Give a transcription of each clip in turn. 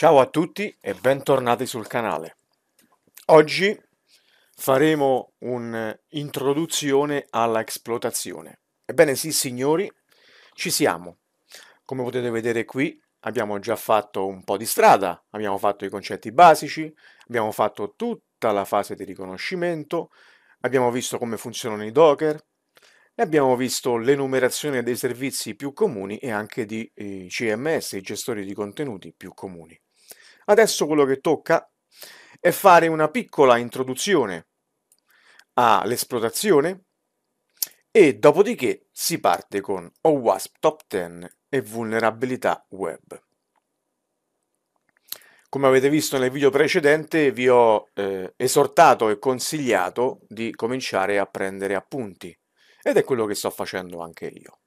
Ciao a tutti e bentornati sul canale. Oggi faremo un'introduzione alla Ebbene sì signori, ci siamo. Come potete vedere qui abbiamo già fatto un po' di strada, abbiamo fatto i concetti basici, abbiamo fatto tutta la fase di riconoscimento, abbiamo visto come funzionano i docker, e abbiamo visto l'enumerazione dei servizi più comuni e anche di eh, CMS, i gestori di contenuti più comuni. Adesso quello che tocca è fare una piccola introduzione all'esplorazione e dopodiché si parte con OWASP Top 10 e vulnerabilità web. Come avete visto nel video precedente vi ho eh, esortato e consigliato di cominciare a prendere appunti ed è quello che sto facendo anche io.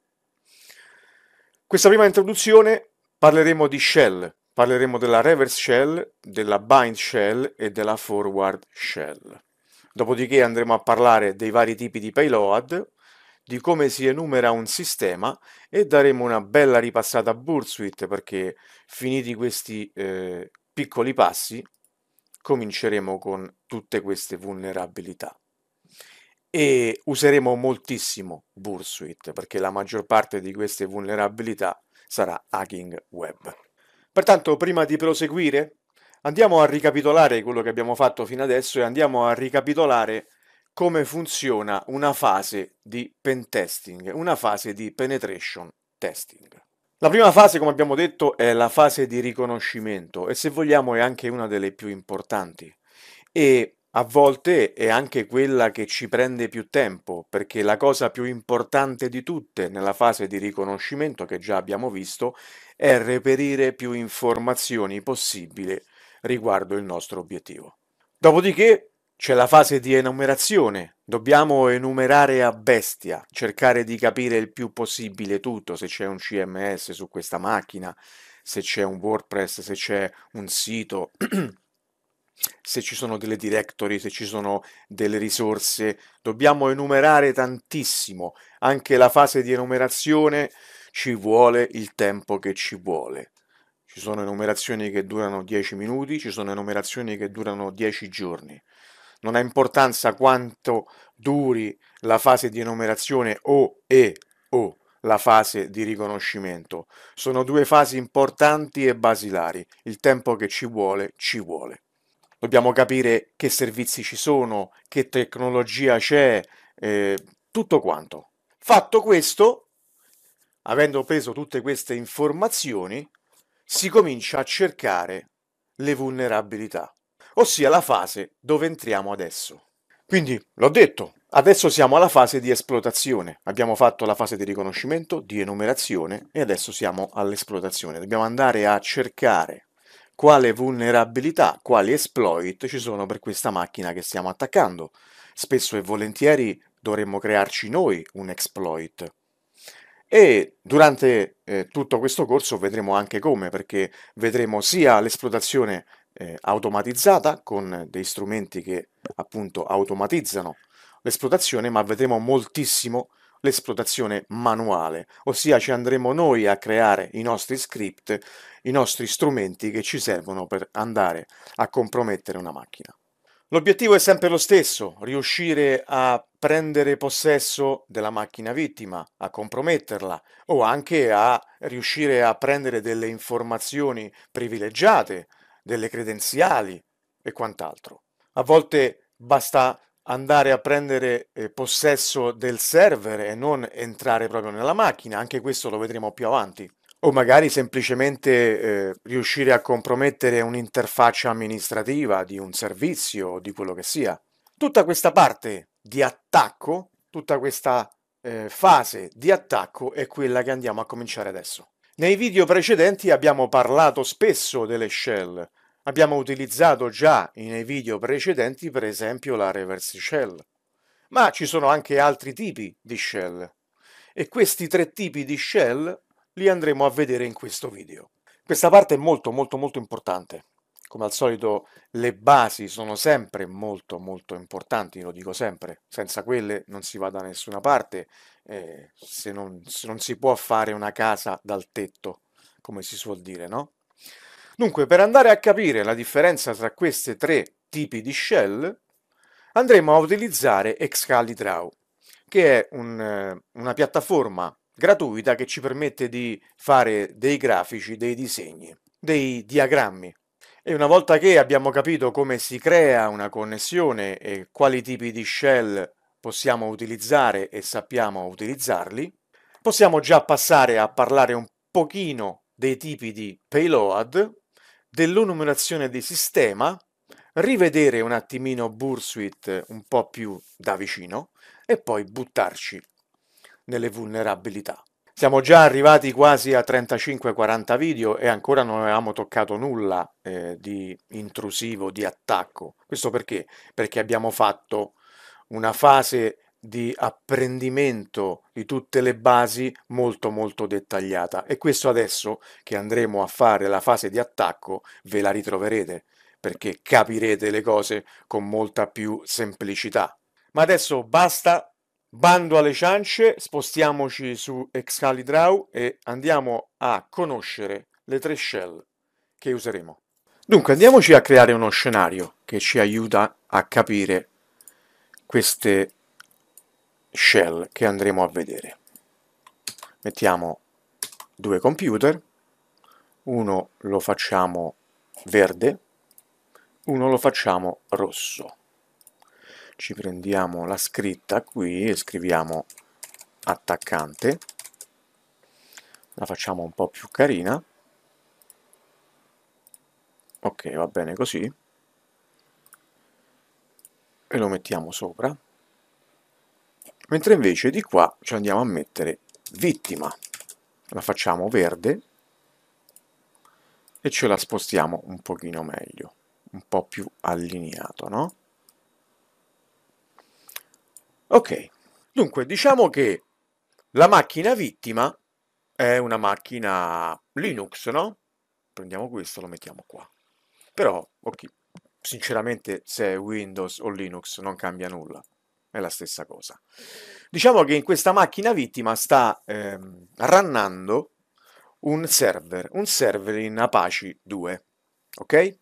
Questa prima introduzione parleremo di shell, Parleremo della reverse shell, della bind shell e della forward shell. Dopodiché andremo a parlare dei vari tipi di payload, di come si enumera un sistema e daremo una bella ripassata a Bursuit perché finiti questi eh, piccoli passi cominceremo con tutte queste vulnerabilità e useremo moltissimo Bursuit perché la maggior parte di queste vulnerabilità sarà hacking web. Pertanto, prima di proseguire, andiamo a ricapitolare quello che abbiamo fatto fino adesso e andiamo a ricapitolare come funziona una fase di pen testing, una fase di penetration testing. La prima fase, come abbiamo detto, è la fase di riconoscimento e se vogliamo è anche una delle più importanti e a volte è anche quella che ci prende più tempo, perché la cosa più importante di tutte nella fase di riconoscimento che già abbiamo visto è reperire più informazioni possibile riguardo il nostro obiettivo. Dopodiché c'è la fase di enumerazione, dobbiamo enumerare a bestia, cercare di capire il più possibile tutto, se c'è un CMS su questa macchina, se c'è un WordPress, se c'è un sito, se ci sono delle directory, se ci sono delle risorse, dobbiamo enumerare tantissimo, anche la fase di enumerazione ci vuole il tempo che ci vuole. Ci sono enumerazioni che durano 10 minuti, ci sono enumerazioni che durano 10 giorni. Non ha importanza quanto duri la fase di enumerazione o e o la fase di riconoscimento. Sono due fasi importanti e basilari. Il tempo che ci vuole, ci vuole. Dobbiamo capire che servizi ci sono, che tecnologia c'è, eh, tutto quanto. Fatto questo, avendo preso tutte queste informazioni, si comincia a cercare le vulnerabilità, ossia la fase dove entriamo adesso. Quindi, l'ho detto, adesso siamo alla fase di esplotazione. Abbiamo fatto la fase di riconoscimento, di enumerazione e adesso siamo all'esplotazione. Dobbiamo andare a cercare quale vulnerabilità, quali exploit ci sono per questa macchina che stiamo attaccando. Spesso e volentieri dovremmo crearci noi un exploit e durante eh, tutto questo corso vedremo anche come, perché vedremo sia l'esplotazione eh, automatizzata con dei strumenti che appunto automatizzano l'esplotazione, ma vedremo moltissimo l'esplotazione manuale, ossia ci andremo noi a creare i nostri script, i nostri strumenti che ci servono per andare a compromettere una macchina. L'obiettivo è sempre lo stesso, riuscire a prendere possesso della macchina vittima, a comprometterla o anche a riuscire a prendere delle informazioni privilegiate, delle credenziali e quant'altro. A volte basta andare a prendere eh, possesso del server e non entrare proprio nella macchina, anche questo lo vedremo più avanti. O magari semplicemente eh, riuscire a compromettere un'interfaccia amministrativa di un servizio o di quello che sia. Tutta questa parte di attacco, tutta questa eh, fase di attacco è quella che andiamo a cominciare adesso. Nei video precedenti abbiamo parlato spesso delle shell, abbiamo utilizzato già nei video precedenti per esempio la reverse shell, ma ci sono anche altri tipi di shell e questi tre tipi di shell li andremo a vedere in questo video. Questa parte è molto molto molto importante come al solito le basi sono sempre molto molto importanti, lo dico sempre, senza quelle non si va da nessuna parte, eh, se, non, se non si può fare una casa dal tetto, come si suol dire, no? Dunque, per andare a capire la differenza tra questi tre tipi di shell, andremo a utilizzare Excalidraw, che è un, eh, una piattaforma gratuita che ci permette di fare dei grafici, dei disegni, dei diagrammi, e una volta che abbiamo capito come si crea una connessione e quali tipi di shell possiamo utilizzare e sappiamo utilizzarli, possiamo già passare a parlare un pochino dei tipi di payload, dell'enumerazione di sistema, rivedere un attimino Bursuit un po' più da vicino e poi buttarci nelle vulnerabilità. Siamo già arrivati quasi a 35-40 video e ancora non avevamo toccato nulla eh, di intrusivo, di attacco. Questo perché? Perché abbiamo fatto una fase di apprendimento di tutte le basi molto molto dettagliata e questo adesso che andremo a fare la fase di attacco ve la ritroverete perché capirete le cose con molta più semplicità. Ma adesso basta Bando alle ciance, spostiamoci su Excalidraw e andiamo a conoscere le tre shell che useremo. Dunque andiamoci a creare uno scenario che ci aiuta a capire queste shell che andremo a vedere. Mettiamo due computer, uno lo facciamo verde, uno lo facciamo rosso ci prendiamo la scritta qui e scriviamo attaccante la facciamo un po' più carina ok va bene così e lo mettiamo sopra mentre invece di qua ci andiamo a mettere vittima la facciamo verde e ce la spostiamo un pochino meglio un po' più allineato no? Ok, dunque diciamo che la macchina vittima è una macchina Linux, no? Prendiamo questo, lo mettiamo qua. Però, ok, sinceramente se è Windows o Linux non cambia nulla, è la stessa cosa. Diciamo che in questa macchina vittima sta ehm, rannando un server, un server in Apache 2, ok?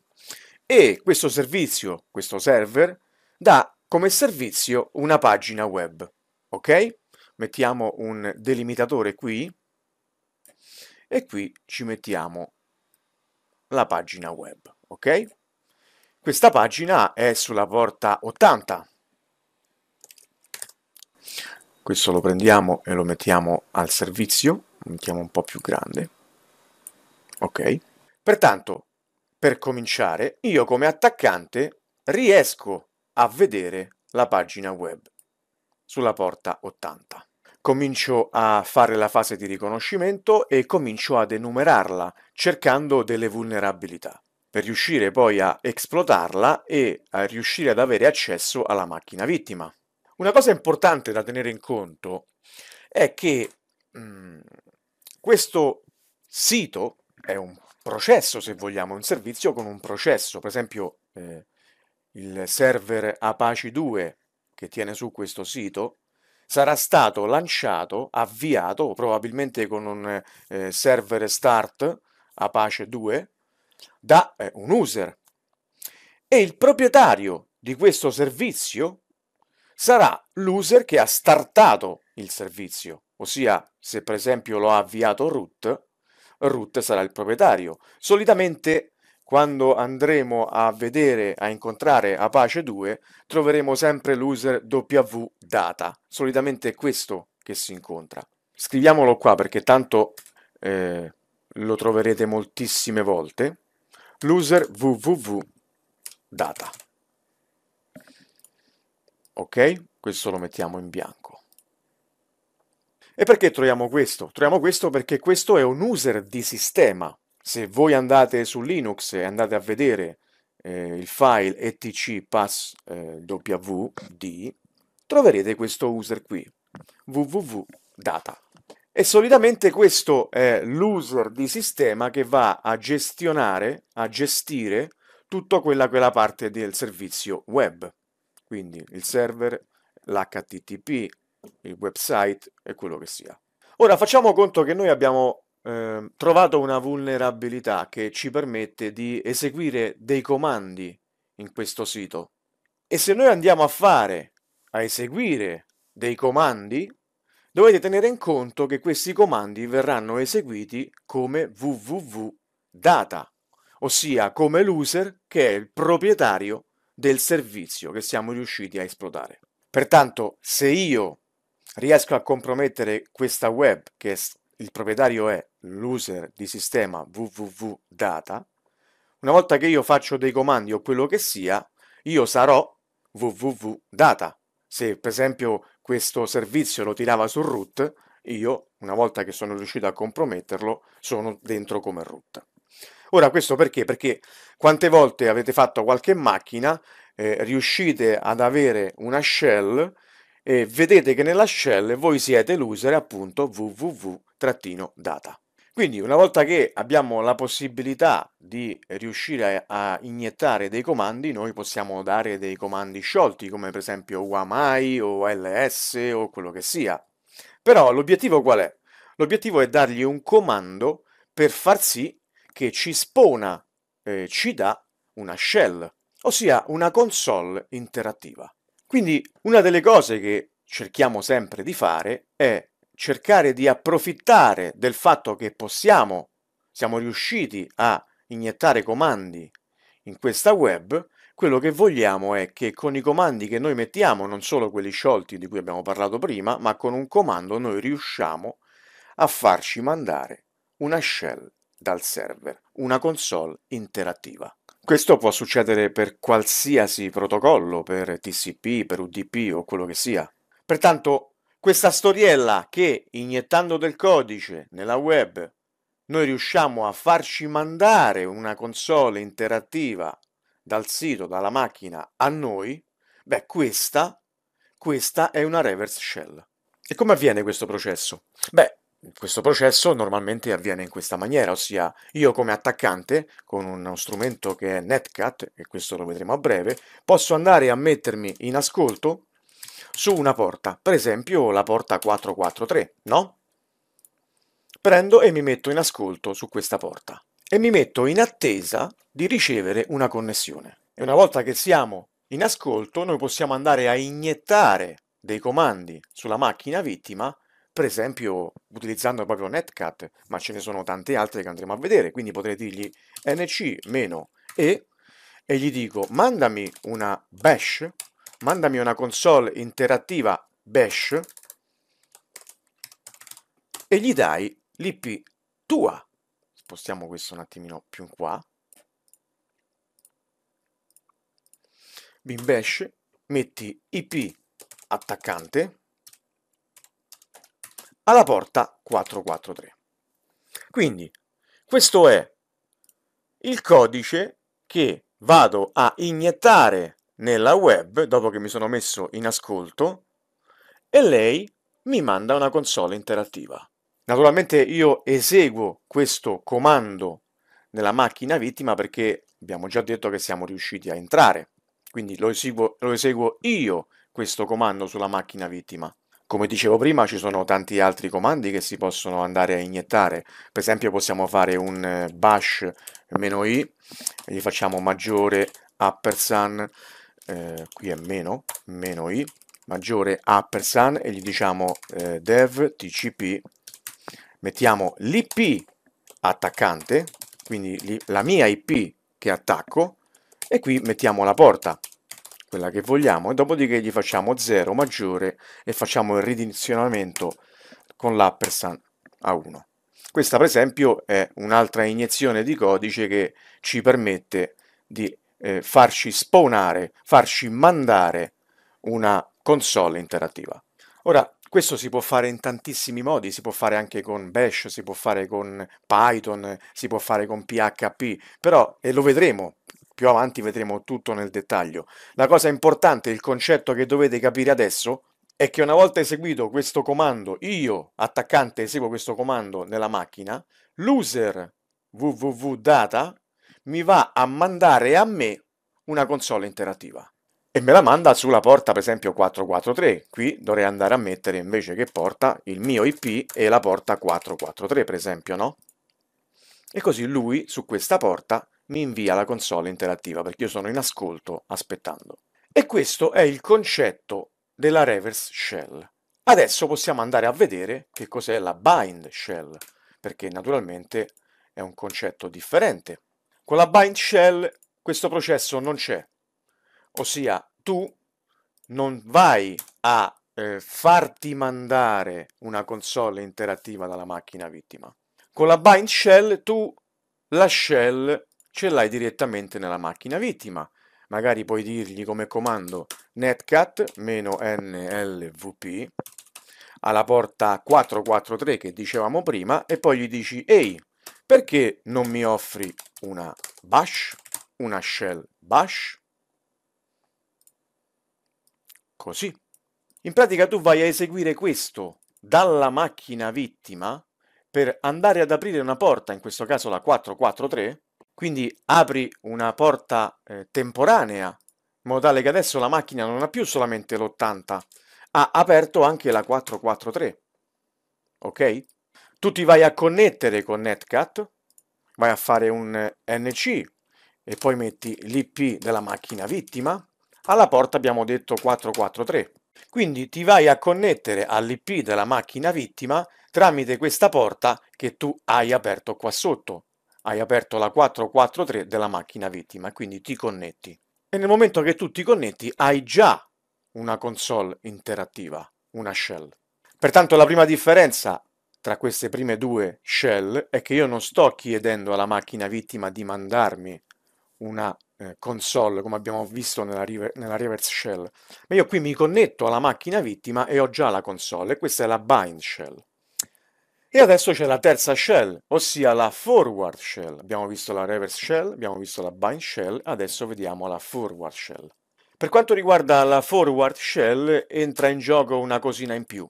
E questo servizio, questo server, dà come servizio una pagina web. Ok? Mettiamo un delimitatore qui e qui ci mettiamo la pagina web. Ok? Questa pagina è sulla porta 80. Questo lo prendiamo e lo mettiamo al servizio, lo mettiamo un po' più grande. Ok? Pertanto, per cominciare, io come attaccante riesco a a vedere la pagina web sulla porta 80. Comincio a fare la fase di riconoscimento e comincio ad enumerarla cercando delle vulnerabilità per riuscire poi a esplotarla e a riuscire ad avere accesso alla macchina vittima. Una cosa importante da tenere in conto è che mh, mm, questo sito è un processo, se vogliamo, un servizio con un processo. Per esempio, eh, il server Apache 2 che tiene su questo sito, sarà stato lanciato, avviato, probabilmente con un eh, server start Apache 2, da eh, un user. E il proprietario di questo servizio sarà l'user che ha startato il servizio, ossia se per esempio lo ha avviato root, root sarà il proprietario. Solitamente quando andremo a vedere, a incontrare Apache 2, troveremo sempre l'user wdata. Solitamente è questo che si incontra. Scriviamolo qua perché tanto eh, lo troverete moltissime volte. L'user www.data. Ok? Questo lo mettiamo in bianco. E perché troviamo questo? Troviamo questo perché questo è un user di sistema se voi andate su Linux e andate a vedere eh, il file etc passwd, eh, troverete questo user qui, www.data. E solitamente questo è l'user di sistema che va a gestionare, a gestire tutta quella che parte del servizio web. Quindi il server, l'HTTP, il website e quello che sia. Ora facciamo conto che noi abbiamo Ehm, trovato una vulnerabilità che ci permette di eseguire dei comandi in questo sito. E se noi andiamo a fare, a eseguire dei comandi, dovete tenere in conto che questi comandi verranno eseguiti come www.data, ossia come l'user che è il proprietario del servizio che siamo riusciti a esplodare. Pertanto, se io riesco a compromettere questa web che è il proprietario è l'user di sistema www.data, una volta che io faccio dei comandi o quello che sia, io sarò www.data. Se per esempio questo servizio lo tirava su root, io, una volta che sono riuscito a comprometterlo, sono dentro come root. Ora, questo perché? Perché quante volte avete fatto qualche macchina, eh, riuscite ad avere una shell e vedete che nella shell voi siete l'user appunto www-data. Quindi una volta che abbiamo la possibilità di riuscire a, iniettare dei comandi, noi possiamo dare dei comandi sciolti come per esempio uamai o LS o quello che sia. Però l'obiettivo qual è? L'obiettivo è dargli un comando per far sì che ci spona, eh, ci dà una shell, ossia una console interattiva. Quindi una delle cose che cerchiamo sempre di fare è cercare di approfittare del fatto che possiamo, siamo riusciti a iniettare comandi in questa web, quello che vogliamo è che con i comandi che noi mettiamo, non solo quelli sciolti di cui abbiamo parlato prima, ma con un comando noi riusciamo a farci mandare una shell dal server, una console interattiva. Questo può succedere per qualsiasi protocollo, per TCP, per UDP o quello che sia. Pertanto, questa storiella che iniettando del codice nella web noi riusciamo a farci mandare una console interattiva dal sito, dalla macchina a noi, beh, questa, questa è una reverse shell. E come avviene questo processo? Beh, questo processo normalmente avviene in questa maniera, ossia io come attaccante, con uno strumento che è Netcat, e questo lo vedremo a breve, posso andare a mettermi in ascolto su una porta, per esempio la porta 443, no? Prendo e mi metto in ascolto su questa porta e mi metto in attesa di ricevere una connessione. E una volta che siamo in ascolto, noi possiamo andare a iniettare dei comandi sulla macchina vittima per esempio utilizzando proprio Netcat, ma ce ne sono tante altre che andremo a vedere, quindi potrei dirgli nc-e e gli dico mandami una bash, mandami una console interattiva bash e gli dai l'ip tua. Spostiamo questo un attimino più in qua. bin bash, metti ip attaccante alla porta 443. Quindi questo è il codice che vado a iniettare nella web dopo che mi sono messo in ascolto e lei mi manda una console interattiva. Naturalmente io eseguo questo comando nella macchina vittima perché abbiamo già detto che siamo riusciti a entrare, quindi lo eseguo, lo eseguo io questo comando sulla macchina vittima. Come dicevo prima, ci sono tanti altri comandi che si possono andare a iniettare. Per esempio possiamo fare un eh, bash "-i", gli facciamo maggiore appersan, eh, qui è meno, meno "-i", maggiore appersan, e gli diciamo eh, dev tcp, mettiamo l'ip attaccante, quindi la mia IP che attacco, e qui mettiamo la porta quella che vogliamo e dopodiché gli facciamo 0 maggiore e facciamo il ridimensionamento con l'appersan a 1. Questa per esempio è un'altra iniezione di codice che ci permette di eh, farci spawnare, farci mandare una console interattiva. Ora, questo si può fare in tantissimi modi, si può fare anche con Bash, si può fare con Python, si può fare con PHP, però, e lo vedremo più avanti vedremo tutto nel dettaglio. La cosa importante, il concetto che dovete capire adesso è che una volta eseguito questo comando, io attaccante eseguo questo comando nella macchina, l'user www.data mi va a mandare a me una console interattiva e me la manda sulla porta per esempio 443 qui dovrei andare a mettere invece che porta il mio IP e la porta 443 per esempio no? e così lui su questa porta mi invia la console interattiva perché io sono in ascolto aspettando. E questo è il concetto della reverse shell. Adesso possiamo andare a vedere che cos'è la bind shell, perché naturalmente è un concetto differente. Con la bind shell questo processo non c'è, ossia tu non vai a eh, farti mandare una console interattiva dalla macchina vittima. Con la bind shell tu la shell ce l'hai direttamente nella macchina vittima. Magari puoi dirgli come comando netcat-nlvp alla porta 443 che dicevamo prima e poi gli dici ehi, perché non mi offri una bash, una shell bash? Così. In pratica tu vai a eseguire questo dalla macchina vittima per andare ad aprire una porta, in questo caso la 443, quindi apri una porta eh, temporanea, in modo tale che adesso la macchina non ha più solamente l'80, ha aperto anche la 443. Ok? Tu ti vai a connettere con Netcat, vai a fare un eh, NC e poi metti l'IP della macchina vittima, alla porta abbiamo detto 443. Quindi ti vai a connettere all'IP della macchina vittima tramite questa porta che tu hai aperto qua sotto hai aperto la 443 della macchina vittima, e quindi ti connetti. E nel momento che tu ti connetti hai già una console interattiva, una shell. Pertanto la prima differenza tra queste prime due shell è che io non sto chiedendo alla macchina vittima di mandarmi una eh, console come abbiamo visto nella, river nella reverse shell, ma io qui mi connetto alla macchina vittima e ho già la console e questa è la bind shell. E adesso c'è la terza shell, ossia la forward shell. Abbiamo visto la reverse shell, abbiamo visto la bind shell, adesso vediamo la forward shell. Per quanto riguarda la forward shell entra in gioco una cosina in più.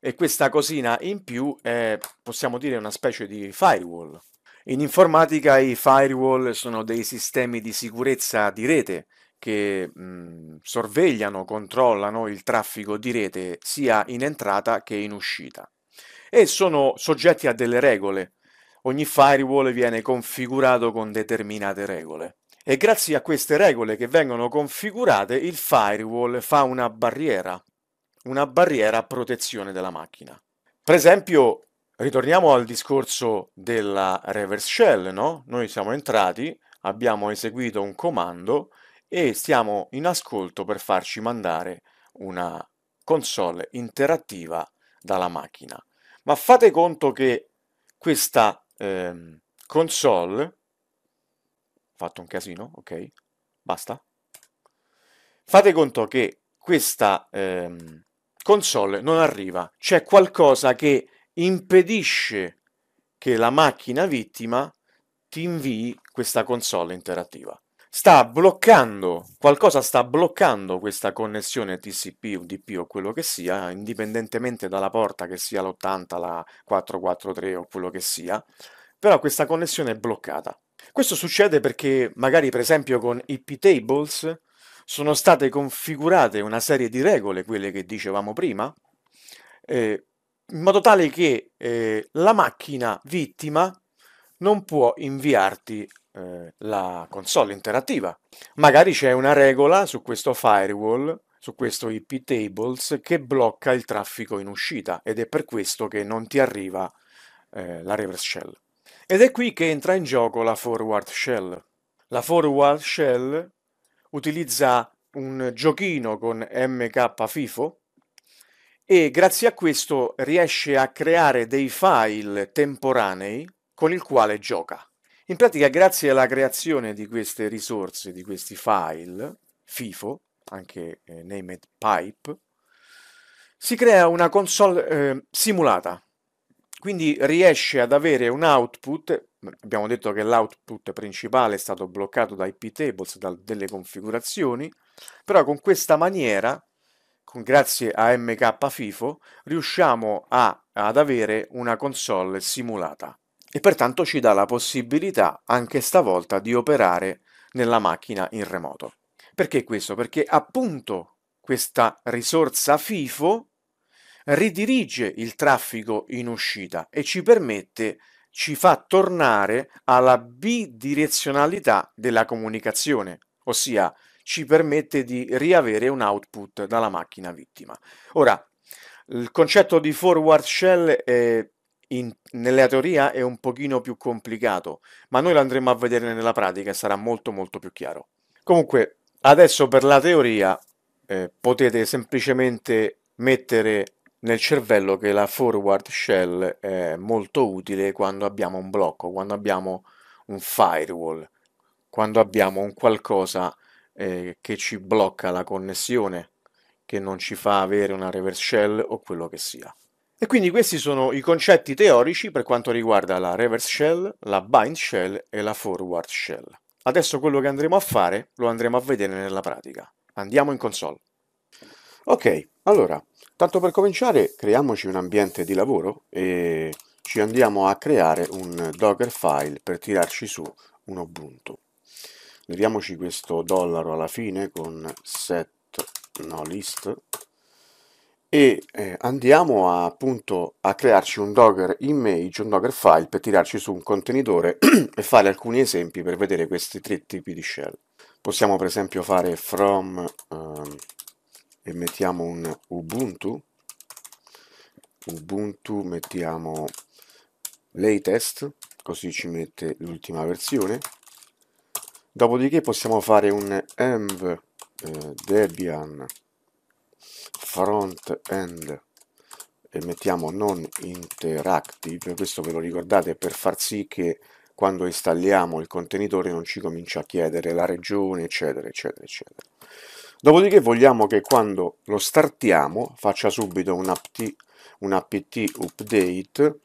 E questa cosina in più è, possiamo dire, una specie di firewall. In informatica i firewall sono dei sistemi di sicurezza di rete che mh, mm, sorvegliano, controllano il traffico di rete sia in entrata che in uscita e sono soggetti a delle regole. Ogni firewall viene configurato con determinate regole. E grazie a queste regole che vengono configurate, il firewall fa una barriera, una barriera a protezione della macchina. Per esempio, ritorniamo al discorso della reverse shell, no? Noi siamo entrati, abbiamo eseguito un comando e stiamo in ascolto per farci mandare una console interattiva dalla macchina ma fate conto che questa eh, console, ho fatto un casino, ok, basta, fate conto che questa eh, console non arriva, c'è qualcosa che impedisce che la macchina vittima ti invii questa console interattiva sta bloccando, qualcosa sta bloccando questa connessione TCP, UDP o quello che sia, indipendentemente dalla porta che sia l'80, la 443 o quello che sia, però questa connessione è bloccata. Questo succede perché magari per esempio con IP tables sono state configurate una serie di regole, quelle che dicevamo prima, eh, in modo tale che eh, la macchina vittima non può inviarti eh, la console interattiva. Magari c'è una regola su questo firewall su questo IP tables che blocca il traffico in uscita ed è per questo che non ti arriva eh, la reverse shell. Ed è qui che entra in gioco la forward shell. La forward shell utilizza un giochino con MK FIFO e grazie a questo riesce a creare dei file temporanei con il quale gioca. In pratica, grazie alla creazione di queste risorse, di questi file, FIFO, anche eh, named pipe, si crea una console eh, simulata. Quindi riesce ad avere un output, abbiamo detto che l'output principale è stato bloccato da IP tables, da delle configurazioni, però con questa maniera, con, grazie a MK FIFO, riusciamo a, ad avere una console simulata e pertanto ci dà la possibilità anche stavolta di operare nella macchina in remoto. Perché questo? Perché appunto questa risorsa FIFO ridirige il traffico in uscita e ci permette, ci fa tornare alla bidirezionalità della comunicazione, ossia ci permette di riavere un output dalla macchina vittima. Ora, il concetto di forward shell è in- nella teoria è un pochino più complicato, ma noi lo andremo a vedere nella pratica e sarà molto molto più chiaro. Comunque, adesso per la teoria eh, potete semplicemente mettere nel cervello che la forward shell è molto utile quando abbiamo un blocco, quando abbiamo un firewall, quando abbiamo un qualcosa eh, che ci blocca la connessione, che non ci fa avere una reverse shell o quello che sia. E quindi questi sono i concetti teorici per quanto riguarda la reverse shell, la bind shell e la forward shell. Adesso quello che andremo a fare lo andremo a vedere nella pratica. Andiamo in console. Ok, allora, tanto per cominciare creiamoci un ambiente di lavoro e ci andiamo a creare un Dockerfile per tirarci su un Ubuntu. Leviamoci questo dollaro alla fine con set no list e eh, andiamo a, appunto a crearci un Docker image, un Docker file per tirarci su un contenitore e fare alcuni esempi per vedere questi tre tipi di shell. Possiamo per esempio fare from um, e mettiamo un Ubuntu, Ubuntu mettiamo latest, così ci mette l'ultima versione. Dopodiché possiamo fare un env eh, Debian front end e mettiamo non interactive questo ve lo ricordate per far sì che quando installiamo il contenitore non ci comincia a chiedere la regione eccetera eccetera eccetera dopodiché vogliamo che quando lo startiamo faccia subito un apt, un apt update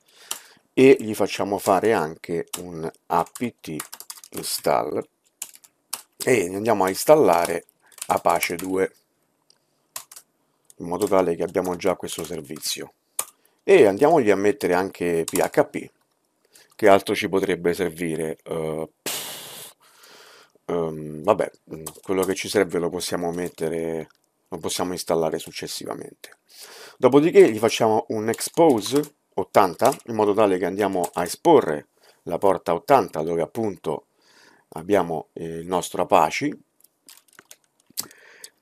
e gli facciamo fare anche un apt install e andiamo a installare Apache 2 in modo tale che abbiamo già questo servizio e andiamogli a mettere anche PHP che altro ci potrebbe servire? Uh, um, vabbè, mm, quello che ci serve lo possiamo mettere, lo possiamo installare successivamente. Dopodiché gli facciamo un expose 80 in modo tale che andiamo a esporre la porta 80 dove appunto abbiamo eh, il nostro Apache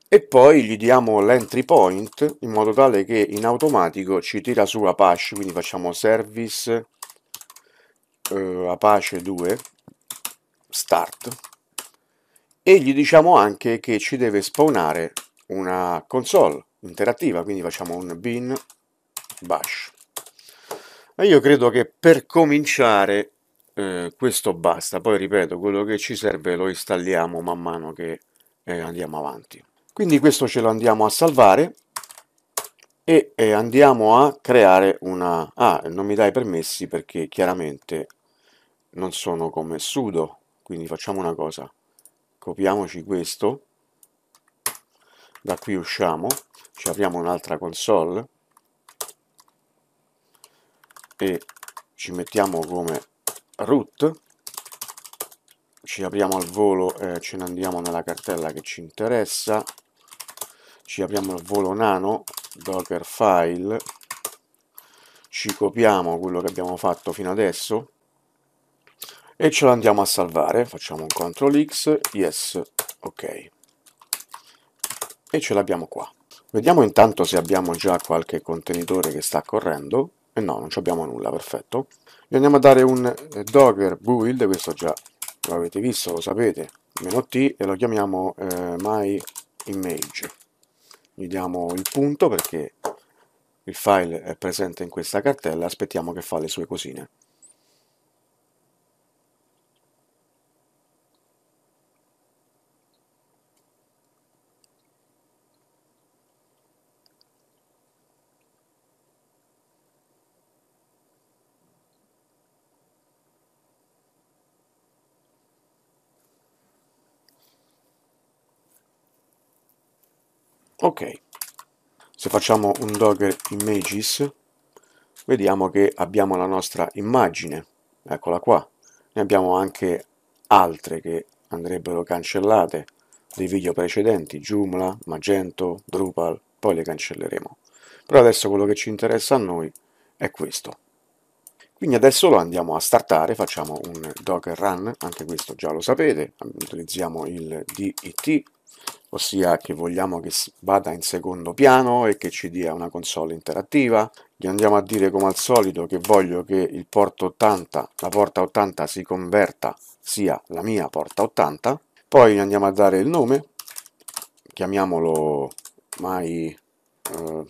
e poi gli diamo l'entry point in modo tale che in automatico ci tira su Apache, quindi facciamo service eh, Apache 2 start e gli diciamo anche che ci deve spawnare una console interattiva, quindi facciamo un bin bash. E io credo che per cominciare eh, questo basta, poi ripeto, quello che ci serve lo installiamo man mano che eh, andiamo avanti quindi questo ce lo andiamo a salvare e eh, andiamo a creare una... ah, non mi dai permessi perché chiaramente non sono come sudo quindi facciamo una cosa copiamoci questo da qui usciamo ci apriamo un'altra console e ci mettiamo come root ci apriamo al volo e eh, ce ne andiamo nella cartella che ci interessa ci apriamo il volo nano docker file ci copiamo quello che abbiamo fatto fino adesso e ce l'andiamo a salvare facciamo un CTRL X yes ok e ce l'abbiamo qua vediamo intanto se abbiamo già qualche contenitore che sta correndo e eh no non abbiamo nulla perfetto gli andiamo a dare un eh, docker build questo già lo avete visto lo sapete meno t e lo chiamiamo eh, my image gli diamo il punto perché il file è presente in questa cartella, aspettiamo che fa le sue cosine. ok se facciamo un docker images vediamo che abbiamo la nostra immagine eccola qua ne abbiamo anche altre che andrebbero cancellate dei video precedenti Joomla, Magento, Drupal poi le cancelleremo però adesso quello che ci interessa a noi è questo quindi adesso lo andiamo a startare facciamo un docker run anche questo già lo sapete utilizziamo il dit ossia che vogliamo che vada in secondo piano e che ci dia una console interattiva. Gli andiamo a dire come al solito che voglio che il porto 80, la porta 80 si converta, sia la mia porta 80. Poi gli andiamo a dare il nome, chiamiamolo my, uh,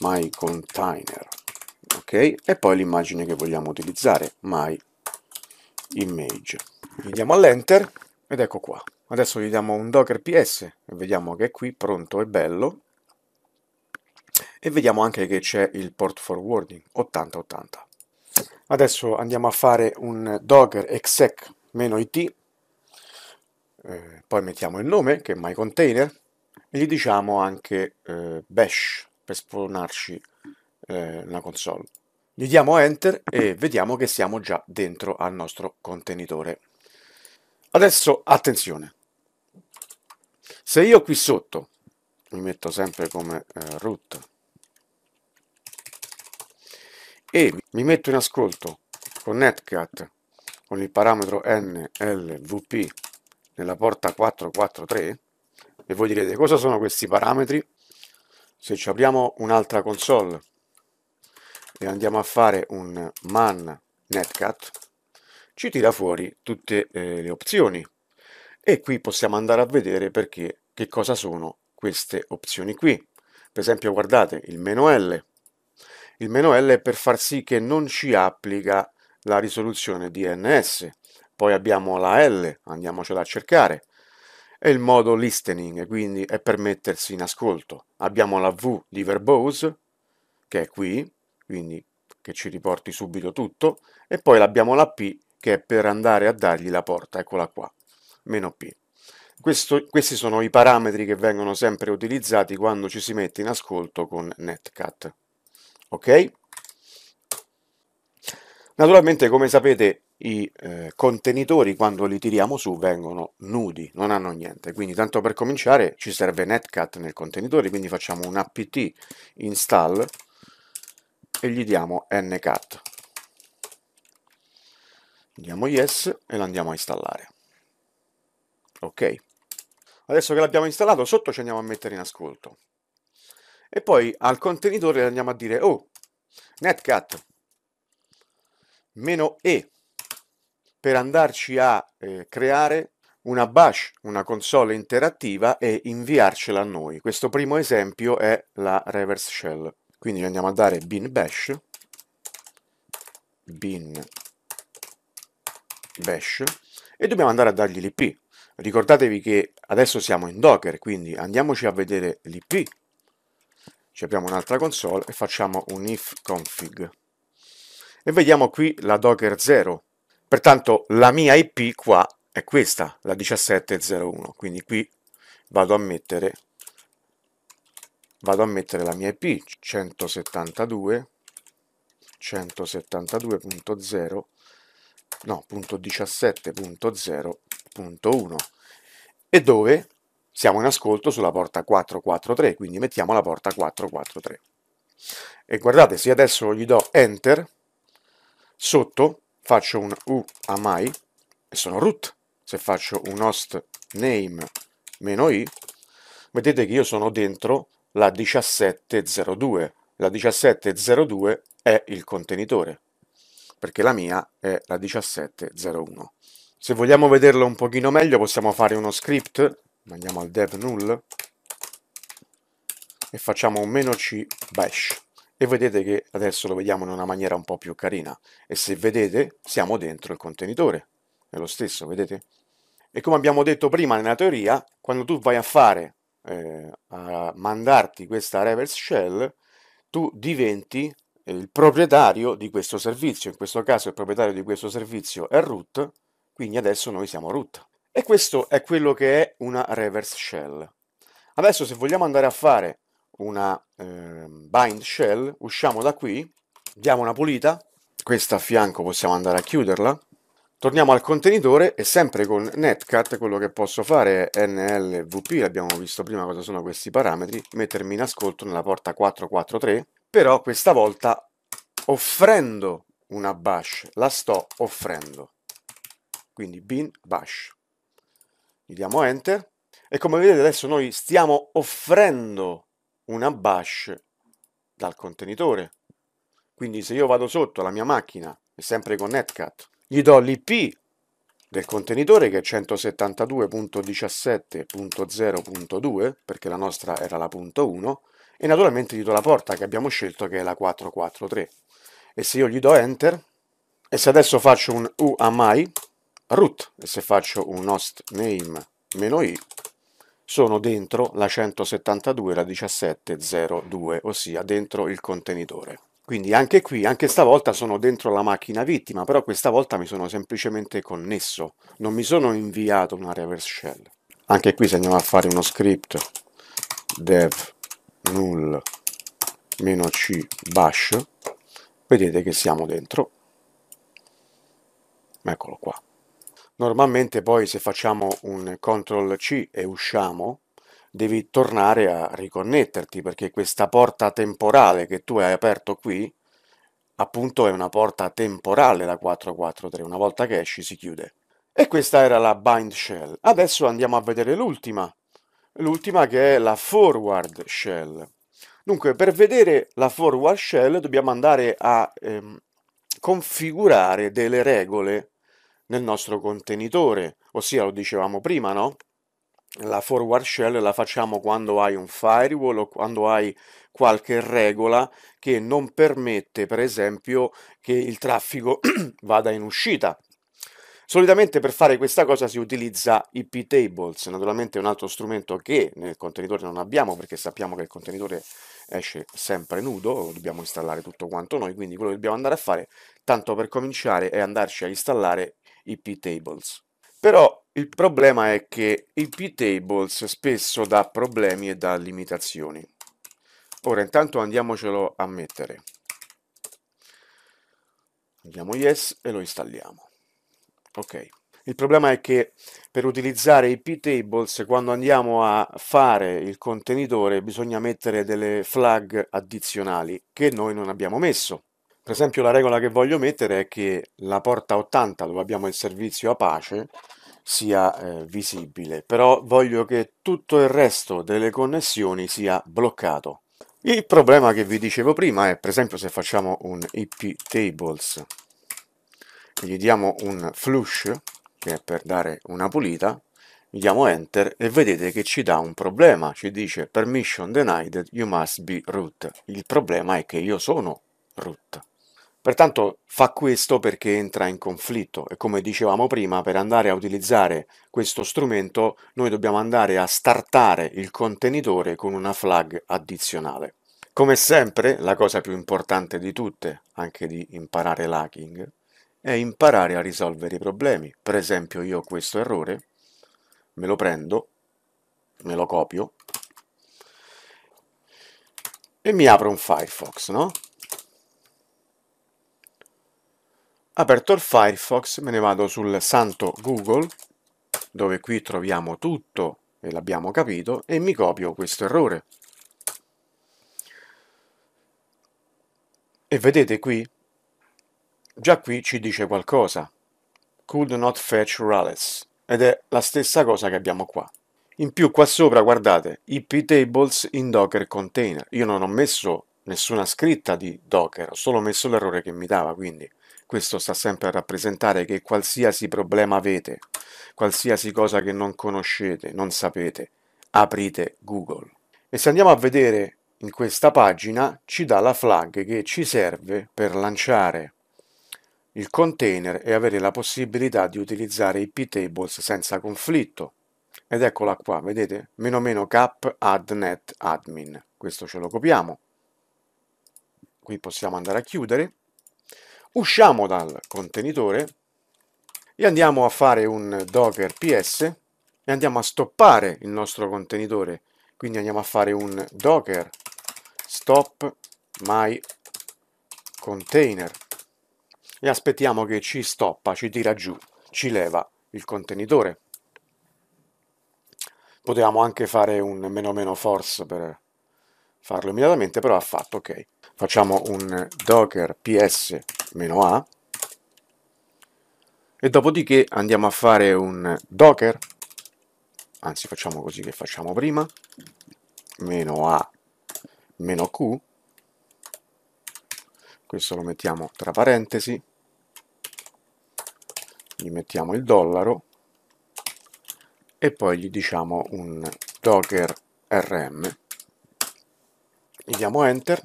my container, ok? E poi l'immagine che vogliamo utilizzare, my image. Gli diamo all'enter ed ecco qua. Adesso gli diamo un docker ps e vediamo che è qui, pronto e bello. E vediamo anche che c'è il port forwarding 8080. Adesso andiamo a fare un docker exec-it, eh, poi mettiamo il nome che è mycontainer e gli diciamo anche eh, bash per spawnarci eh, la console. Gli diamo enter e vediamo che siamo già dentro al nostro contenitore. Adesso attenzione, se io qui sotto mi metto sempre come eh, root e mi metto in ascolto con netcat con il parametro nlvp nella porta 443 e voi direte cosa sono questi parametri se ci apriamo un'altra console e andiamo a fare un man netcat ci tira fuori tutte eh, le opzioni e qui possiamo andare a vedere perché che cosa sono queste opzioni qui. Per esempio guardate il meno L. Il meno L è per far sì che non ci applica la risoluzione DNS. Poi abbiamo la L, andiamocela a cercare. E il modo listening, quindi è per mettersi in ascolto. Abbiamo la V di verbose, che è qui, quindi che ci riporti subito tutto, e poi abbiamo la P che è per andare a dargli la porta, eccola qua meno P. Questo, questi sono i parametri che vengono sempre utilizzati quando ci si mette in ascolto con Netcat. Ok? Naturalmente, come sapete, i eh, contenitori quando li tiriamo su vengono nudi, non hanno niente. Quindi, tanto per cominciare, ci serve Netcat nel contenitore, quindi facciamo un apt install e gli diamo ncat. Diamo yes e lo andiamo a installare ok adesso che l'abbiamo installato sotto ci andiamo a mettere in ascolto e poi al contenitore andiamo a dire oh netcat meno e per andarci a eh, creare una bash, una console interattiva e inviarcela a noi. Questo primo esempio è la reverse shell. Quindi andiamo a dare bin bash bin bash e dobbiamo andare a dargli l'ip Ricordatevi che adesso siamo in Docker, quindi andiamoci a vedere l'IP, ci apriamo un'altra console e facciamo un if config. E vediamo qui la Docker 0. Pertanto la mia IP qua è questa, la 1701, quindi qui vado a mettere, vado a mettere la mia IP 172, 172.0, no, 3.1 e dove siamo in ascolto sulla porta 443, quindi mettiamo la porta 443. E guardate, se adesso gli do Enter, sotto faccio un U a mai e sono root. Se faccio un host name meno i, vedete che io sono dentro la 1702. La 1702 è il contenitore, perché la mia è la 1701. Se vogliamo vederlo un pochino meglio possiamo fare uno script, andiamo al dev null e facciamo un meno c bash e vedete che adesso lo vediamo in una maniera un po' più carina e se vedete siamo dentro il contenitore, è lo stesso, vedete? E come abbiamo detto prima nella teoria, quando tu vai a fare, eh, a mandarti questa reverse shell, tu diventi il proprietario di questo servizio, in questo caso il proprietario di questo servizio è root, quindi adesso noi siamo root. E questo è quello che è una reverse shell. Adesso se vogliamo andare a fare una eh, bind shell, usciamo da qui, diamo una pulita, questa a fianco possiamo andare a chiuderla, torniamo al contenitore e sempre con netcat quello che posso fare è nlvp, abbiamo visto prima cosa sono questi parametri, mettermi in ascolto nella porta 443, però questa volta offrendo una bash, la sto offrendo quindi bin bash. Gli diamo enter e come vedete adesso noi stiamo offrendo una bash dal contenitore. Quindi se io vado sotto la mia macchina, è sempre con Netcat, gli do l'IP del contenitore che è 172.17.0.2 perché la nostra era la punto 1 e naturalmente gli do la porta che abbiamo scelto che è la 443 e se io gli do enter e se adesso faccio un UAMI root e se faccio un host name meno i sono dentro la 172 la 1702 ossia dentro il contenitore quindi anche qui, anche stavolta sono dentro la macchina vittima, però questa volta mi sono semplicemente connesso, non mi sono inviato una reverse shell. Anche qui se andiamo a fare uno script dev null meno -c bash, vedete che siamo dentro. Eccolo qua. Normalmente poi se facciamo un CTRL C e usciamo, devi tornare a riconnetterti perché questa porta temporale che tu hai aperto qui, appunto è una porta temporale la 443, una volta che esci si chiude. E questa era la bind shell. Adesso andiamo a vedere l'ultima, l'ultima che è la forward shell. Dunque, per vedere la forward shell dobbiamo andare a ehm, configurare delle regole nel nostro contenitore, ossia lo dicevamo prima, no? La forward shell la facciamo quando hai un firewall o quando hai qualche regola che non permette, per esempio, che il traffico vada in uscita. Solitamente per fare questa cosa si utilizza IP tables, naturalmente è un altro strumento che nel contenitore non abbiamo perché sappiamo che il contenitore esce sempre nudo, lo dobbiamo installare tutto quanto noi, quindi quello che dobbiamo andare a fare, tanto per cominciare, è andarci a installare i p-tables. Però il problema è che i p-tables spesso dà problemi e dà limitazioni. Ora intanto andiamocelo a mettere. Andiamo yes e lo installiamo. Ok. Il problema è che per utilizzare i p-tables quando andiamo a fare il contenitore bisogna mettere delle flag addizionali che noi non abbiamo messo. Per esempio la regola che voglio mettere è che la porta 80 dove abbiamo il servizio Apache sia eh, visibile, però voglio che tutto il resto delle connessioni sia bloccato. Il problema che vi dicevo prima è, per esempio, se facciamo un IP tables gli diamo un flush, che è per dare una pulita, gli diamo enter e vedete che ci dà un problema, ci dice permission denied, you must be root. Il problema è che io sono root. Pertanto fa questo perché entra in conflitto e come dicevamo prima, per andare a utilizzare questo strumento noi dobbiamo andare a startare il contenitore con una flag addizionale. Come sempre, la cosa più importante di tutte, anche di imparare l'hacking, è imparare a risolvere i problemi. Per esempio io ho questo errore me lo prendo, me lo copio e mi apro un Firefox, no? Aperto il Firefox me ne vado sul santo Google, dove qui troviamo tutto e l'abbiamo capito, e mi copio questo errore. E vedete qui? Già qui ci dice qualcosa. Could not fetch Rales. Ed è la stessa cosa che abbiamo qua. In più qua sopra, guardate, IP tables in Docker container. Io non ho messo nessuna scritta di Docker, ho solo messo l'errore che mi dava, quindi questo sta sempre a rappresentare che qualsiasi problema avete, qualsiasi cosa che non conoscete, non sapete, aprite Google. E se andiamo a vedere in questa pagina ci dà la flag che ci serve per lanciare il container e avere la possibilità di utilizzare i ptables senza conflitto. Ed eccola qua, vedete? Meno meno cap add net admin. Questo ce lo copiamo. Qui possiamo andare a chiudere. Usciamo dal contenitore e andiamo a fare un docker ps e andiamo a stoppare il nostro contenitore. Quindi andiamo a fare un docker stop my container e aspettiamo che ci stoppa, ci tira giù, ci leva il contenitore. Potevamo anche fare un meno meno force per farlo immediatamente, però ha fatto ok facciamo un docker ps-a e dopodiché andiamo a fare un docker anzi facciamo così che facciamo prima meno a meno q questo lo mettiamo tra parentesi gli mettiamo il dollaro e poi gli diciamo un docker rm gli diamo enter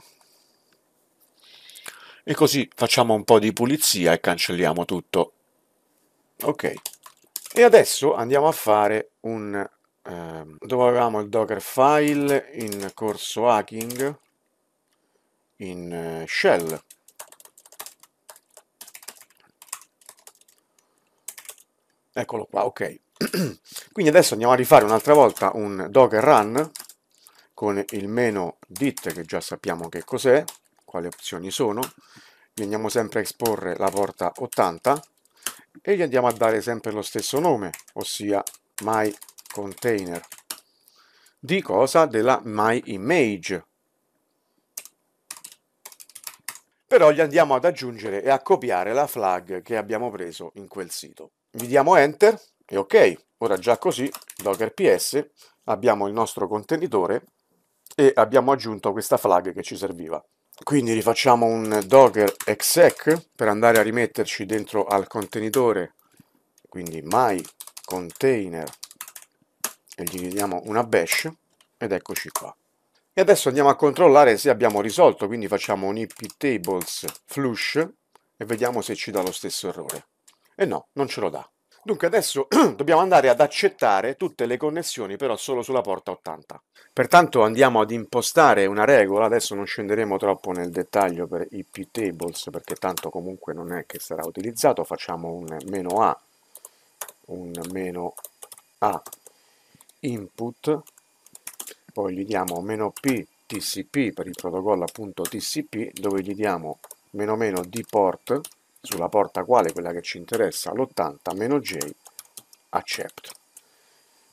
e così facciamo un po' di pulizia e cancelliamo tutto. Ok, e adesso andiamo a fare un... Eh, dove avevamo il docker file in corso hacking in eh, shell eccolo qua, ok quindi adesso andiamo a rifare un'altra volta un docker run con il meno dit che già sappiamo che cos'è quali opzioni sono gli andiamo sempre a esporre la porta 80 e gli andiamo a dare sempre lo stesso nome ossia my container di cosa? della my image però gli andiamo ad aggiungere e a copiare la flag che abbiamo preso in quel sito gli diamo enter e ok ora già così docker ps abbiamo il nostro contenitore e abbiamo aggiunto questa flag che ci serviva quindi rifacciamo un docker exec per andare a rimetterci dentro al contenitore quindi my container e gli diamo una bash ed eccoci qua e adesso andiamo a controllare se abbiamo risolto quindi facciamo un ip tables flush e vediamo se ci dà lo stesso errore e no non ce lo dà Dunque adesso dobbiamo andare ad accettare tutte le connessioni però solo sulla porta 80. Pertanto andiamo ad impostare una regola, adesso non scenderemo troppo nel dettaglio per i ptables perché tanto comunque non è che sarà utilizzato, facciamo un meno "-a", un meno "-a", input, poi gli diamo meno "p", tcp per il protocollo appunto tcp, dove gli diamo meno meno "d port", sulla porta quale quella che ci interessa, l'80-j accept.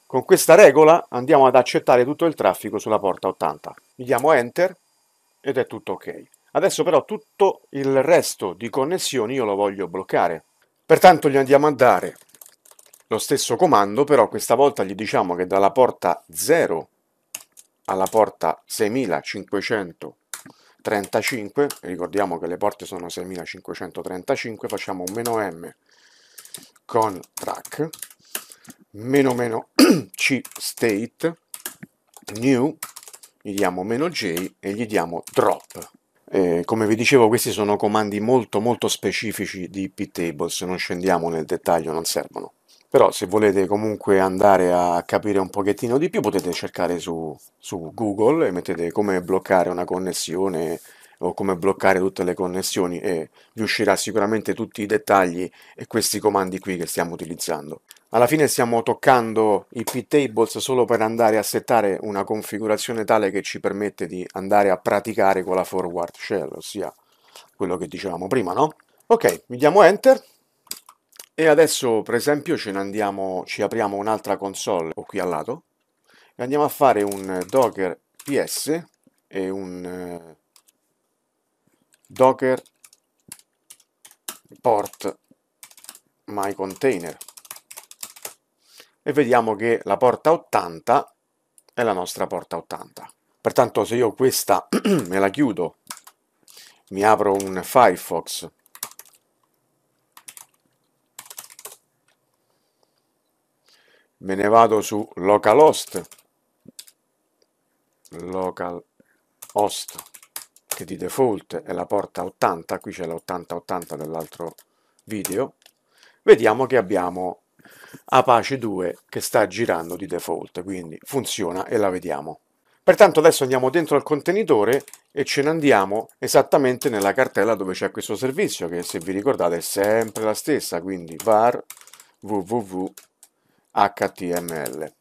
Con questa regola andiamo ad accettare tutto il traffico sulla porta 80. Gli diamo enter ed è tutto ok. Adesso però tutto il resto di connessioni io lo voglio bloccare. Pertanto gli andiamo a dare lo stesso comando, però questa volta gli diciamo che dalla porta 0 alla porta 6500 35, ricordiamo che le porte sono 6535, facciamo un meno M con track, meno meno C state, new, gli diamo meno J e gli diamo drop. Eh, come vi dicevo questi sono comandi molto molto specifici di ptables, non scendiamo nel dettaglio, non servono. Però se volete comunque andare a capire un pochettino di più potete cercare su, su Google e mettete come bloccare una connessione o come bloccare tutte le connessioni e vi uscirà sicuramente tutti i dettagli e questi comandi qui che stiamo utilizzando. Alla fine stiamo toccando i P-Tables solo per andare a settare una configurazione tale che ci permette di andare a praticare con la forward shell, ossia quello che dicevamo prima, no? Ok, mi diamo Enter e adesso per esempio ce ne andiamo, ci apriamo un'altra console o qui al lato e andiamo a fare un docker ps e un eh, docker port my container e vediamo che la porta 80 è la nostra porta 80 pertanto se io questa me la chiudo mi apro un Firefox me ne vado su localhost localhost che di default è la porta 80 qui c'è l'8080 dell'altro video vediamo che abbiamo Apache 2 che sta girando di default quindi funziona e la vediamo pertanto adesso andiamo dentro al contenitore e ce ne andiamo esattamente nella cartella dove c'è questo servizio che se vi ricordate è sempre la stessa quindi var www HTML.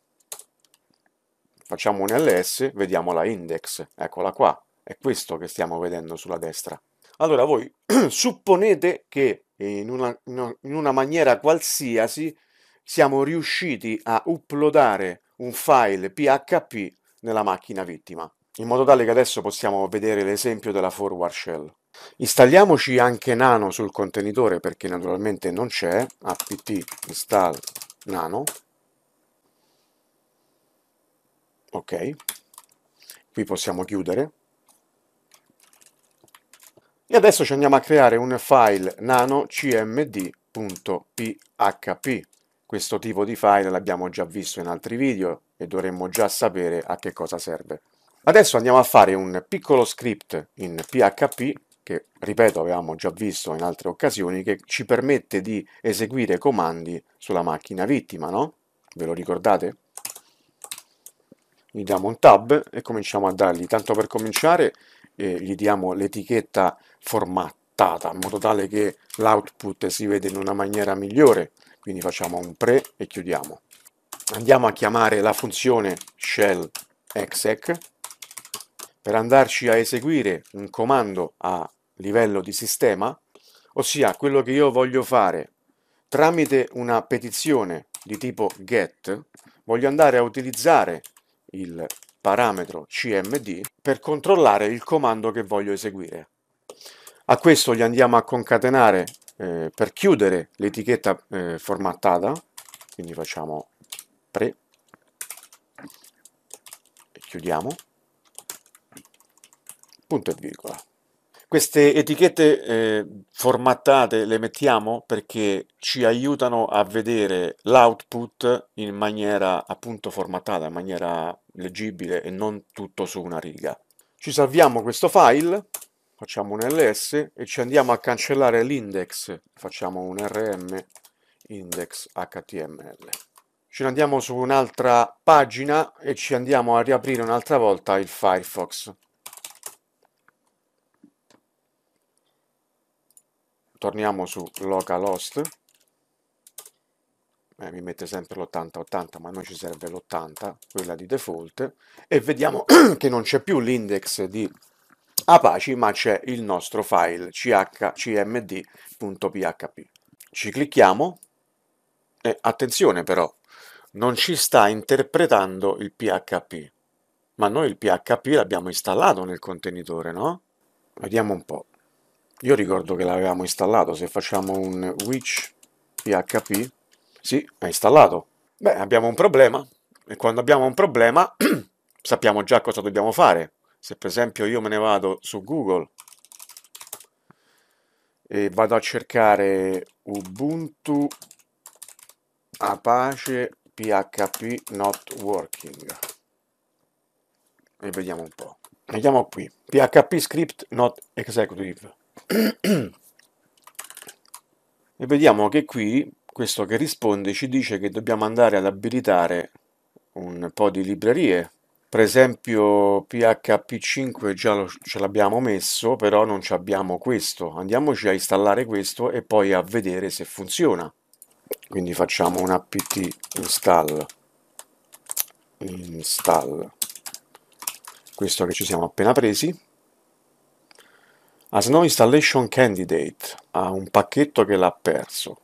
Facciamo un ls, vediamo la index, eccola qua, è questo che stiamo vedendo sulla destra. Allora voi supponete che in una, in una maniera qualsiasi siamo riusciti a uploadare un file PHP nella macchina vittima, in modo tale che adesso possiamo vedere l'esempio della forward shell. Installiamoci anche nano sul contenitore perché naturalmente non c'è, apt install nano ok qui possiamo chiudere e adesso ci andiamo a creare un file nano cmd.php questo tipo di file l'abbiamo già visto in altri video e dovremmo già sapere a che cosa serve adesso andiamo a fare un piccolo script in php che ripeto avevamo già visto in altre occasioni che ci permette di eseguire comandi sulla macchina vittima no? ve lo ricordate? gli diamo un tab e cominciamo a dargli, tanto per cominciare eh, gli diamo l'etichetta formattata in modo tale che l'output si vede in una maniera migliore, quindi facciamo un pre e chiudiamo. Andiamo a chiamare la funzione shell exec per andarci a eseguire un comando a livello di sistema, ossia quello che io voglio fare tramite una petizione di tipo get, voglio andare a utilizzare il parametro cmd per controllare il comando che voglio eseguire. A questo gli andiamo a concatenare eh, per chiudere l'etichetta eh, formattata, quindi facciamo pre e chiudiamo, punto e virgola. Queste etichette eh, formattate le mettiamo perché ci aiutano a vedere l'output in maniera appunto formattata, in maniera leggibile e non tutto su una riga. Ci salviamo questo file, facciamo un ls e ci andiamo a cancellare l'index, facciamo un rm index.html. html. Ce ne andiamo su un'altra pagina e ci andiamo a riaprire un'altra volta il Firefox. torniamo su localhost eh, mi mette sempre l'8080 ma a noi ci serve l'80 quella di default e vediamo che non c'è più l'index di Apache ma c'è il nostro file chcmd.php ci clicchiamo e attenzione però non ci sta interpretando il PHP ma noi il PHP l'abbiamo installato nel contenitore no? vediamo un po' Io ricordo che l'avevamo installato, se facciamo un witch php, sì, è installato. Beh, abbiamo un problema, e quando abbiamo un problema sappiamo già cosa dobbiamo fare. Se per esempio io me ne vado su Google e vado a cercare Ubuntu Apache PHP not working e vediamo un po'. Vediamo qui, PHP script not executive e vediamo che qui questo che risponde ci dice che dobbiamo andare ad abilitare un po' di librerie per esempio php5 già lo, ce l'abbiamo messo però non ci abbiamo questo andiamoci a installare questo e poi a vedere se funziona quindi facciamo un apt install install questo che ci siamo appena presi has no installation candidate ha un pacchetto che l'ha perso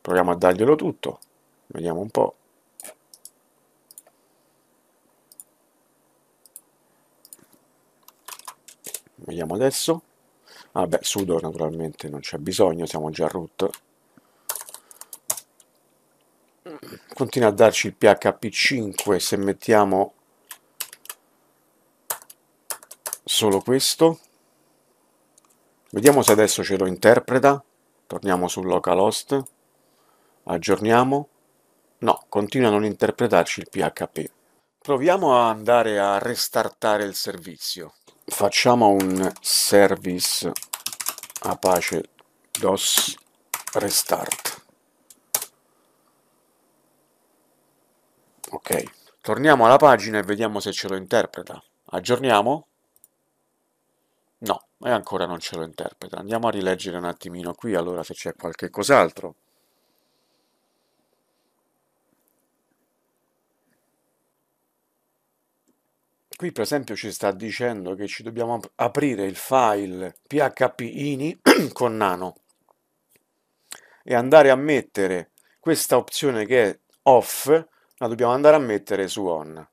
proviamo a darglielo tutto vediamo un po' vediamo adesso vabbè ah sudo naturalmente non c'è bisogno siamo già root continua a darci il php 5 se mettiamo solo questo Vediamo se adesso ce lo interpreta. Torniamo sul localhost. Aggiorniamo. No, continua a non interpretarci il PHP. Proviamo a andare a restartare il servizio. Facciamo un service Apache DOS restart. Ok, torniamo alla pagina e vediamo se ce lo interpreta. Aggiorniamo? No, e ancora non ce lo interpreta. Andiamo a rileggere un attimino qui, allora se c'è qualche cos'altro. Qui per esempio ci sta dicendo che ci dobbiamo ap aprire il file phpini con nano e andare a mettere questa opzione che è off, la dobbiamo andare a mettere su on.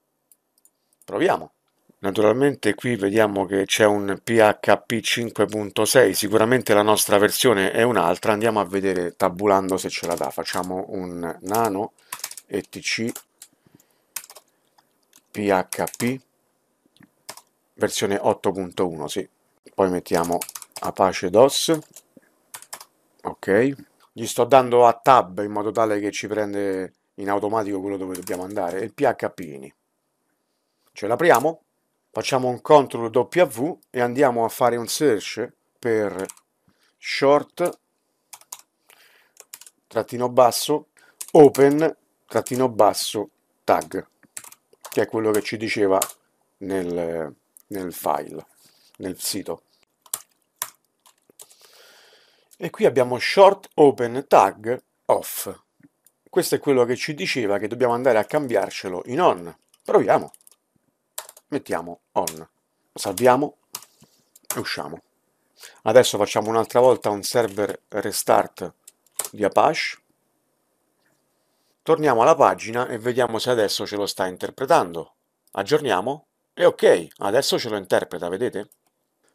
Proviamo. Naturalmente qui vediamo che c'è un PHP 5.6, sicuramente la nostra versione è un'altra, andiamo a vedere tabulando se ce la dà, facciamo un nano etc php versione 8.1, sì. poi mettiamo Apache DOS, ok, gli sto dando a tab in modo tale che ci prende in automatico quello dove dobbiamo andare, il php Ce l'apriamo? facciamo un CTRL W e andiamo a fare un search per short trattino basso open trattino basso tag che è quello che ci diceva nel, nel file nel sito e qui abbiamo short open tag off questo è quello che ci diceva che dobbiamo andare a cambiarcelo in on proviamo mettiamo on, salviamo e usciamo. Adesso facciamo un'altra volta un server restart di Apache, torniamo alla pagina e vediamo se adesso ce lo sta interpretando. Aggiorniamo e ok, adesso ce lo interpreta, vedete?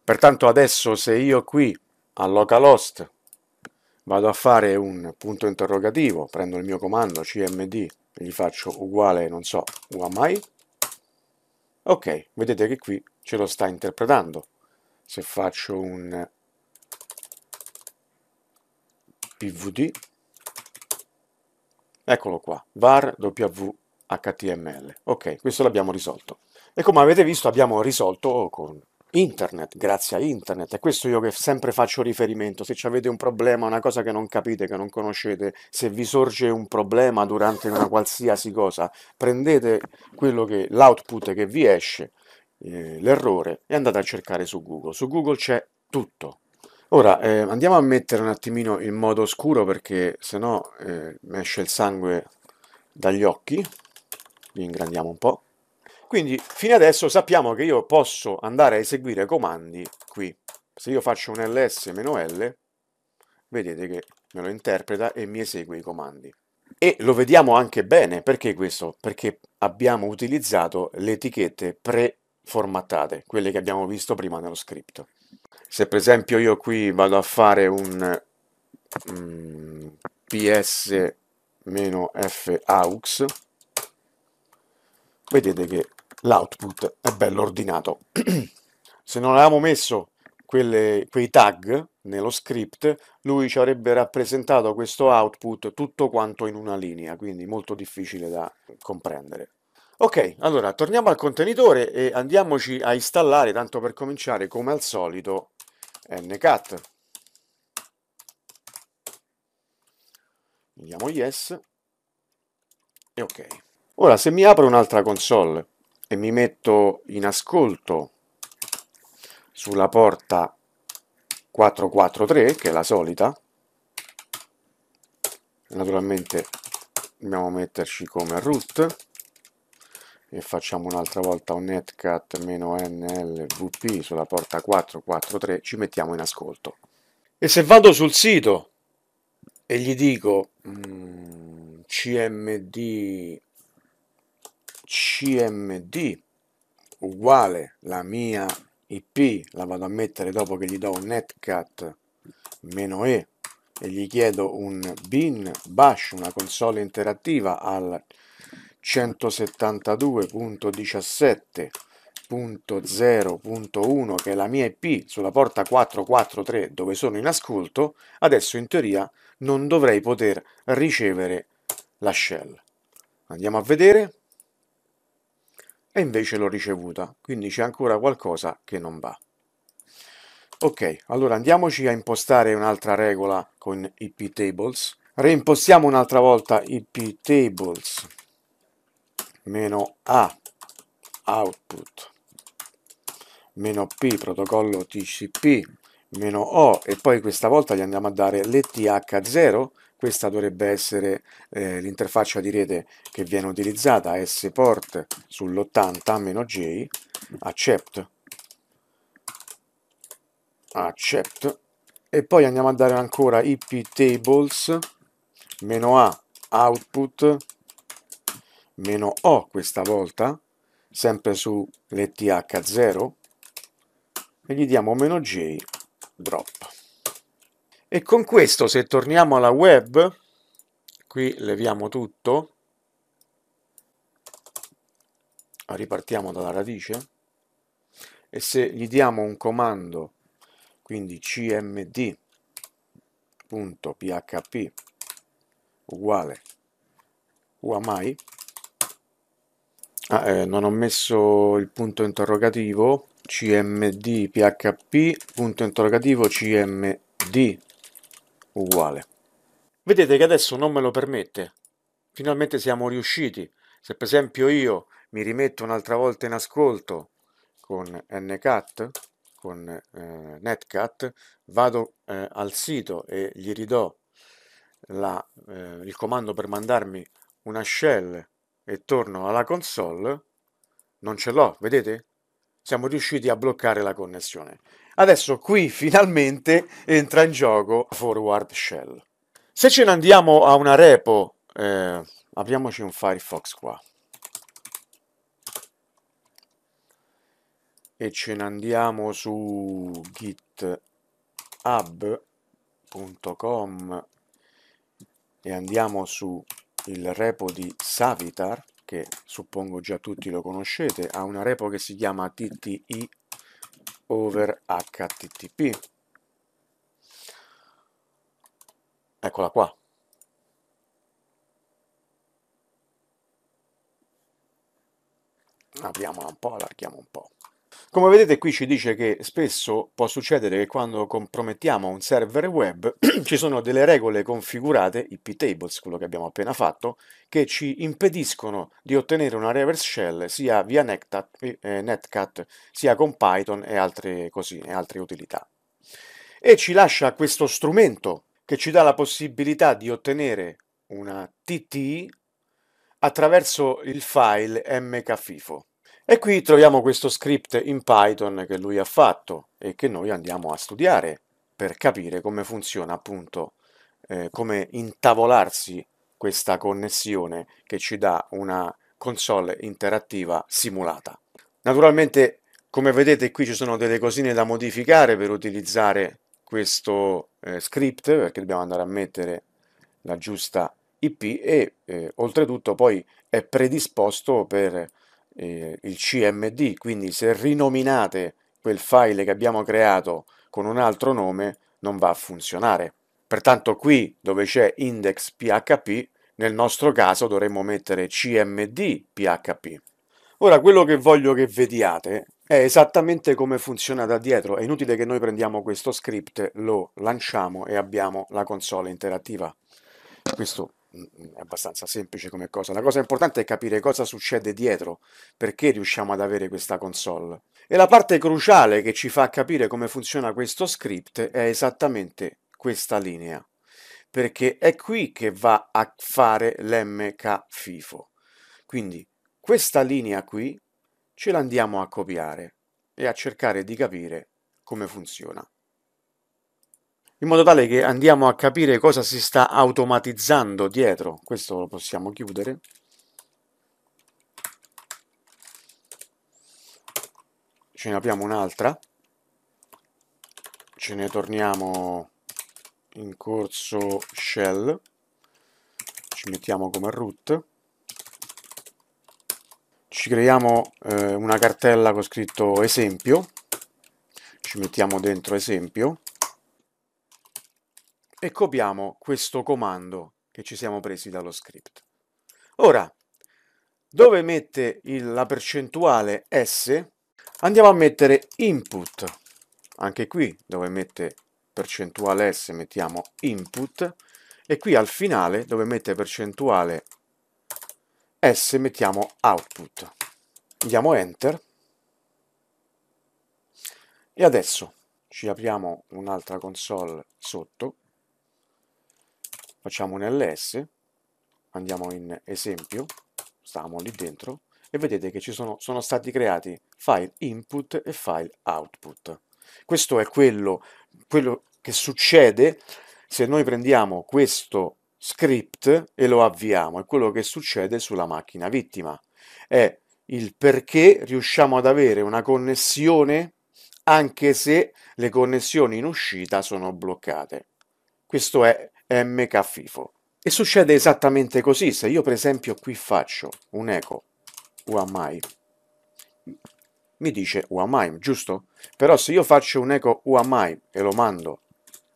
Pertanto adesso se io qui a localhost vado a fare un punto interrogativo, prendo il mio comando cmd e gli faccio uguale, non so, uamai, ok vedete che qui ce lo sta interpretando se faccio un pvd eccolo qua var whtml. ok questo l'abbiamo risolto e come avete visto abbiamo risolto con internet, grazie a internet. È questo io che sempre faccio riferimento. Se avete un problema, una cosa che non capite, che non conoscete, se vi sorge un problema durante una qualsiasi cosa, prendete quello che l'output che vi esce, eh, l'errore, e andate a cercare su Google. Su Google c'è tutto. Ora eh, andiamo a mettere un attimino in modo scuro perché sennò eh, mi esce il sangue dagli occhi. Vi ingrandiamo un po'. Quindi fino adesso sappiamo che io posso andare a eseguire comandi qui. Se io faccio un ls-l, vedete che me lo interpreta e mi esegue i comandi. E lo vediamo anche bene, perché questo? Perché abbiamo utilizzato le etichette preformattate, quelle che abbiamo visto prima nello script. Se per esempio io qui vado a fare un um, mm, ps-f aux, vedete che l'output è bello ordinato. Se non avevamo messo quelle, quei tag nello script, lui ci avrebbe rappresentato questo output tutto quanto in una linea, quindi molto difficile da comprendere. Ok, allora torniamo al contenitore e andiamoci a installare, tanto per cominciare, come al solito, ncat. Andiamo yes e ok. Ora se mi apro un'altra console e mi metto in ascolto sulla porta 443 che è la solita naturalmente dobbiamo metterci come root e facciamo un'altra volta un netcat-nlvp sulla porta 443 ci mettiamo in ascolto e se vado sul sito e gli dico mm, cmd cmd uguale la mia ip la vado a mettere dopo che gli do un netcat meno e e gli chiedo un bin bash una console interattiva al 172.17.0.1 che è la mia IP sulla porta 443 dove sono in ascolto, adesso in teoria non dovrei poter ricevere la shell. Andiamo a vedere e invece l'ho ricevuta, quindi c'è ancora qualcosa che non va. Ok, allora andiamoci a impostare un'altra regola con i ptables. Reimpostiamo un'altra volta i ptables meno A output meno P protocollo TCP meno O e poi questa volta gli andiamo a dare l'ETH0 questa dovrebbe essere eh, l'interfaccia di rete che viene utilizzata, sport sull'80-j, accept, accept, e poi andiamo a dare ancora ip tables, meno a, output, meno o questa volta, sempre sull'eth0, e gli diamo meno j, drop. E con questo, se torniamo alla web, qui leviamo tutto, ripartiamo dalla radice, e se gli diamo un comando, quindi cmd.php uguale uamai, ah, eh, non ho messo il punto interrogativo, cmd php punto interrogativo cmd uguale. Vedete che adesso non me lo permette. Finalmente siamo riusciti. Se per esempio io mi rimetto un'altra volta in ascolto con ncat, con eh, netcat, vado eh, al sito e gli ridò la, eh, il comando per mandarmi una shell e torno alla console, non ce l'ho, vedete? Siamo riusciti a bloccare la connessione. Adesso qui finalmente entra in gioco Forward Shell. Se ce ne andiamo a una repo, eh, apriamoci un Firefox qua. E ce ne andiamo su github.com e andiamo su il repo di Savitar, che suppongo già tutti lo conoscete, ha una repo che si chiama TTI over http eccola qua apriamola un po', allarghiamo un po' Come vedete qui ci dice che spesso può succedere che quando compromettiamo un server web ci sono delle regole configurate, i ptables, quello che abbiamo appena fatto, che ci impediscono di ottenere una reverse shell sia via Netcat, eh, eh, Netcat sia con Python e altre, così, e altre utilità. E ci lascia questo strumento che ci dà la possibilità di ottenere una TT attraverso il file mkfifo. E qui troviamo questo script in Python che lui ha fatto e che noi andiamo a studiare per capire come funziona appunto, eh, come intavolarsi questa connessione che ci dà una console interattiva simulata. Naturalmente, come vedete qui ci sono delle cosine da modificare per utilizzare questo eh, script, perché dobbiamo andare a mettere la giusta IP e eh, oltretutto poi è predisposto per eh, il CMD, quindi se rinominate quel file che abbiamo creato con un altro nome non va a funzionare. Pertanto qui dove c'è index.php, nel nostro caso dovremmo mettere cmd.php. Ora quello che voglio che vediate è esattamente come funziona da dietro, è inutile che noi prendiamo questo script, lo lanciamo e abbiamo la console interattiva. Questo Mm, mm, è abbastanza semplice come cosa. La cosa importante è capire cosa succede dietro, perché riusciamo ad avere questa console. E la parte cruciale che ci fa capire come funziona questo script è esattamente questa linea, perché è qui che va a fare l'MK FIFO. Quindi questa linea qui ce la andiamo a copiare e a cercare di capire come funziona in modo tale che andiamo a capire cosa si sta automatizzando dietro. Questo lo possiamo chiudere. Ce ne apriamo un'altra. Ce ne torniamo in corso shell. Ci mettiamo come root. Ci creiamo eh, una cartella con scritto esempio. Ci mettiamo dentro esempio e copiamo questo comando che ci siamo presi dallo script. Ora, dove mette il, la percentuale S, andiamo a mettere input. Anche qui, dove mette percentuale S, mettiamo input. E qui al finale, dove mette percentuale S, mettiamo output. Andiamo enter. E adesso ci apriamo un'altra console sotto facciamo un ls, andiamo in esempio, stiamo lì dentro, e vedete che ci sono, sono stati creati file input e file output. Questo è quello, quello che succede se noi prendiamo questo script e lo avviamo, è quello che succede sulla macchina vittima. È il perché riusciamo ad avere una connessione anche se le connessioni in uscita sono bloccate. Questo è mkfifo. E succede esattamente così, se io per esempio qui faccio un echo uamai, mi dice uamai, giusto? Però se io faccio un echo uamai e lo mando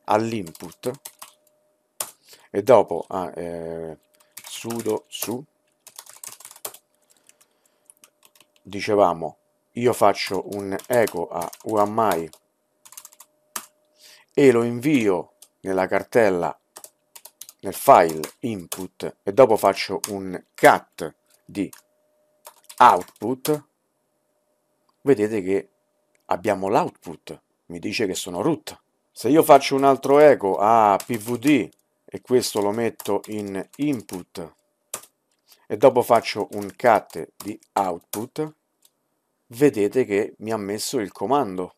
all'input, e dopo ah, eh, sudo su, dicevamo, io faccio un echo a uamai e lo invio nella cartella nel file input e dopo faccio un cat di output, vedete che abbiamo l'output, mi dice che sono root. Se io faccio un altro eco a pvd e questo lo metto in input e dopo faccio un cat di output, vedete che mi ha messo il comando.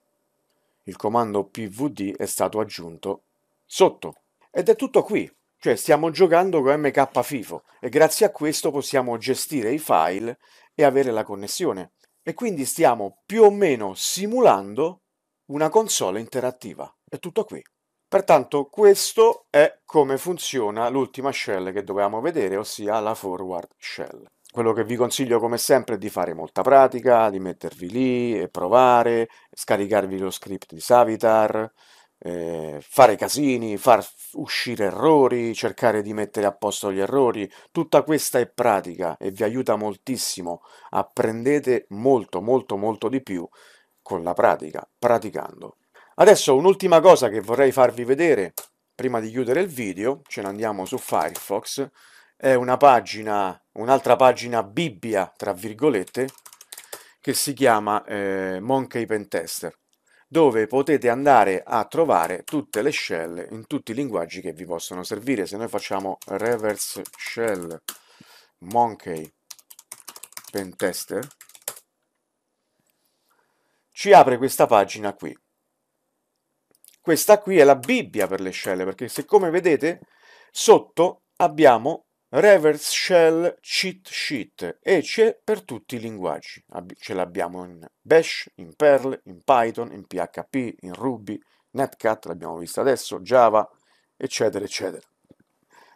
Il comando pvd è stato aggiunto sotto. Ed è tutto qui. Cioè stiamo giocando con MK FIFO e grazie a questo possiamo gestire i file e avere la connessione. E quindi stiamo più o meno simulando una console interattiva. È tutto qui. Pertanto questo è come funziona l'ultima shell che dovevamo vedere, ossia la forward shell. Quello che vi consiglio come sempre è di fare molta pratica, di mettervi lì e provare, scaricarvi lo script di Savitar, eh, fare casini, far uscire errori, cercare di mettere a posto gli errori, tutta questa è pratica e vi aiuta moltissimo, apprendete molto molto molto di più con la pratica, praticando. Adesso un'ultima cosa che vorrei farvi vedere prima di chiudere il video, ce ne andiamo su Firefox, è una pagina, un'altra pagina bibbia, tra virgolette, che si chiama eh, Monkey Pentester dove potete andare a trovare tutte le shell in tutti i linguaggi che vi possono servire. Se noi facciamo reverse shell monkey pentester, ci apre questa pagina qui. Questa qui è la Bibbia per le shell, perché se come vedete sotto abbiamo reverse shell cheat sheet e c'è per tutti i linguaggi. Ce l'abbiamo in Bash, in Perl, in Python, in PHP, in Ruby, Netcat, l'abbiamo vista adesso, Java, eccetera, eccetera.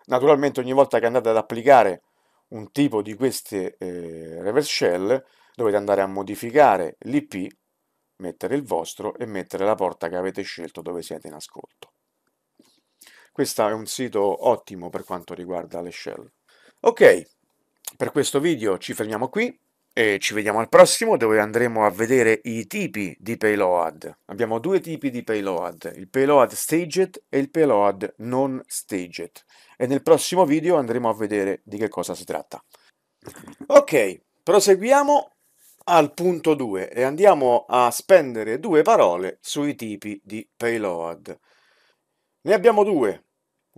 Naturalmente ogni volta che andate ad applicare un tipo di queste eh, reverse shell dovete andare a modificare l'IP, mettere il vostro e mettere la porta che avete scelto dove siete in ascolto. Questo è un sito ottimo per quanto riguarda le shell. Ok, per questo video ci fermiamo qui e ci vediamo al prossimo dove andremo a vedere i tipi di payload. Abbiamo due tipi di payload, il payload staged e il payload non staged. E nel prossimo video andremo a vedere di che cosa si tratta. Ok, proseguiamo al punto 2 e andiamo a spendere due parole sui tipi di payload. Ne abbiamo due,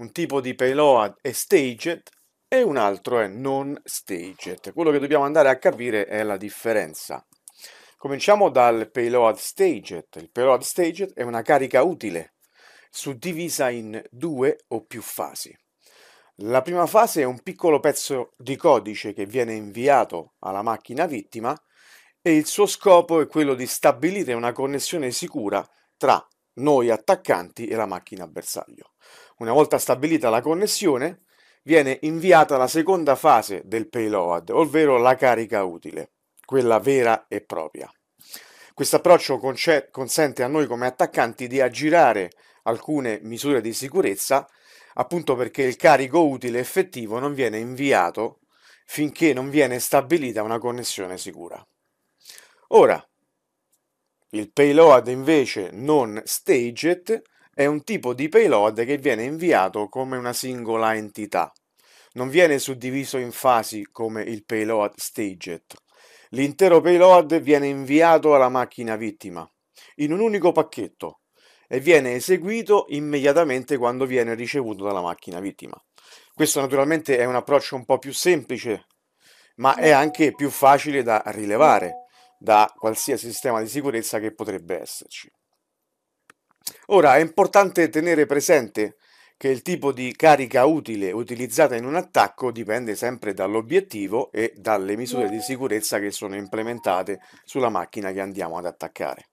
un tipo di payload è staged e un altro è non staged. Quello che dobbiamo andare a capire è la differenza. Cominciamo dal payload staged. Il payload staged è una carica utile suddivisa in due o più fasi. La prima fase è un piccolo pezzo di codice che viene inviato alla macchina vittima e il suo scopo è quello di stabilire una connessione sicura tra noi attaccanti e la macchina bersaglio. Una volta stabilita la connessione, viene inviata la seconda fase del payload, ovvero la carica utile, quella vera e propria. Questo approccio conce- consente a noi come attaccanti di aggirare alcune misure di sicurezza, appunto perché il carico utile effettivo non viene inviato finché non viene stabilita una connessione sicura. Ora, il payload invece non staged è un tipo di payload che viene inviato come una singola entità. Non viene suddiviso in fasi come il payload staged. L'intero payload viene inviato alla macchina vittima in un unico pacchetto e viene eseguito immediatamente quando viene ricevuto dalla macchina vittima. Questo naturalmente è un approccio un po' più semplice, ma è anche più facile da rilevare da qualsiasi sistema di sicurezza che potrebbe esserci. Ora è importante tenere presente che il tipo di carica utile utilizzata in un attacco dipende sempre dall'obiettivo e dalle misure di sicurezza che sono implementate sulla macchina che andiamo ad attaccare.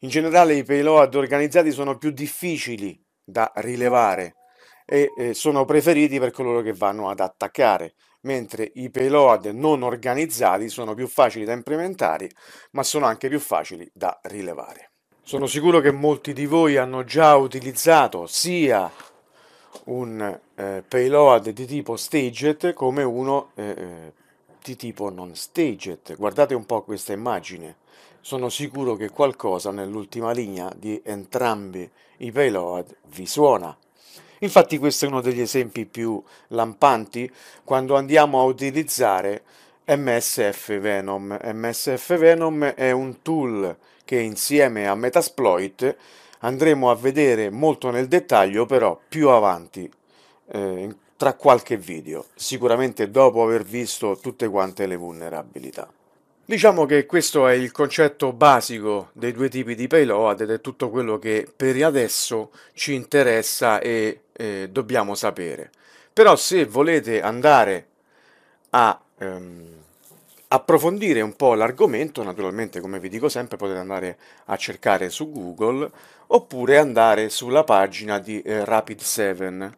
In generale i payload organizzati sono più difficili da rilevare e sono preferiti per coloro che vanno ad attaccare, mentre i payload non organizzati sono più facili da implementare ma sono anche più facili da rilevare. Sono sicuro che molti di voi hanno già utilizzato sia un eh, payload di tipo staged come uno eh, eh, di tipo non staged. Guardate un po' questa immagine. Sono sicuro che qualcosa nell'ultima linea di entrambi i payload vi suona. Infatti questo è uno degli esempi più lampanti quando andiamo a utilizzare MSF Venom. MSF Venom è un tool che insieme a Metasploit andremo a vedere molto nel dettaglio però più avanti eh, tra qualche video, sicuramente dopo aver visto tutte quante le vulnerabilità. Diciamo che questo è il concetto basico dei due tipi di payload ed è tutto quello che per adesso ci interessa e eh, dobbiamo sapere. Però se volete andare a ehm, approfondire un po' l'argomento, naturalmente come vi dico sempre potete andare a cercare su Google oppure andare sulla pagina di eh, Rapid7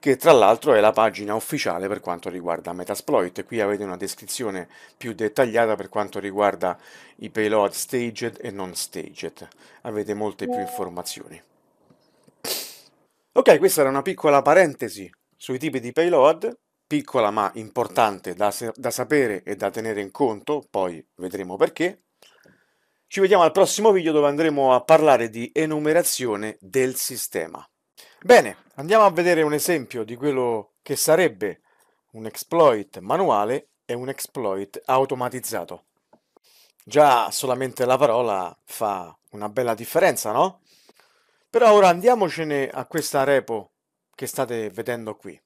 che tra l'altro è la pagina ufficiale per quanto riguarda Metasploit. Qui avete una descrizione più dettagliata per quanto riguarda i payload staged e non staged. Avete molte più informazioni. Ok, questa era una piccola parentesi sui tipi di payload piccola ma importante da, da sapere e da tenere in conto, poi vedremo perché. Ci vediamo al prossimo video dove andremo a parlare di enumerazione del sistema. Bene, andiamo a vedere un esempio di quello che sarebbe un exploit manuale e un exploit automatizzato. Già solamente la parola fa una bella differenza, no? Però ora andiamocene a questa repo che state vedendo qui.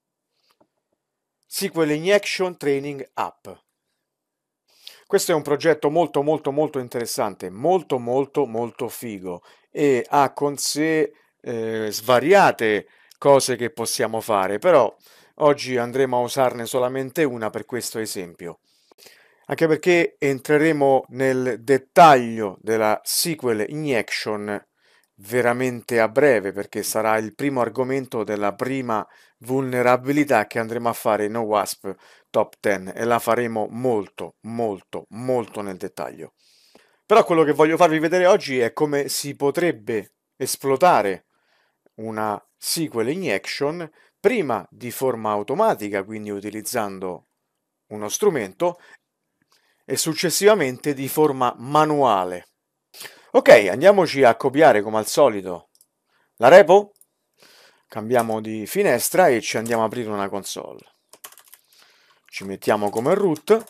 SQL Injection Training App. Questo è un progetto molto molto molto interessante, molto molto molto figo e ha con sé eh, svariate cose che possiamo fare, però oggi andremo a usarne solamente una per questo esempio. Anche perché entreremo nel dettaglio della SQL Injection veramente a breve perché sarà il primo argomento della prima vulnerabilità che andremo a fare in OWASP Top 10 e la faremo molto molto molto nel dettaglio. Però quello che voglio farvi vedere oggi è come si potrebbe esplotare una SQL injection prima di forma automatica, quindi utilizzando uno strumento, e successivamente di forma manuale. Ok, andiamoci a copiare come al solito la repo, cambiamo di finestra e ci andiamo a aprire una console. Ci mettiamo come root,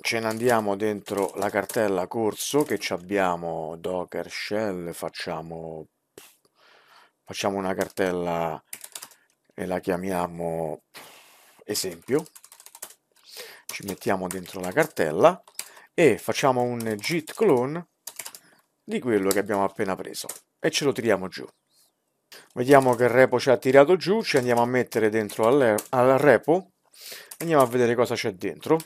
ce ne andiamo dentro la cartella corso che abbiamo docker shell, facciamo, facciamo una cartella e la chiamiamo esempio, ci mettiamo dentro la cartella e facciamo un git clone di quello che abbiamo appena preso e ce lo tiriamo giù. Vediamo che il repo ci ha tirato giù, ci andiamo a mettere dentro al, al repo, andiamo a vedere cosa c'è dentro.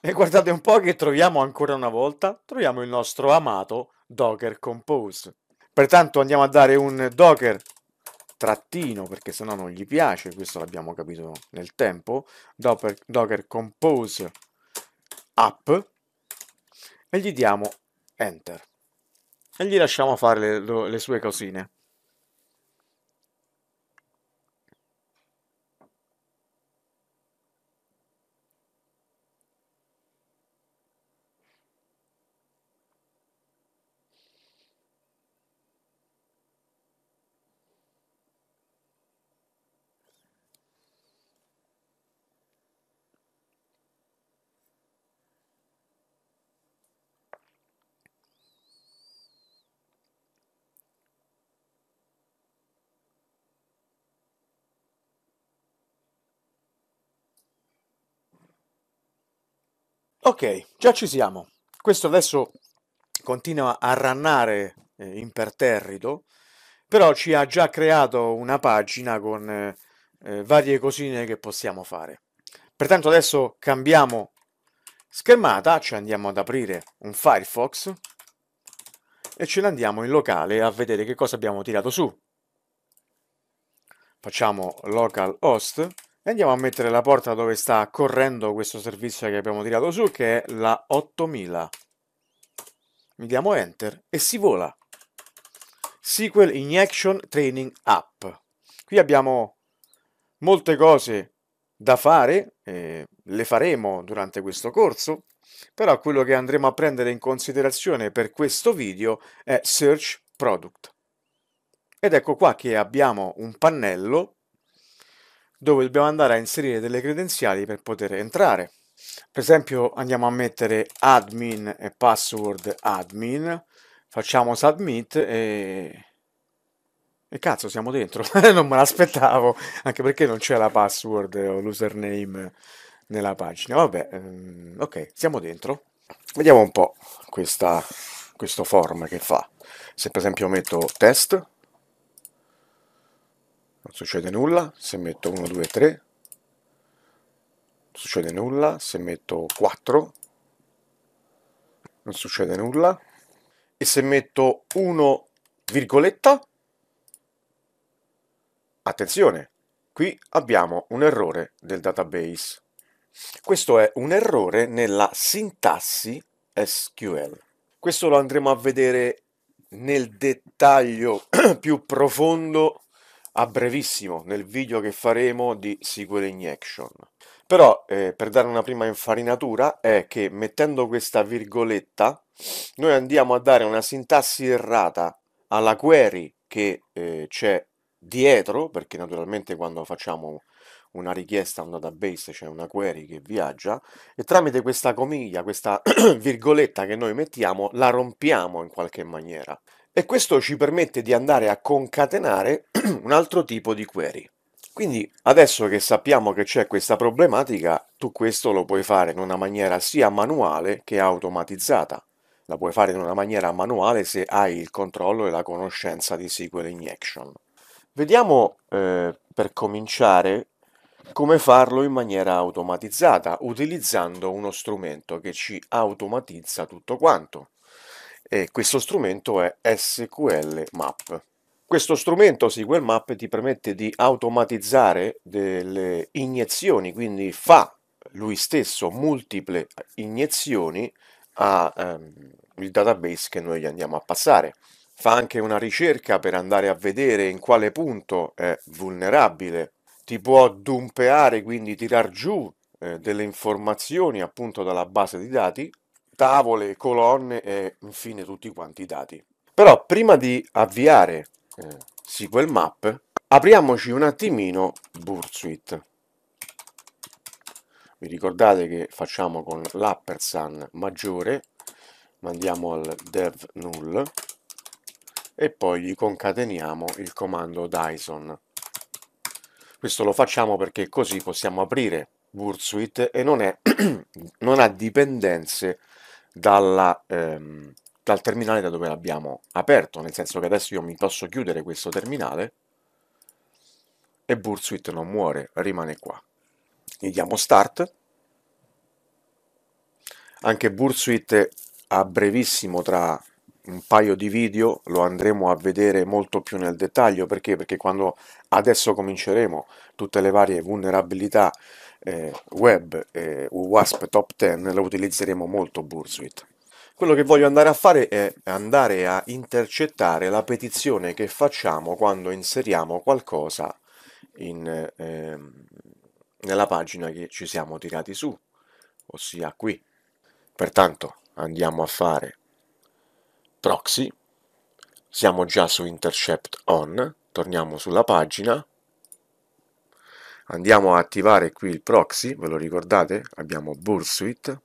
E guardate un po' che troviamo ancora una volta, troviamo il nostro amato Docker Compose. Pertanto andiamo a dare un Docker trattino, perché sennò non gli piace, questo l'abbiamo capito nel tempo, Docker, Docker Compose app, e gli diamo enter e gli lasciamo fare le, le sue cosine Ok, già ci siamo. Questo adesso continua a rannare eh, imperterrito, però ci ha già creato una pagina con eh, eh varie cosine che possiamo fare. Pertanto adesso cambiamo schermata, ci andiamo ad aprire un Firefox e ce l'andiamo in locale a vedere che cosa abbiamo tirato su. Facciamo localhost Andiamo a mettere la porta dove sta correndo questo servizio che abbiamo tirato su, che è la 8000. Mi diamo Enter e si vola. SQL Injection Training App. Qui abbiamo molte cose da fare, eh, le faremo durante questo corso, però quello che andremo a prendere in considerazione per questo video è Search Product. Ed ecco qua che abbiamo un pannello dove dobbiamo andare a inserire delle credenziali per poter entrare. Per esempio andiamo a mettere admin e password admin, facciamo submit e... E cazzo, siamo dentro, non me l'aspettavo, anche perché non c'è la password o l'username nella pagina. Vabbè, ehm, ok, siamo dentro. Vediamo un po' questa, questo form che fa. Se per esempio metto test, non succede nulla, se metto 1, 2, 3, non succede nulla, se metto 4, non succede nulla, e se metto 1, virgoletta, attenzione, qui abbiamo un errore del database. Questo è un errore nella sintassi SQL. Questo lo andremo a vedere nel dettaglio più profondo a brevissimo nel video che faremo di SQL Injection. Però, eh, per dare una prima infarinatura, è che mettendo questa virgoletta, noi andiamo a dare una sintassi errata alla query che eh, c'è dietro, perché naturalmente quando facciamo una richiesta a un database, c'è cioè una query che viaggia, e tramite questa comiglia, questa virgoletta che noi mettiamo, la rompiamo in qualche maniera e questo ci permette di andare a concatenare un altro tipo di query. Quindi adesso che sappiamo che c'è questa problematica, tu questo lo puoi fare in una maniera sia manuale che automatizzata. La puoi fare in una maniera manuale se hai il controllo e la conoscenza di SQL Injection. Vediamo eh, per cominciare come farlo in maniera automatizzata utilizzando uno strumento che ci automatizza tutto quanto e questo strumento è SQL Map. Questo strumento SQL Map ti permette di automatizzare delle iniezioni, quindi fa lui stesso multiple iniezioni al ehm, database che noi gli andiamo a passare. Fa anche una ricerca per andare a vedere in quale punto è vulnerabile. Ti può dumpeare, quindi tirar giù eh, delle informazioni appunto dalla base di dati tavole, colonne e infine tutti quanti i dati. Però prima di avviare eh, SQL Map, apriamoci un attimino Bursuit. Vi ricordate che facciamo con l'appersan maggiore, mandiamo al dev null e poi gli concateniamo il comando Dyson. Questo lo facciamo perché così possiamo aprire Bursuit e non, è, non ha dipendenze dalla, ehm, dal terminale da dove l'abbiamo aperto, nel senso che adesso io mi posso chiudere questo terminale e Bursuit non muore, rimane qua. Gli diamo start. Anche Bursuit a brevissimo tra un paio di video lo andremo a vedere molto più nel dettaglio perché perché quando adesso cominceremo tutte le varie vulnerabilità eh, web eh, WASP top 10 la utilizzeremo molto Bursuit. Quello che voglio andare a fare è andare a intercettare la petizione che facciamo quando inseriamo qualcosa in, eh, nella pagina che ci siamo tirati su, ossia qui. Pertanto andiamo a fare proxy, siamo già su intercept on, torniamo sulla pagina, andiamo a attivare qui il proxy, ve lo ricordate? Abbiamo Bursuit.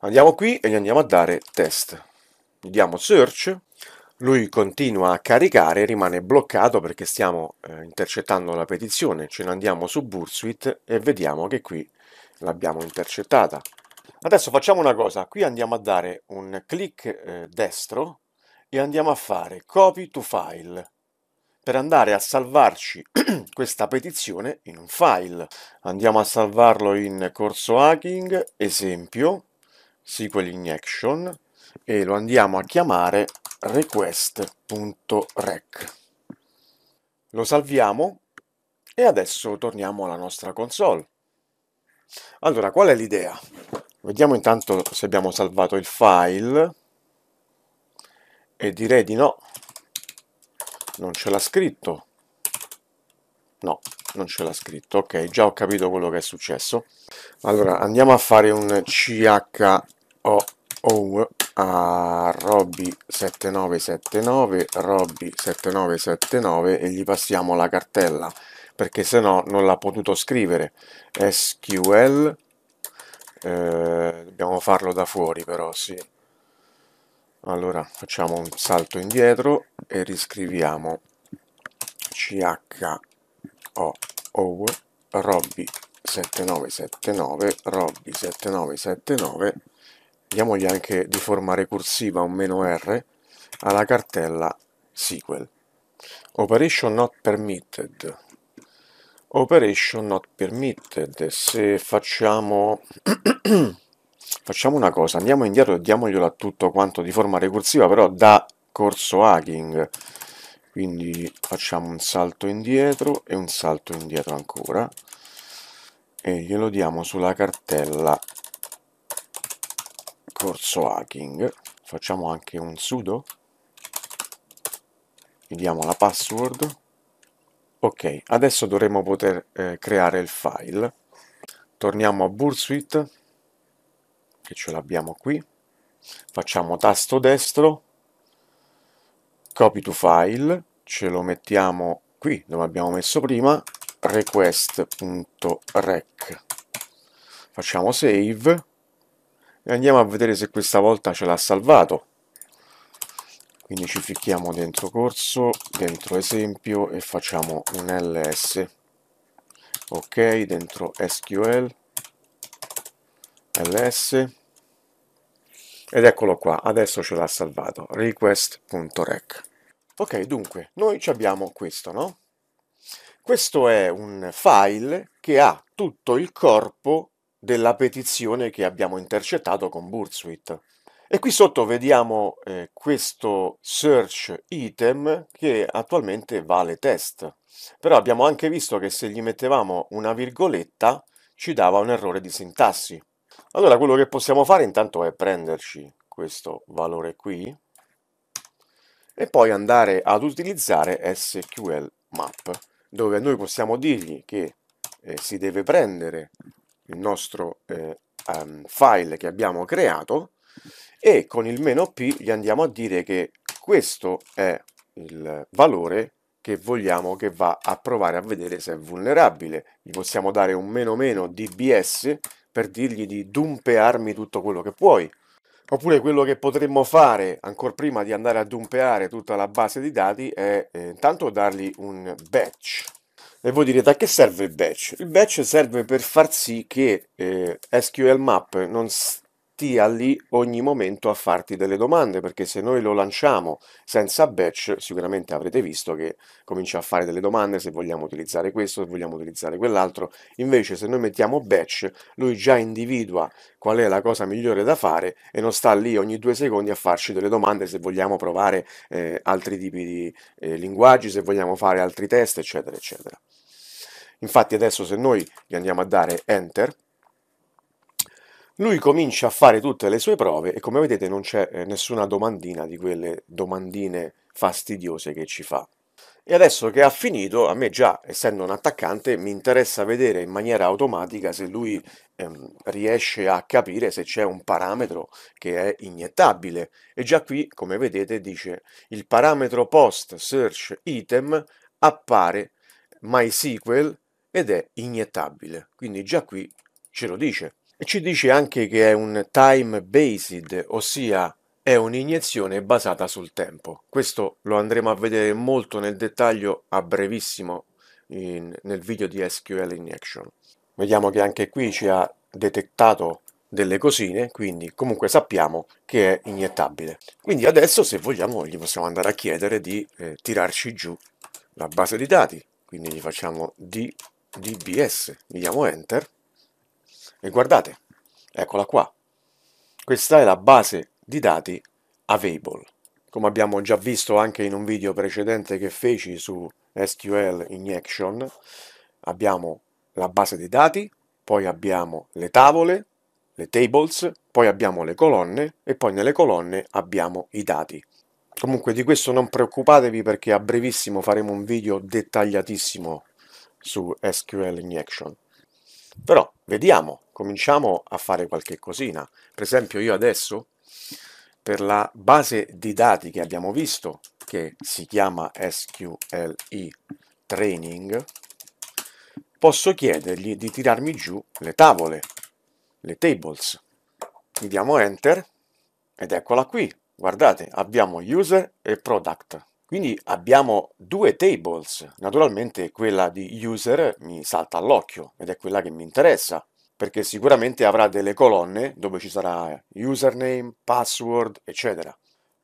Andiamo qui e gli andiamo a dare test. Gli diamo search, lui continua a caricare, rimane bloccato perché stiamo eh, intercettando la petizione. Ce ne andiamo su Bursuit e vediamo che qui l'abbiamo intercettata. Adesso facciamo una cosa, qui andiamo a dare un clic eh, destro e andiamo a fare copy to file per andare a salvarci questa petizione in un file. Andiamo a salvarlo in corso hacking, esempio, SQL injection e lo andiamo a chiamare request.rec. Lo salviamo e adesso torniamo alla nostra console. Allora, qual è l'idea? Vediamo intanto se abbiamo salvato il file e direi di no, non ce l'ha scritto no non ce l'ha scritto ok già ho capito quello che è successo allora andiamo a fare un CHOO a Robby7979 Robby7979 e gli passiamo la cartella perché se no non l'ha potuto scrivere SQL eh, dobbiamo farlo da fuori però sì allora facciamo un salto indietro e riscriviamo CHOO Robby 7979 Robby 7979 diamogli anche di forma recursiva un meno R alla cartella SQL Operation not permitted Operation not permitted se facciamo Facciamo una cosa, andiamo indietro e diamoglielo a tutto quanto di forma recursiva, però da corso hacking. Quindi facciamo un salto indietro e un salto indietro ancora. E glielo diamo sulla cartella corso hacking. Facciamo anche un sudo. Gli diamo la password. Ok, adesso dovremo poter eh, creare il file. Torniamo a Bursuite che ce l'abbiamo qui facciamo tasto destro copy to file ce lo mettiamo qui dove abbiamo messo prima request.rec facciamo save e andiamo a vedere se questa volta ce l'ha salvato quindi ci ficchiamo dentro corso dentro esempio e facciamo un ls ok dentro sql ls ed eccolo qua, adesso ce l'ha salvato, request.rec. Ok, dunque, noi ci abbiamo questo, no? Questo è un file che ha tutto il corpo della petizione che abbiamo intercettato con Bursuit. E qui sotto vediamo eh, questo search item che attualmente vale test. Però abbiamo anche visto che se gli mettevamo una virgoletta ci dava un errore di sintassi. Allora, quello che possiamo fare intanto è prenderci questo valore qui e poi andare ad utilizzare SQL map, dove noi possiamo dirgli che eh, si deve prendere il nostro eh, um, file che abbiamo creato e con il meno "-p", gli andiamo a dire che questo è il valore che vogliamo che va a provare a vedere se è vulnerabile. Gli possiamo dare un meno meno dbs per dirgli di dumpearmi tutto quello che puoi. Oppure quello che potremmo fare ancora prima di andare a dumpeare tutta la base di dati è eh, intanto dargli un batch. E voi direte a che serve il batch? Il batch serve per far sì che eh, SQL Map non, stia lì ogni momento a farti delle domande, perché se noi lo lanciamo senza batch, sicuramente avrete visto che comincia a fare delle domande se vogliamo utilizzare questo, se vogliamo utilizzare quell'altro. Invece se noi mettiamo batch, lui già individua qual è la cosa migliore da fare e non sta lì ogni due secondi a farci delle domande se vogliamo provare eh, altri tipi di eh, linguaggi, se vogliamo fare altri test, eccetera, eccetera. Infatti adesso se noi gli andiamo a dare Enter, lui comincia a fare tutte le sue prove e come vedete non c'è eh, nessuna domandina di quelle domandine fastidiose che ci fa. E adesso che ha finito, a me già, essendo un attaccante, mi interessa vedere in maniera automatica se lui ehm, riesce a capire se c'è un parametro che è iniettabile. E già qui, come vedete, dice il parametro post search item appare MySQL ed è iniettabile. Quindi già qui ce lo dice ci dice anche che è un time based, ossia è un'iniezione basata sul tempo. Questo lo andremo a vedere molto nel dettaglio a brevissimo in, nel video di SQL Injection. Vediamo che anche qui ci ha detettato delle cosine, quindi comunque sappiamo che è iniettabile. Quindi adesso se vogliamo gli possiamo andare a chiedere di eh, tirarci giù la base di dati, quindi gli facciamo D, dbs, diamo enter e guardate, eccola qua. Questa è la base di dati available. Come abbiamo già visto anche in un video precedente che feci su SQL Injection, abbiamo la base dei dati, poi abbiamo le tavole, le tables, poi abbiamo le colonne e poi nelle colonne abbiamo i dati. Comunque di questo non preoccupatevi perché a brevissimo faremo un video dettagliatissimo su SQL Injection. Però vediamo, cominciamo a fare qualche cosina. Per esempio io adesso per la base di dati che abbiamo visto, che si chiama SQLI Training, posso chiedergli di tirarmi giù le tavole, le tables. Gli diamo Enter ed eccola qui. Guardate, abbiamo user e product. Quindi abbiamo due tables, naturalmente quella di user mi salta all'occhio ed è quella che mi interessa, perché sicuramente avrà delle colonne dove ci sarà username, password, eccetera.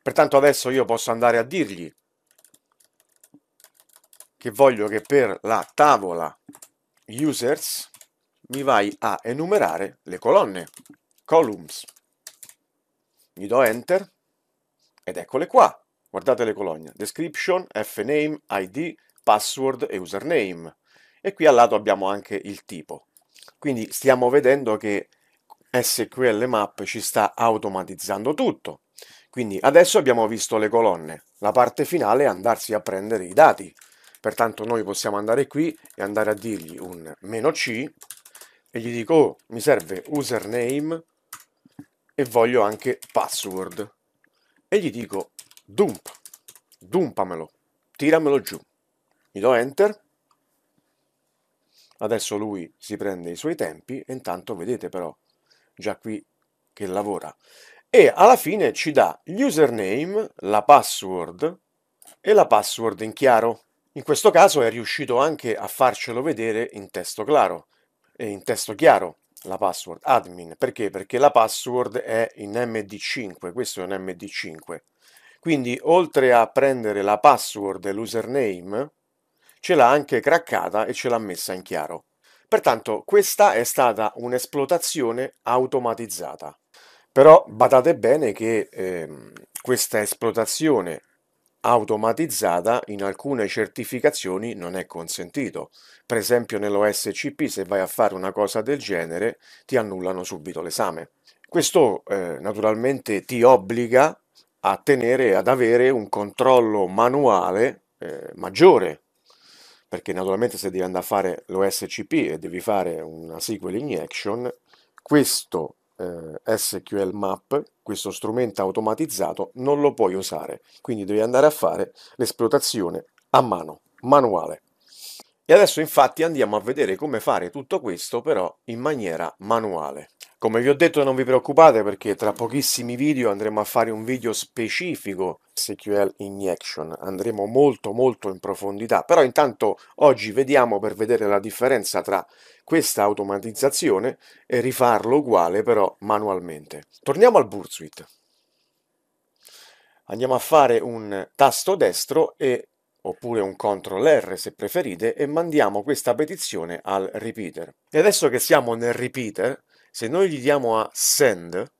Pertanto adesso io posso andare a dirgli che voglio che per la tavola users mi vai a enumerare le colonne, columns. Gli do enter ed eccole qua. Guardate le colonne, description, fname, id, password e username. E qui al lato abbiamo anche il tipo. Quindi stiamo vedendo che SQL Map ci sta automatizzando tutto. Quindi adesso abbiamo visto le colonne, la parte finale è andarsi a prendere i dati. Pertanto noi possiamo andare qui e andare a dirgli un meno C e gli dico oh, mi serve username e voglio anche password. E gli dico dump, dumpamelo, tiramelo giù. Mi do enter. Adesso lui si prende i suoi tempi e intanto vedete però già qui che lavora. E alla fine ci dà l'username, la password e la password in chiaro. In questo caso è riuscito anche a farcelo vedere in testo chiaro, in testo chiaro la password admin. Perché? Perché la password è in MD5, questo è un MD5. Quindi oltre a prendere la password e l'username, ce l'ha anche craccata e ce l'ha messa in chiaro. Pertanto questa è stata un'esplotazione automatizzata. Però badate bene che eh, questa esplotazione automatizzata in alcune certificazioni non è consentito. Per esempio nell'OSCP se vai a fare una cosa del genere ti annullano subito l'esame. Questo eh, naturalmente ti obbliga a tenere, ad avere un controllo manuale eh, maggiore, perché naturalmente se devi andare a fare l'OSCP e devi fare una SQL injection, questo eh, SQL map, questo strumento automatizzato, non lo puoi usare, quindi devi andare a fare l'esplotazione a mano, manuale. E adesso infatti andiamo a vedere come fare tutto questo però in maniera manuale. Come vi ho detto non vi preoccupate perché tra pochissimi video andremo a fare un video specifico SQL Injection, andremo molto molto in profondità, però intanto oggi vediamo per vedere la differenza tra questa automatizzazione e rifarlo uguale però manualmente. Torniamo al Bursuit. Andiamo a fare un tasto destro e oppure un CTRL R se preferite e mandiamo questa petizione al repeater. E adesso che siamo nel repeater se noi gli diamo a send,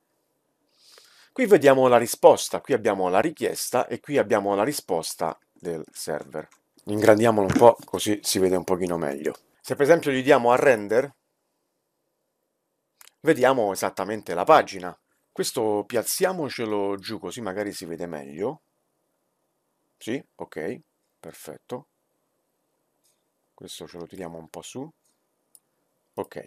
qui vediamo la risposta, qui abbiamo la richiesta e qui abbiamo la risposta del server. Ingrandiamolo un po' così si vede un pochino meglio. Se per esempio gli diamo a render, vediamo esattamente la pagina. Questo piazziamocelo giù così magari si vede meglio. Sì, ok, perfetto. Questo ce lo tiriamo un po' su. Ok.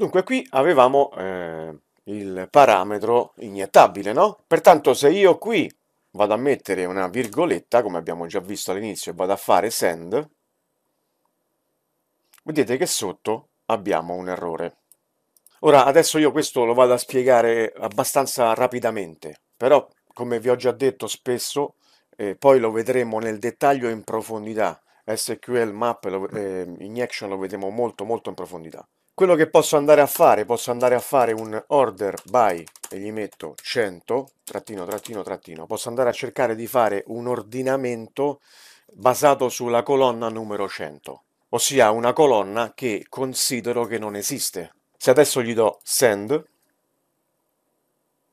Dunque qui avevamo eh, il parametro iniettabile, no? Pertanto se io qui vado a mettere una virgoletta, come abbiamo già visto all'inizio, e vado a fare send, vedete che sotto abbiamo un errore. Ora, adesso io questo lo vado a spiegare abbastanza rapidamente, però, come vi ho già detto spesso, eh, poi lo vedremo nel dettaglio in profondità. SQL Map, lo, eh, Injection lo vedremo molto molto in profondità quello che posso andare a fare, posso andare a fare un order by e gli metto 100, trattino, trattino, trattino, posso andare a cercare di fare un ordinamento basato sulla colonna numero 100, ossia una colonna che considero che non esiste. Se adesso gli do send,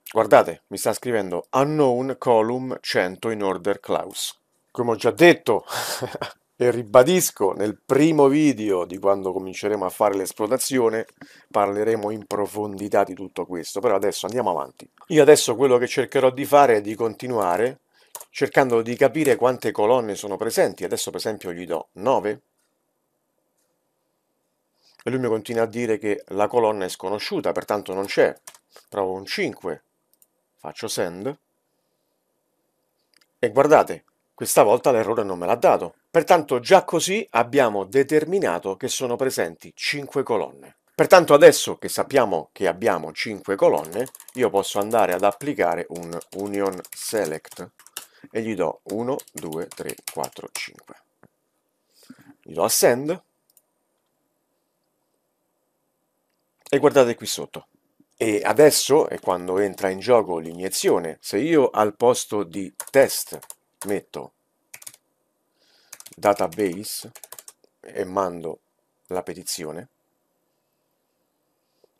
guardate, mi sta scrivendo unknown column 100 in order clause. Come ho già detto, E ribadisco, nel primo video di quando cominceremo a fare l'esplorazione parleremo in profondità di tutto questo, però adesso andiamo avanti. Io adesso quello che cercherò di fare è di continuare cercando di capire quante colonne sono presenti. Adesso per esempio gli do 9 e lui mi continua a dire che la colonna è sconosciuta, pertanto non c'è. Provo un 5, faccio send e guardate, questa volta l'errore non me l'ha dato Pertanto già così abbiamo determinato che sono presenti 5 colonne. Pertanto adesso che sappiamo che abbiamo 5 colonne, io posso andare ad applicare un union select e gli do 1, 2, 3, 4, 5. Gli do ascend e guardate qui sotto. E adesso è quando entra in gioco l'iniezione. Se io al posto di test metto database e mando la petizione.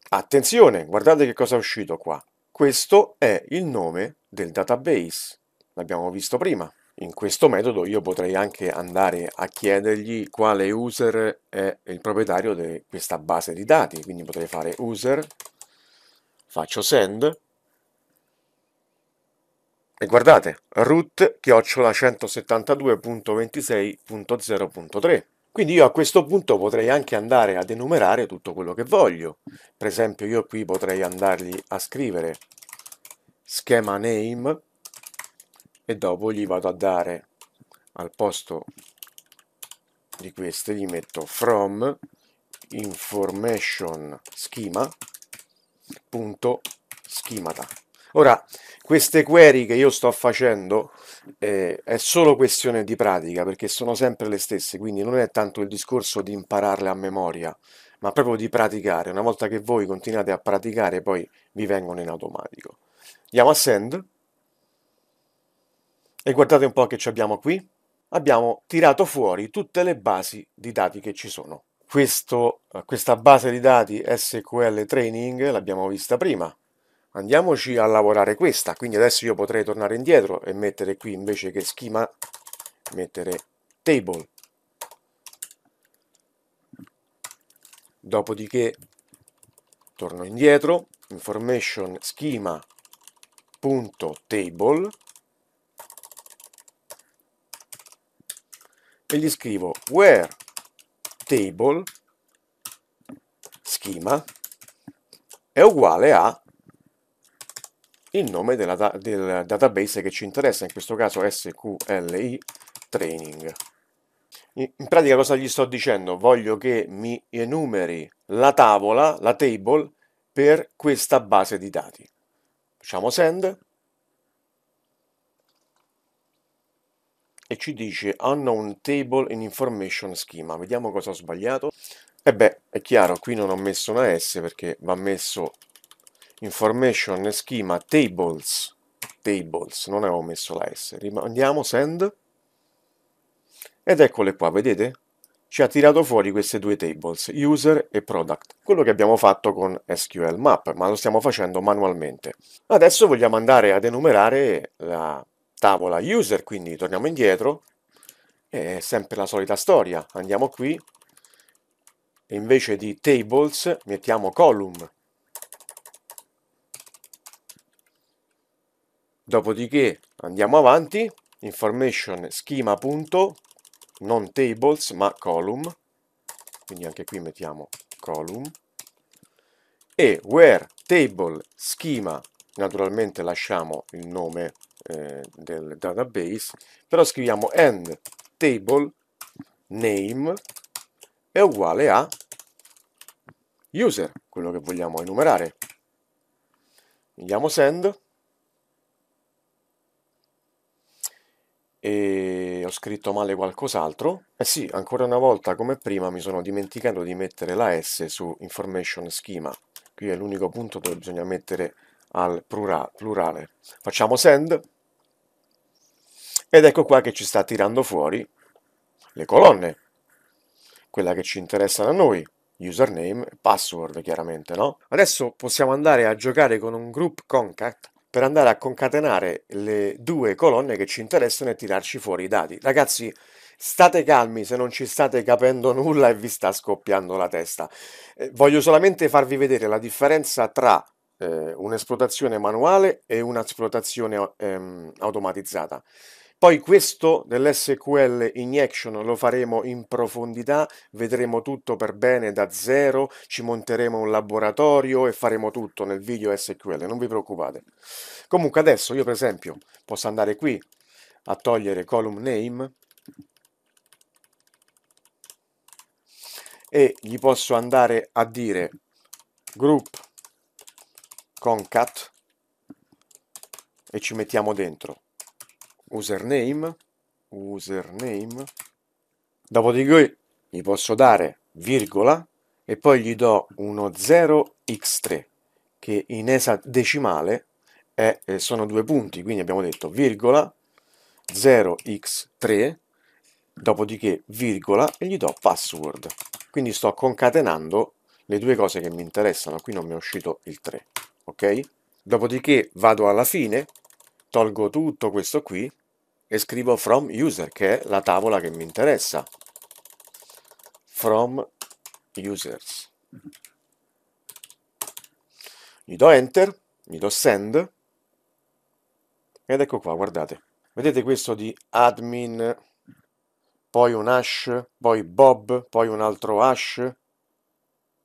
Attenzione, guardate che cosa è uscito qua. Questo è il nome del database, l'abbiamo visto prima. In questo metodo io potrei anche andare a chiedergli quale user è il proprietario di questa base di dati, quindi potrei fare user, faccio send, e guardate, root chiocciola 172.26.0.3. Quindi io a questo punto potrei anche andare ad enumerare tutto quello che voglio. Per esempio io qui potrei andargli a scrivere schema name e dopo gli vado a dare al posto di queste gli metto from information schema punto schemata Ora, queste query che io sto facendo eh, è solo questione di pratica, perché sono sempre le stesse, quindi non è tanto il discorso di impararle a memoria, ma proprio di praticare. Una volta che voi continuate a praticare, poi vi vengono in automatico. Andiamo a send e guardate un po' che ci abbiamo qui. Abbiamo tirato fuori tutte le basi di dati che ci sono. Questo, questa base di dati SQL Training l'abbiamo vista prima, andiamoci a lavorare questa quindi adesso io potrei tornare indietro e mettere qui invece che schema mettere table dopodiché torno indietro information schema.table e gli scrivo where table schema è uguale a il nome da del database che ci interessa, in questo caso SQLI Training. In pratica cosa gli sto dicendo? Voglio che mi enumeri la tavola, la table, per questa base di dati. Facciamo send e ci dice unknown table in information schema. Vediamo cosa ho sbagliato. E beh, è chiaro, qui non ho messo una S perché va messo information schema tables tables non avevo messo la s rimandiamo send ed eccole qua vedete ci ha tirato fuori queste due tables user e product quello che abbiamo fatto con SQL map ma lo stiamo facendo manualmente adesso vogliamo andare ad enumerare la tavola user quindi torniamo indietro è sempre la solita storia andiamo qui e invece di tables mettiamo column Dopodiché andiamo avanti, information schema non tables ma column, quindi anche qui mettiamo column, e where table schema, naturalmente lasciamo il nome eh, del database, però scriviamo end table name è uguale a user, quello che vogliamo enumerare. Andiamo send, e ho scritto male qualcos'altro. Eh sì, ancora una volta, come prima, mi sono dimenticato di mettere la S su information schema. Qui è l'unico punto dove bisogna mettere al plurale. Facciamo send. Ed ecco qua che ci sta tirando fuori le colonne. Quella che ci interessa a noi username e password chiaramente, no? Adesso possiamo andare a giocare con un group contact per andare a concatenare le due colonne che ci interessano e tirarci fuori i dati. Ragazzi, state calmi se non ci state capendo nulla e vi sta scoppiando la testa. Eh, voglio solamente farvi vedere la differenza tra eh, un'esplotazione manuale e un'esplotazione ehm, automatizzata. Poi questo dell'SQL injection lo faremo in profondità, vedremo tutto per bene da zero, ci monteremo un laboratorio e faremo tutto nel video SQL, non vi preoccupate. Comunque adesso io per esempio posso andare qui a togliere column name e gli posso andare a dire group concat e ci mettiamo dentro username, username, dopodiché gli posso dare virgola e poi gli do uno 0x3 che in esadecimale è, eh, sono due punti, quindi abbiamo detto virgola 0x3, dopodiché virgola e gli do password. Quindi sto concatenando le due cose che mi interessano, qui non mi è uscito il 3, ok? Dopodiché vado alla fine tolgo tutto questo qui e scrivo from user che è la tavola che mi interessa from users gli do enter gli do send ed ecco qua guardate vedete questo di admin poi un hash poi bob poi un altro hash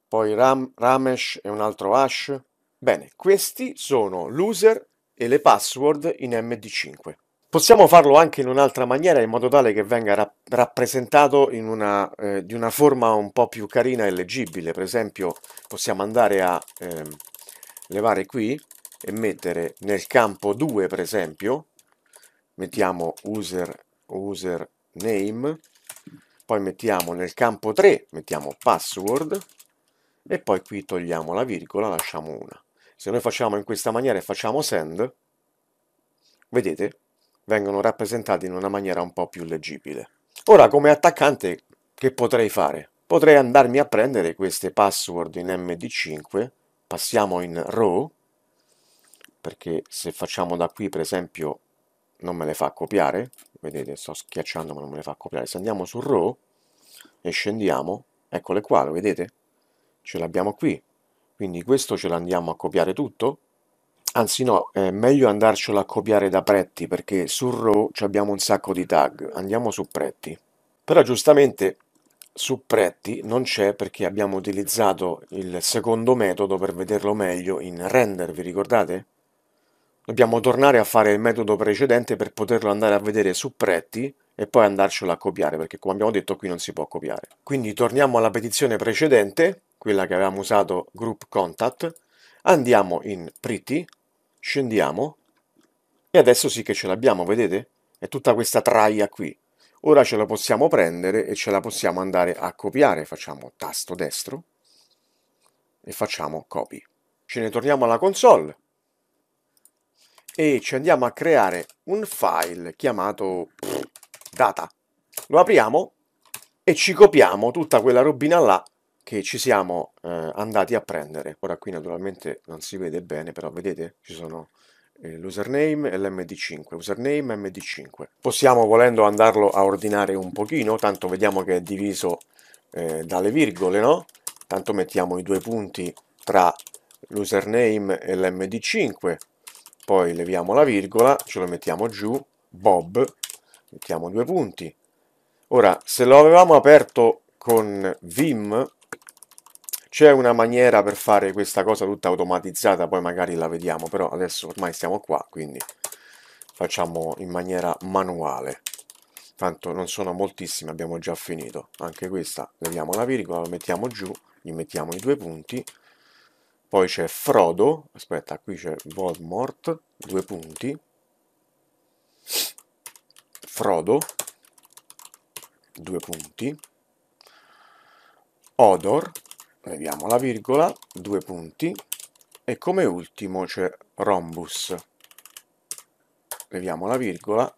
poi Ram, ramesh e un altro hash bene questi sono l'user e le password in MD5. Possiamo farlo anche in un'altra maniera in modo tale che venga rap rappresentato una, eh, di una forma un po' più carina e leggibile. Per esempio possiamo andare a eh, levare qui e mettere nel campo 2 per esempio, mettiamo user, user name, poi mettiamo nel campo 3, mettiamo password e poi qui togliamo la virgola, lasciamo una. Se noi facciamo in questa maniera e facciamo send, vedete, vengono rappresentati in una maniera un po' più leggibile. Ora, come attaccante, che potrei fare? Potrei andarmi a prendere queste password in MD5, passiamo in RAW, perché se facciamo da qui, per esempio, non me le fa copiare, vedete, sto schiacciando ma non me le fa copiare. Se andiamo su RAW e scendiamo, eccole qua, lo vedete? Ce l'abbiamo qui, quindi questo ce l'andiamo a copiare tutto? Anzi no, è meglio andarcelo a copiare da Pretti perché su Raw abbiamo un sacco di tag. Andiamo su Pretti. Però giustamente su Pretti non c'è perché abbiamo utilizzato il secondo metodo per vederlo meglio in render, vi ricordate? Dobbiamo tornare a fare il metodo precedente per poterlo andare a vedere su Pretti e poi andarcelo a copiare perché come abbiamo detto qui non si può copiare. Quindi torniamo alla petizione precedente quella che avevamo usato Group Contact, andiamo in Pretty, scendiamo e adesso sì che ce l'abbiamo, vedete? È tutta questa traia qui. Ora ce la possiamo prendere e ce la possiamo andare a copiare. Facciamo tasto destro e facciamo copy. Ce ne torniamo alla console e ci andiamo a creare un file chiamato data. Lo apriamo e ci copiamo tutta quella robina là che ci siamo eh, andati a prendere. Ora qui naturalmente non si vede bene, però vedete ci sono eh, l'username e l'md5, username md5. Possiamo volendo andarlo a ordinare un pochino, tanto vediamo che è diviso eh, dalle virgole, no? Tanto mettiamo i due punti tra l'username e l'md5, poi leviamo la virgola, ce lo mettiamo giù, bob, mettiamo due punti. Ora, se lo avevamo aperto con vim, c'è una maniera per fare questa cosa tutta automatizzata, poi magari la vediamo, però adesso ormai siamo qua, quindi facciamo in maniera manuale. Tanto non sono moltissime, abbiamo già finito. Anche questa, leviamo la virgola, la mettiamo giù, gli mettiamo i due punti. Poi c'è Frodo, aspetta, qui c'è Voldemort, due punti. Frodo, due punti. Odor, leviamo la virgola, due punti, e come ultimo c'è rhombus, leviamo la virgola,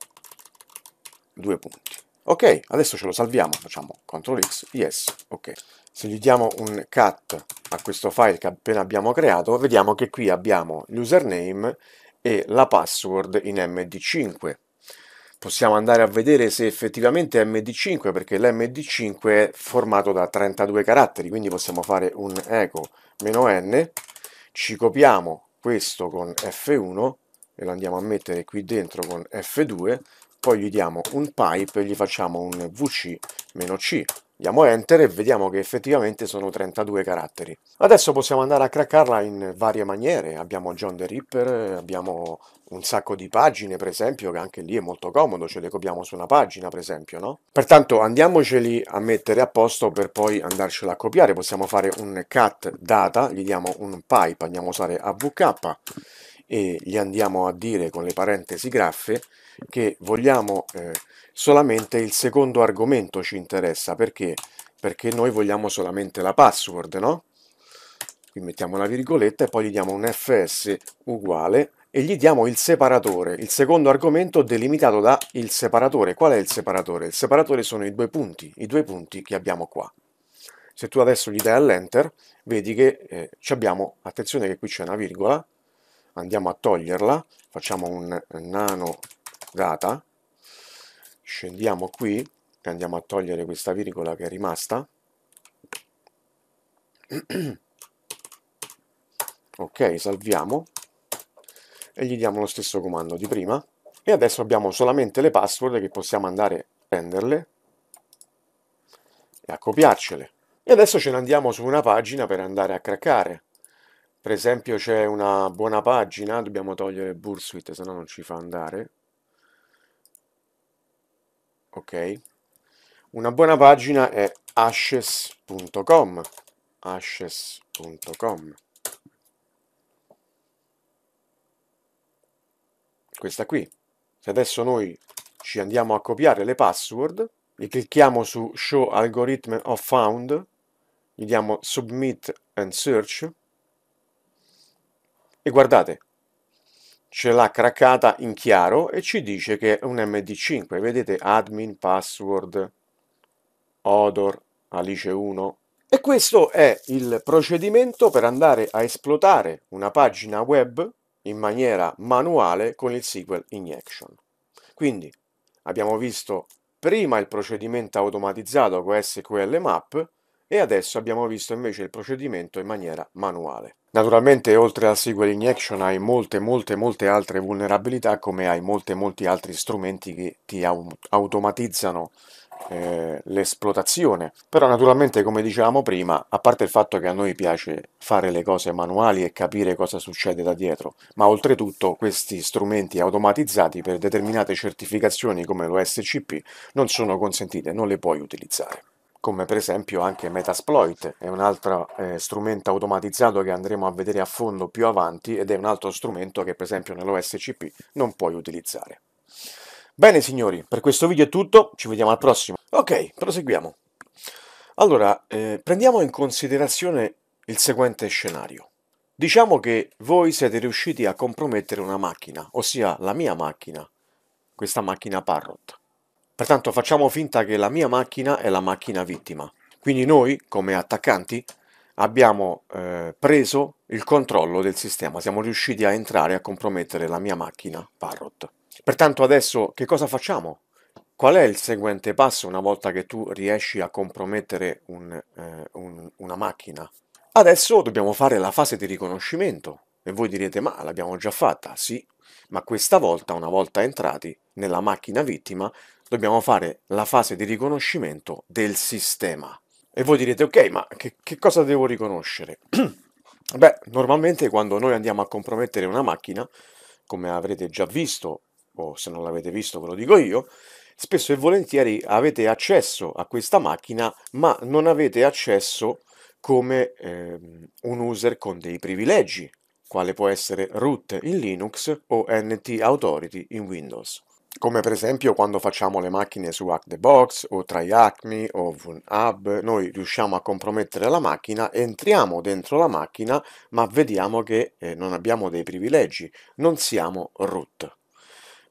due punti. Ok, adesso ce lo salviamo, facciamo CTRL X, yes, ok. Se gli diamo un cat a questo file che appena abbiamo creato, vediamo che qui abbiamo l'username e la password in MD5 possiamo andare a vedere se effettivamente è MD5 perché l'MD5 è formato da 32 caratteri quindi possiamo fare un eco meno n ci copiamo questo con F1 e lo andiamo a mettere qui dentro con F2 poi gli diamo un pipe e gli facciamo un VC-C meno Diamo enter e vediamo che effettivamente sono 32 caratteri. Adesso possiamo andare a craccarla in varie maniere, abbiamo John the Ripper, abbiamo un sacco di pagine per esempio, che anche lì è molto comodo, ce le copiamo su una pagina per esempio, no? Pertanto andiamoceli a mettere a posto per poi andarcela a copiare, possiamo fare un cat data, gli diamo un pipe, andiamo a usare AVK e gli andiamo a dire con le parentesi graffe che vogliamo... Eh, Solamente il secondo argomento ci interessa, perché? Perché noi vogliamo solamente la password, no? Qui mettiamo la virgoletta e poi gli diamo un fs uguale e gli diamo il separatore, il secondo argomento delimitato da il separatore. Qual è il separatore? Il separatore sono i due punti, i due punti che abbiamo qua. Se tu adesso gli dai all'enter, vedi che eh, abbiamo, attenzione che qui c'è una virgola, andiamo a toglierla, facciamo un nano data, scendiamo qui e andiamo a togliere questa virgola che è rimasta ok salviamo e gli diamo lo stesso comando di prima e adesso abbiamo solamente le password che possiamo andare a prenderle e a copiarcele e adesso ce ne andiamo su una pagina per andare a craccare per esempio c'è una buona pagina dobbiamo togliere Bursuit se no non ci fa andare ok? Una buona pagina è ashes.com, ashes.com. Questa qui. Se adesso noi ci andiamo a copiare le password, e clicchiamo su Show Algorithm of Found, gli diamo Submit and Search, e guardate, ce l'ha craccata in chiaro e ci dice che è un MD5. Vedete admin, password, odor, alice 1. E questo è il procedimento per andare a esplotare una pagina web in maniera manuale con il SQL Injection. Quindi abbiamo visto prima il procedimento automatizzato con SQL Map e adesso abbiamo visto invece il procedimento in maniera manuale. Naturalmente oltre al SQL Injection hai molte molte molte altre vulnerabilità come hai molte molti altri strumenti che ti automatizzano eh, l'esplotazione però naturalmente come dicevamo prima a parte il fatto che a noi piace fare le cose manuali e capire cosa succede da dietro ma oltretutto questi strumenti automatizzati per determinate certificazioni come lo SCP non sono consentite non le puoi utilizzare come per esempio anche Metasploit, è un altro eh, strumento automatizzato che andremo a vedere a fondo più avanti ed è un altro strumento che per esempio nell'OSCP non puoi utilizzare. Bene signori, per questo video è tutto, ci vediamo al prossimo. Ok, proseguiamo. Allora, eh, prendiamo in considerazione il seguente scenario. Diciamo che voi siete riusciti a compromettere una macchina, ossia la mia macchina, questa macchina Parrot. Pertanto facciamo finta che la mia macchina è la macchina vittima. Quindi noi, come attaccanti, abbiamo eh, preso il controllo del sistema, siamo riusciti a entrare a compromettere la mia macchina Parrot. Pertanto adesso che cosa facciamo? Qual è il seguente passo una volta che tu riesci a compromettere un, eh, un, una macchina? Adesso dobbiamo fare la fase di riconoscimento e voi direte ma l'abbiamo già fatta, sì, ma questa volta, una volta entrati nella macchina vittima, dobbiamo fare la fase di riconoscimento del sistema. E voi direte, ok, ma che, che cosa devo riconoscere? Beh, normalmente quando noi andiamo a compromettere una macchina, come avrete già visto, o se non l'avete visto ve lo dico io, spesso e volentieri avete accesso a questa macchina, ma non avete accesso come eh, un user con dei privilegi, quale può essere root in Linux o NT Authority in Windows come per esempio quando facciamo le macchine su Hack the Box o tra Acme o VunHub, noi riusciamo a compromettere la macchina, entriamo dentro la macchina ma vediamo che eh, non abbiamo dei privilegi, non siamo root.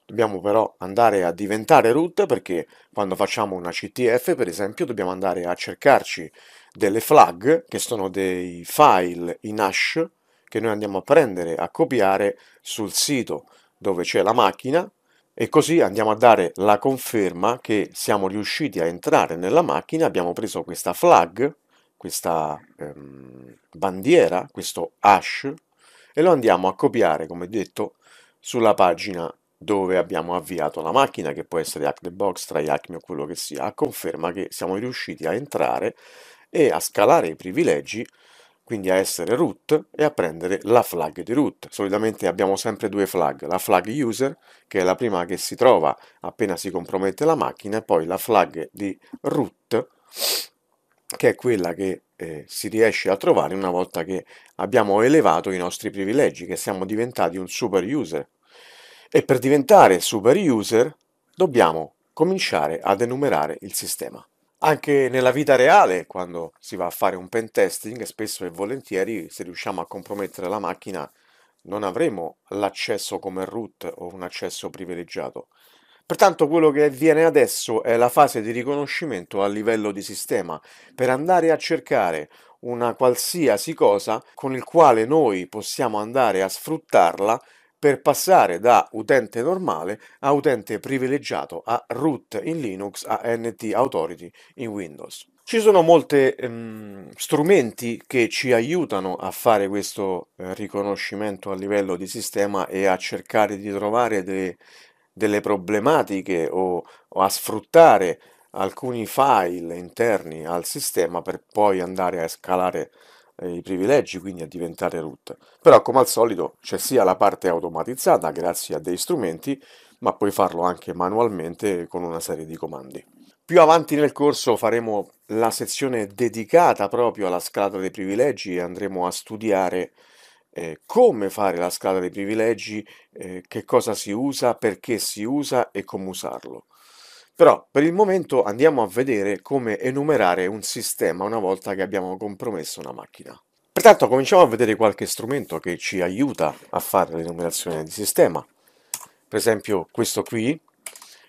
Dobbiamo però andare a diventare root perché quando facciamo una CTF, per esempio, dobbiamo andare a cercarci delle flag, che sono dei file in hash, che noi andiamo a prendere, a copiare sul sito dove c'è la macchina, e così andiamo a dare la conferma che siamo riusciti a entrare nella macchina, abbiamo preso questa flag, questa ehm, bandiera, questo hash, e lo andiamo a copiare, come detto, sulla pagina dove abbiamo avviato la macchina, che può essere Hack the Box, TryHackMe o quello che sia, a conferma che siamo riusciti a entrare e a scalare i privilegi quindi a essere root e a prendere la flag di root. Solitamente abbiamo sempre due flag, la flag user, che è la prima che si trova appena si compromette la macchina, e poi la flag di root, che è quella che eh, si riesce a trovare una volta che abbiamo elevato i nostri privilegi, che siamo diventati un super user. E per diventare super user dobbiamo cominciare ad enumerare il sistema. Anche nella vita reale, quando si va a fare un pentesting, spesso e volentieri se riusciamo a compromettere la macchina non avremo l'accesso come root o un accesso privilegiato. Pertanto quello che avviene adesso è la fase di riconoscimento a livello di sistema per andare a cercare una qualsiasi cosa con il quale noi possiamo andare a sfruttarla per passare da utente normale a utente privilegiato, a root in Linux, a NT Authority in Windows. Ci sono molti ehm, strumenti che ci aiutano a fare questo eh, riconoscimento a livello di sistema e a cercare di trovare de, delle problematiche o, o a sfruttare alcuni file interni al sistema per poi andare a scalare i privilegi, quindi a diventare root. Però come al solito c'è sia la parte automatizzata grazie a dei strumenti, ma puoi farlo anche manualmente con una serie di comandi. Più avanti nel corso faremo la sezione dedicata proprio alla scalata dei privilegi e andremo a studiare eh, come fare la scalata dei privilegi, eh, che cosa si usa, perché si usa e come usarlo. Però per il momento andiamo a vedere come enumerare un sistema una volta che abbiamo compromesso una macchina. Pertanto cominciamo a vedere qualche strumento che ci aiuta a fare l'enumerazione di sistema. Per esempio questo qui,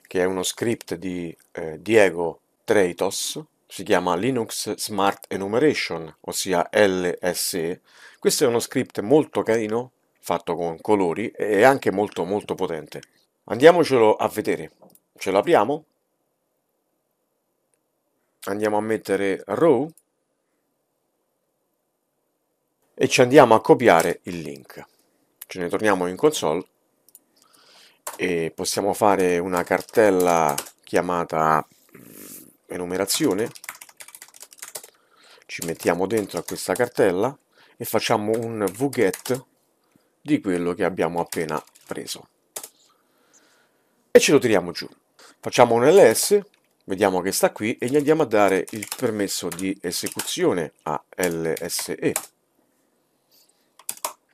che è uno script di eh, Diego Treitos, si chiama Linux Smart Enumeration, ossia LSE. Questo è uno script molto carino, fatto con colori e anche molto molto potente. Andiamocelo a vedere. Ce l'apriamo andiamo a mettere row e ci andiamo a copiare il link ce ne torniamo in console e possiamo fare una cartella chiamata mm, enumerazione ci mettiamo dentro a questa cartella e facciamo un wget di quello che abbiamo appena preso e ce lo tiriamo giù facciamo un ls vediamo che sta qui e gli andiamo a dare il permesso di esecuzione a LSE.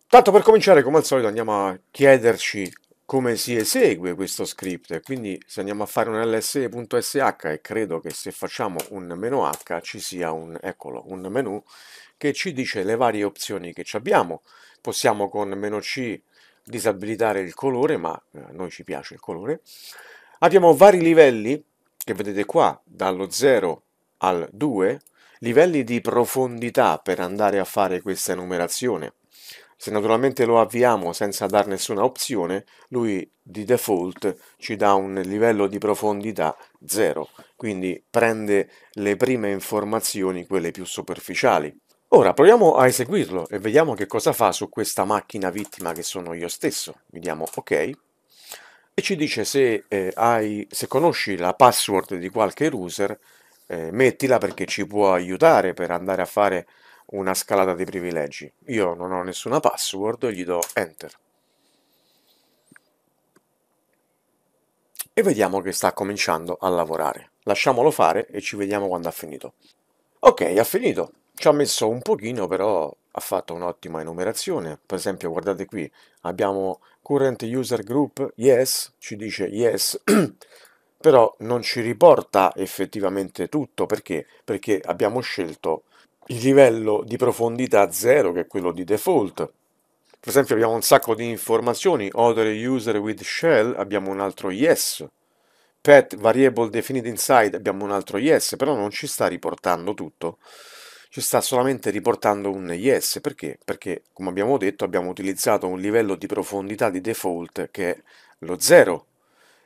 Tanto per cominciare, come al solito, andiamo a chiederci come si esegue questo script, quindi se andiamo a fare un lse.sh e credo che se facciamo un meno h ci sia un, eccolo, un menu che ci dice le varie opzioni che abbiamo, possiamo con meno c disabilitare il colore, ma eh, a noi ci piace il colore, abbiamo vari livelli che vedete qua, dallo 0 al 2, livelli di profondità per andare a fare questa enumerazione. Se naturalmente lo avviamo senza dar nessuna opzione, lui di default ci dà un livello di profondità 0, quindi prende le prime informazioni, quelle più superficiali. Ora proviamo a eseguirlo e vediamo che cosa fa su questa macchina vittima che sono io stesso. Vediamo ok, ci dice se, eh, hai, se conosci la password di qualche user, eh, mettila perché ci può aiutare per andare a fare una scalata di privilegi. Io non ho nessuna password, gli do enter. E vediamo che sta cominciando a lavorare. Lasciamolo fare e ci vediamo quando ha finito. Ok, ha finito. Ci ha messo un pochino, però ha fatto un'ottima enumerazione. Per esempio, guardate qui, abbiamo current user group, yes, ci dice yes, però non ci riporta effettivamente tutto, perché? Perché abbiamo scelto il livello di profondità 0, che è quello di default. Per esempio abbiamo un sacco di informazioni, other user with shell, abbiamo un altro yes, pet variable definite inside, abbiamo un altro yes, però non ci sta riportando tutto ci sta solamente riportando un yes, perché? Perché, come abbiamo detto, abbiamo utilizzato un livello di profondità di default che è lo 0.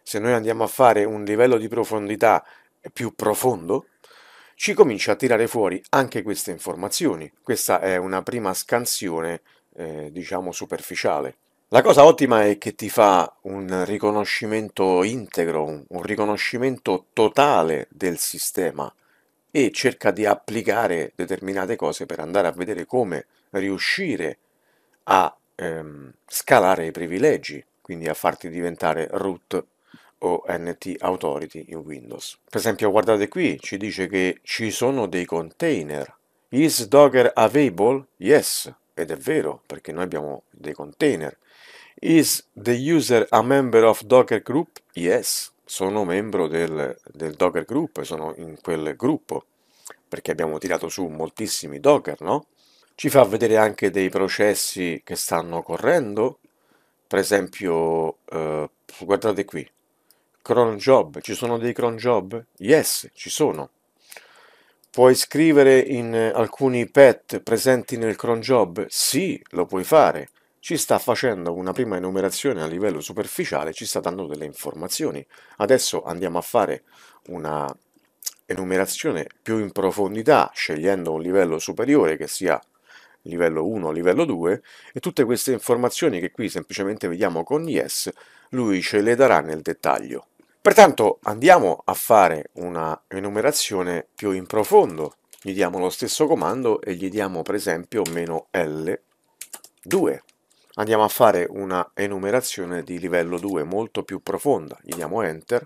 Se noi andiamo a fare un livello di profondità più profondo, ci comincia a tirare fuori anche queste informazioni. Questa è una prima scansione, eh, diciamo, superficiale. La cosa ottima è che ti fa un riconoscimento integro, un riconoscimento totale del sistema e cerca di applicare determinate cose per andare a vedere come riuscire a ehm, scalare i privilegi, quindi a farti diventare root o NT Authority in Windows. Per esempio, guardate qui, ci dice che ci sono dei container. Is Docker available? Yes, ed è vero, perché noi abbiamo dei container. Is the user a member of Docker Group? Yes, sono membro del, del Docker Group, sono in quel gruppo, perché abbiamo tirato su moltissimi Docker, no? Ci fa vedere anche dei processi che stanno correndo, per esempio, eh, guardate qui, cron job, ci sono dei cron job? Yes, ci sono. Puoi scrivere in alcuni pet presenti nel cron job? Sì, lo puoi fare ci sta facendo una prima enumerazione a livello superficiale, ci sta dando delle informazioni. Adesso andiamo a fare una enumerazione più in profondità, scegliendo un livello superiore che sia livello 1 livello 2 e tutte queste informazioni che qui semplicemente vediamo con yes lui ce le darà nel dettaglio. Pertanto andiamo a fare una enumerazione più in profondo, gli diamo lo stesso comando e gli diamo per esempio meno L2 andiamo a fare una enumerazione di livello 2 molto più profonda, gli diamo enter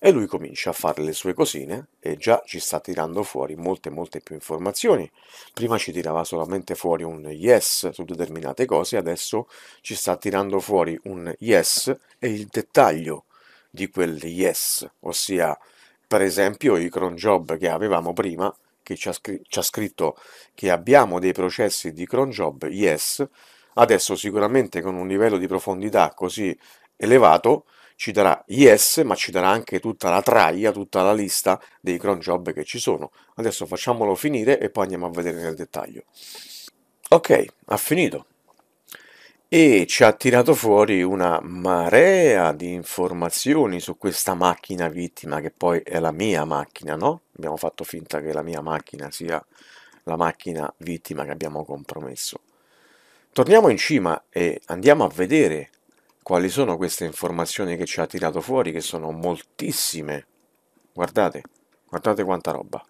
e lui comincia a fare le sue cosine e già ci sta tirando fuori molte molte più informazioni prima ci tirava solamente fuori un yes su determinate cose adesso ci sta tirando fuori un yes e il dettaglio di quel yes ossia per esempio i cron job che avevamo prima che ci ha, scr ci ha scritto che abbiamo dei processi di cron job yes Adesso sicuramente con un livello di profondità così elevato ci darà Yes, ma ci darà anche tutta la traia, tutta la lista dei cron job che ci sono. Adesso facciamolo finire e poi andiamo a vedere nel dettaglio. Ok, ha finito. E ci ha tirato fuori una marea di informazioni su questa macchina vittima, che poi è la mia macchina, no? Abbiamo fatto finta che la mia macchina sia la macchina vittima che abbiamo compromesso. Torniamo in cima e andiamo a vedere quali sono queste informazioni che ci ha tirato fuori, che sono moltissime. Guardate, guardate quanta roba.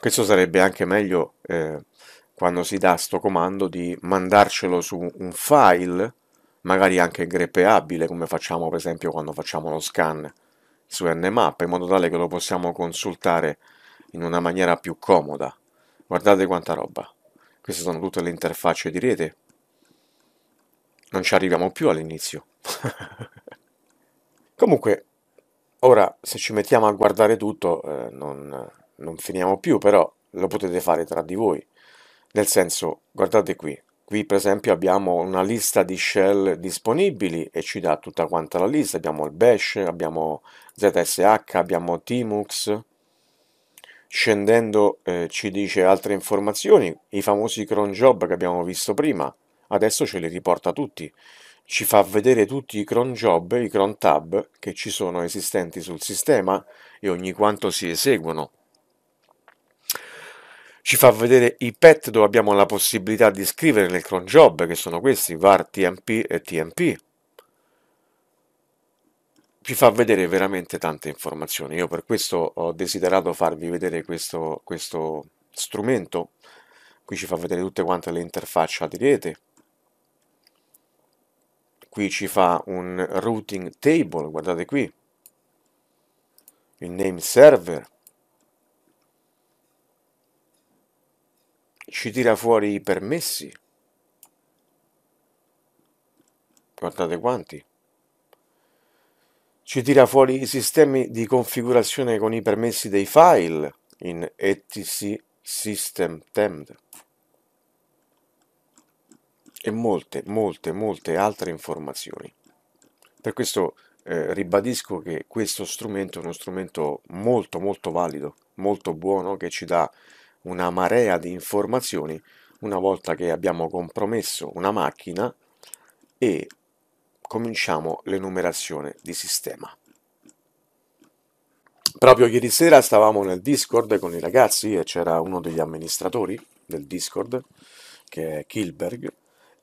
Questo sarebbe anche meglio eh, quando si dà sto comando di mandarcelo su un file, magari anche greppeabile, come facciamo per esempio quando facciamo lo scan su nmap, in modo tale che lo possiamo consultare in una maniera più comoda. Guardate quanta roba. Queste sono tutte le interfacce di rete. Non ci arriviamo più all'inizio. Comunque, ora se ci mettiamo a guardare tutto eh, non, non finiamo più, però lo potete fare tra di voi. Nel senso, guardate qui, Qui per esempio abbiamo una lista di shell disponibili e ci dà tutta quanta la lista, abbiamo il bash, abbiamo ZSH, abbiamo Tmux, Scendendo eh, ci dice altre informazioni, i famosi cron job che abbiamo visto prima, adesso ce li riporta tutti. Ci fa vedere tutti i cron job, i cron tab che ci sono esistenti sul sistema e ogni quanto si eseguono. Ci fa vedere i pet dove abbiamo la possibilità di scrivere nel cron job, che sono questi, var, tmp e tmp vi fa vedere veramente tante informazioni. Io per questo ho desiderato farvi vedere questo, questo strumento. Qui ci fa vedere tutte quante le interfacce di rete. Qui ci fa un routing table, guardate qui. Il name server. Ci tira fuori i permessi. Guardate quanti ci tira fuori i sistemi di configurazione con i permessi dei file in etc system temp e molte, molte, molte altre informazioni. Per questo eh, ribadisco che questo strumento è uno strumento molto molto valido, molto buono, che ci dà una marea di informazioni una volta che abbiamo compromesso una macchina e cominciamo l'enumerazione di sistema. Proprio ieri sera stavamo nel Discord con i ragazzi e c'era uno degli amministratori del Discord, che è Kilberg,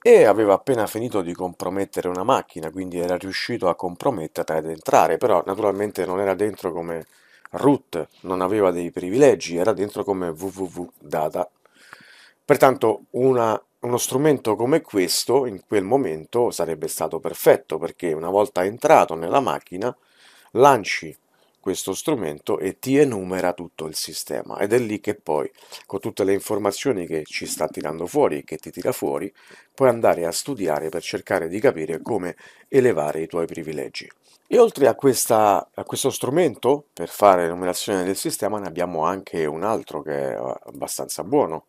e aveva appena finito di compromettere una macchina, quindi era riuscito a comprometterla ed entrare, però naturalmente non era dentro come root, non aveva dei privilegi, era dentro come www.data. Pertanto una uno strumento come questo in quel momento sarebbe stato perfetto perché una volta entrato nella macchina lanci questo strumento e ti enumera tutto il sistema ed è lì che poi con tutte le informazioni che ci sta tirando fuori che ti tira fuori puoi andare a studiare per cercare di capire come elevare i tuoi privilegi e oltre a, questa, a questo strumento per fare l'enumerazione del sistema ne abbiamo anche un altro che è abbastanza buono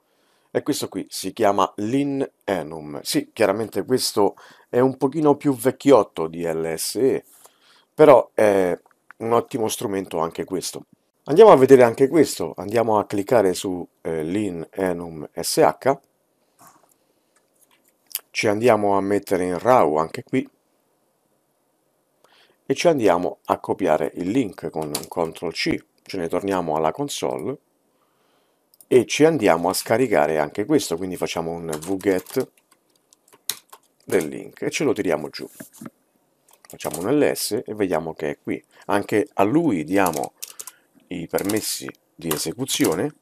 e questo qui si chiama Lin Enum. Sì, chiaramente questo è un pochino più vecchiotto di LSE, però è un ottimo strumento anche questo. Andiamo a vedere anche questo, andiamo a cliccare su eh, Lin Enum SH, ci andiamo a mettere in RAW anche qui e ci andiamo a copiare il link con un CTRL C, ce ne torniamo alla console e ci andiamo a scaricare anche questo quindi facciamo un wget del link e ce lo tiriamo giù facciamo un ls e vediamo che è qui anche a lui diamo i permessi di esecuzione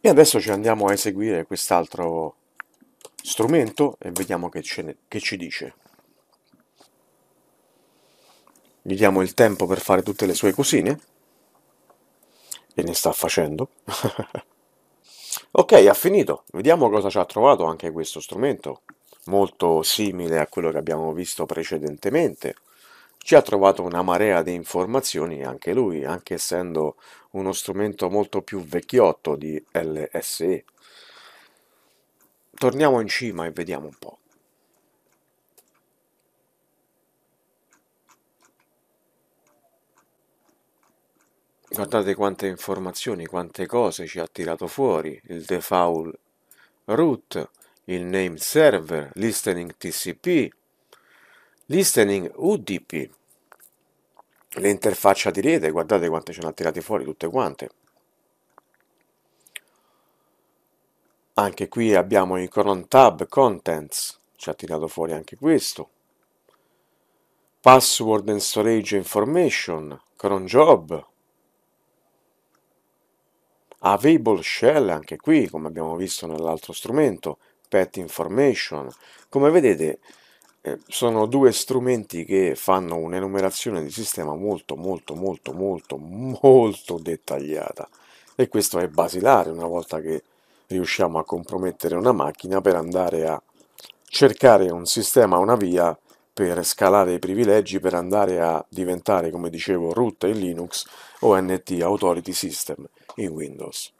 e adesso ci andiamo a eseguire quest'altro strumento e vediamo che, ne, che ci dice gli diamo il tempo per fare tutte le sue cosine e ne sta facendo. ok, ha finito. Vediamo cosa ci ha trovato anche questo strumento, molto simile a quello che abbiamo visto precedentemente. Ci ha trovato una marea di informazioni anche lui, anche essendo uno strumento molto più vecchiotto di LSE. Torniamo in cima e vediamo un po'. Guardate quante informazioni, quante cose ci ha tirato fuori il default root, il name server, listening TCP, listening UDP, l'interfaccia di rete, guardate quante ce ne ha tirate fuori tutte quante. Anche qui abbiamo il cron tab contents, ci ha tirato fuori anche questo. Password and storage information, cron job, Available shell anche qui, come abbiamo visto nell'altro strumento, Pet Information. Come vedete eh, sono due strumenti che fanno un'enumerazione di sistema molto molto molto molto molto dettagliata e questo è basilare una volta che riusciamo a compromettere una macchina per andare a cercare un sistema, una via per scalare i privilegi, per andare a diventare, come dicevo, root in Linux o NT Authority System in Windows.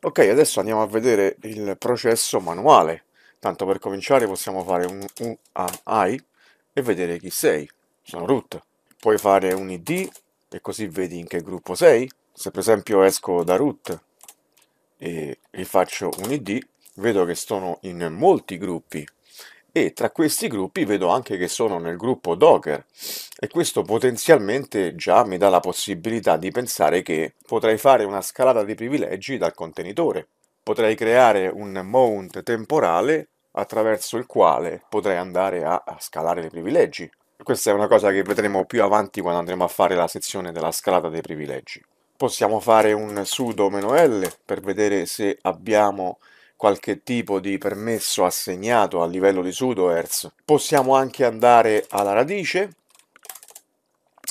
Ok, adesso andiamo a vedere il processo manuale. Tanto per cominciare possiamo fare un UAI e vedere chi sei. Sono root. Puoi fare un ID e così vedi in che gruppo sei. Se per esempio esco da root e faccio un ID, vedo che sono in molti gruppi e tra questi gruppi vedo anche che sono nel gruppo Docker e questo potenzialmente già mi dà la possibilità di pensare che potrei fare una scalata di privilegi dal contenitore. Potrei creare un mount temporale attraverso il quale potrei andare a scalare i privilegi. Questa è una cosa che vedremo più avanti quando andremo a fare la sezione della scalata dei privilegi. Possiamo fare un sudo-l per vedere se abbiamo qualche tipo di permesso assegnato a livello di sudoers, possiamo anche andare alla radice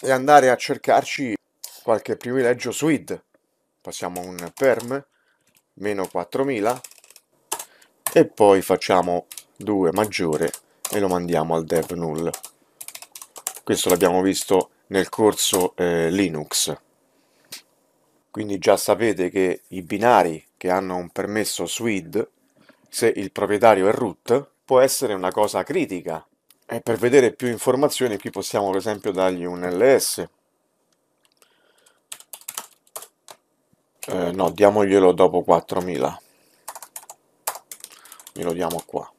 e andare a cercarci qualche privilegio suite. Passiamo un perm, meno 4000, e poi facciamo 2 maggiore e lo mandiamo al dev null. Questo l'abbiamo visto nel corso eh, Linux. Quindi già sapete che i binari che hanno un permesso SWID, se il proprietario è root, può essere una cosa critica. E per vedere più informazioni qui possiamo per esempio dargli un ls. Eh, no, diamoglielo dopo 4000. Glielo diamo qua.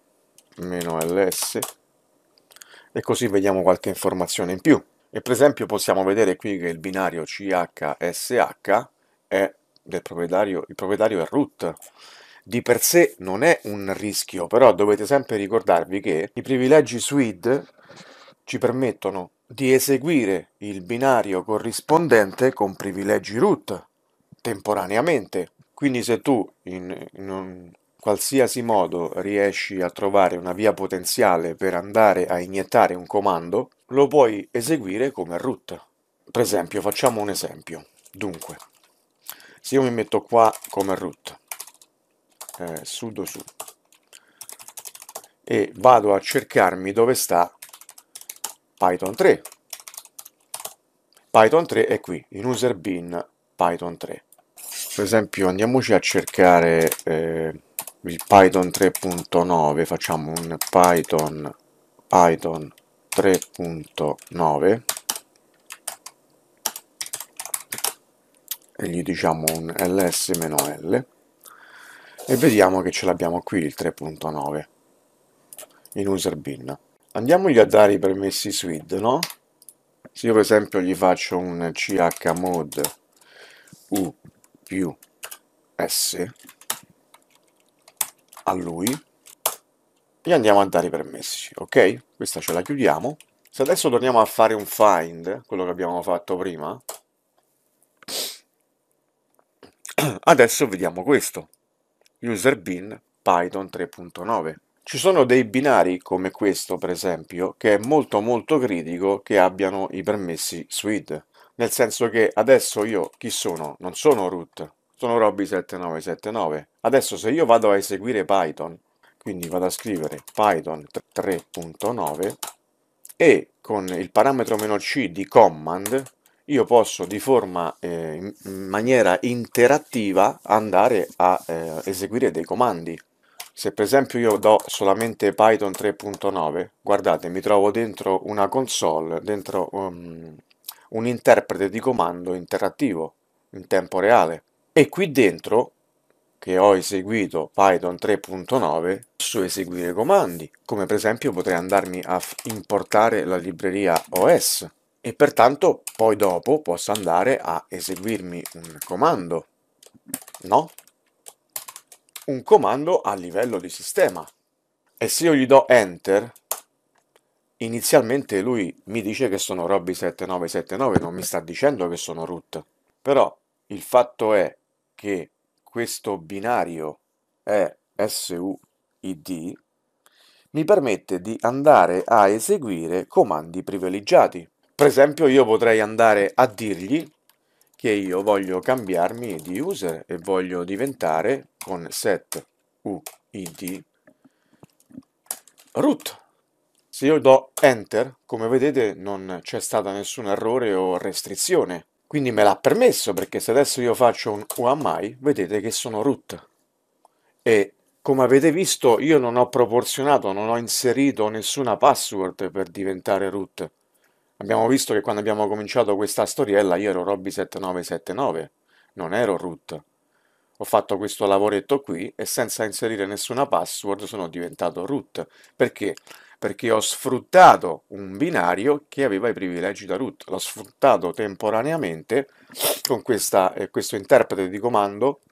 Meno ls. E così vediamo qualche informazione in più. E per esempio possiamo vedere qui che il binario CHSH è del proprietario, il proprietario è root. Di per sé non è un rischio, però dovete sempre ricordarvi che i privilegi suite ci permettono di eseguire il binario corrispondente con privilegi root temporaneamente. Quindi se tu in, in un, qualsiasi modo riesci a trovare una via potenziale per andare a iniettare un comando, lo puoi eseguire come root. Per esempio, facciamo un esempio. Dunque, se io mi metto qua come root eh, sudo su e vado a cercarmi dove sta Python 3 Python 3 è qui in user bin Python 3 per esempio andiamoci a cercare eh, il Python 3.9 facciamo un Python Python 3.9 e gli diciamo un ls-l e vediamo che ce l'abbiamo qui il 3.9 in user bin. Andiamogli a dare i permessi SWID, no? Se io per esempio gli faccio un chmod u più s a lui, gli andiamo a dare i permessi, ok? Questa ce la chiudiamo. Se adesso torniamo a fare un find, quello che abbiamo fatto prima, Adesso vediamo questo, user bin Python 3.9. Ci sono dei binari come questo, per esempio, che è molto molto critico che abbiano i permessi suite. Nel senso che adesso io chi sono? Non sono root, sono Robby7979. Adesso se io vado a eseguire Python, quindi vado a scrivere Python 3.9 e con il parametro "-c di command io posso di forma, eh, in maniera interattiva andare a eh, eseguire dei comandi. Se per esempio io do solamente Python 3.9, guardate, mi trovo dentro una console, dentro um, un interprete di comando interattivo in tempo reale. E qui dentro, che ho eseguito Python 3.9, posso eseguire comandi, come per esempio potrei andarmi a importare la libreria OS e pertanto poi dopo posso andare a eseguirmi un comando, no? Un comando a livello di sistema. E se io gli do enter, inizialmente lui mi dice che sono Robby7979, non mi sta dicendo che sono root. Però il fatto è che questo binario è SUID mi permette di andare a eseguire comandi privilegiati. Per esempio io potrei andare a dirgli che io voglio cambiarmi di user e voglio diventare con set uid root. Se io do enter, come vedete non c'è stato nessun errore o restrizione. Quindi me l'ha permesso, perché se adesso io faccio un UMI, vedete che sono root. E come avete visto io non ho proporzionato, non ho inserito nessuna password per diventare root. Abbiamo visto che quando abbiamo cominciato questa storiella io ero Robby7979, non ero root. Ho fatto questo lavoretto qui e senza inserire nessuna password sono diventato root. Perché? Perché ho sfruttato un binario che aveva i privilegi da root. L'ho sfruttato temporaneamente con questa, eh, questo interprete di comando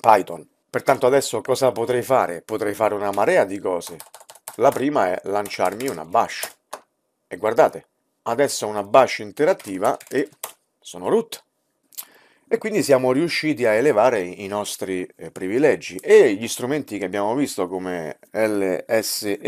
Python. Pertanto adesso cosa potrei fare? Potrei fare una marea di cose. La prima è lanciarmi una bash. E guardate, adesso una bash interattiva e sono root. E quindi siamo riusciti a elevare i nostri eh, privilegi e gli strumenti che abbiamo visto come LSE,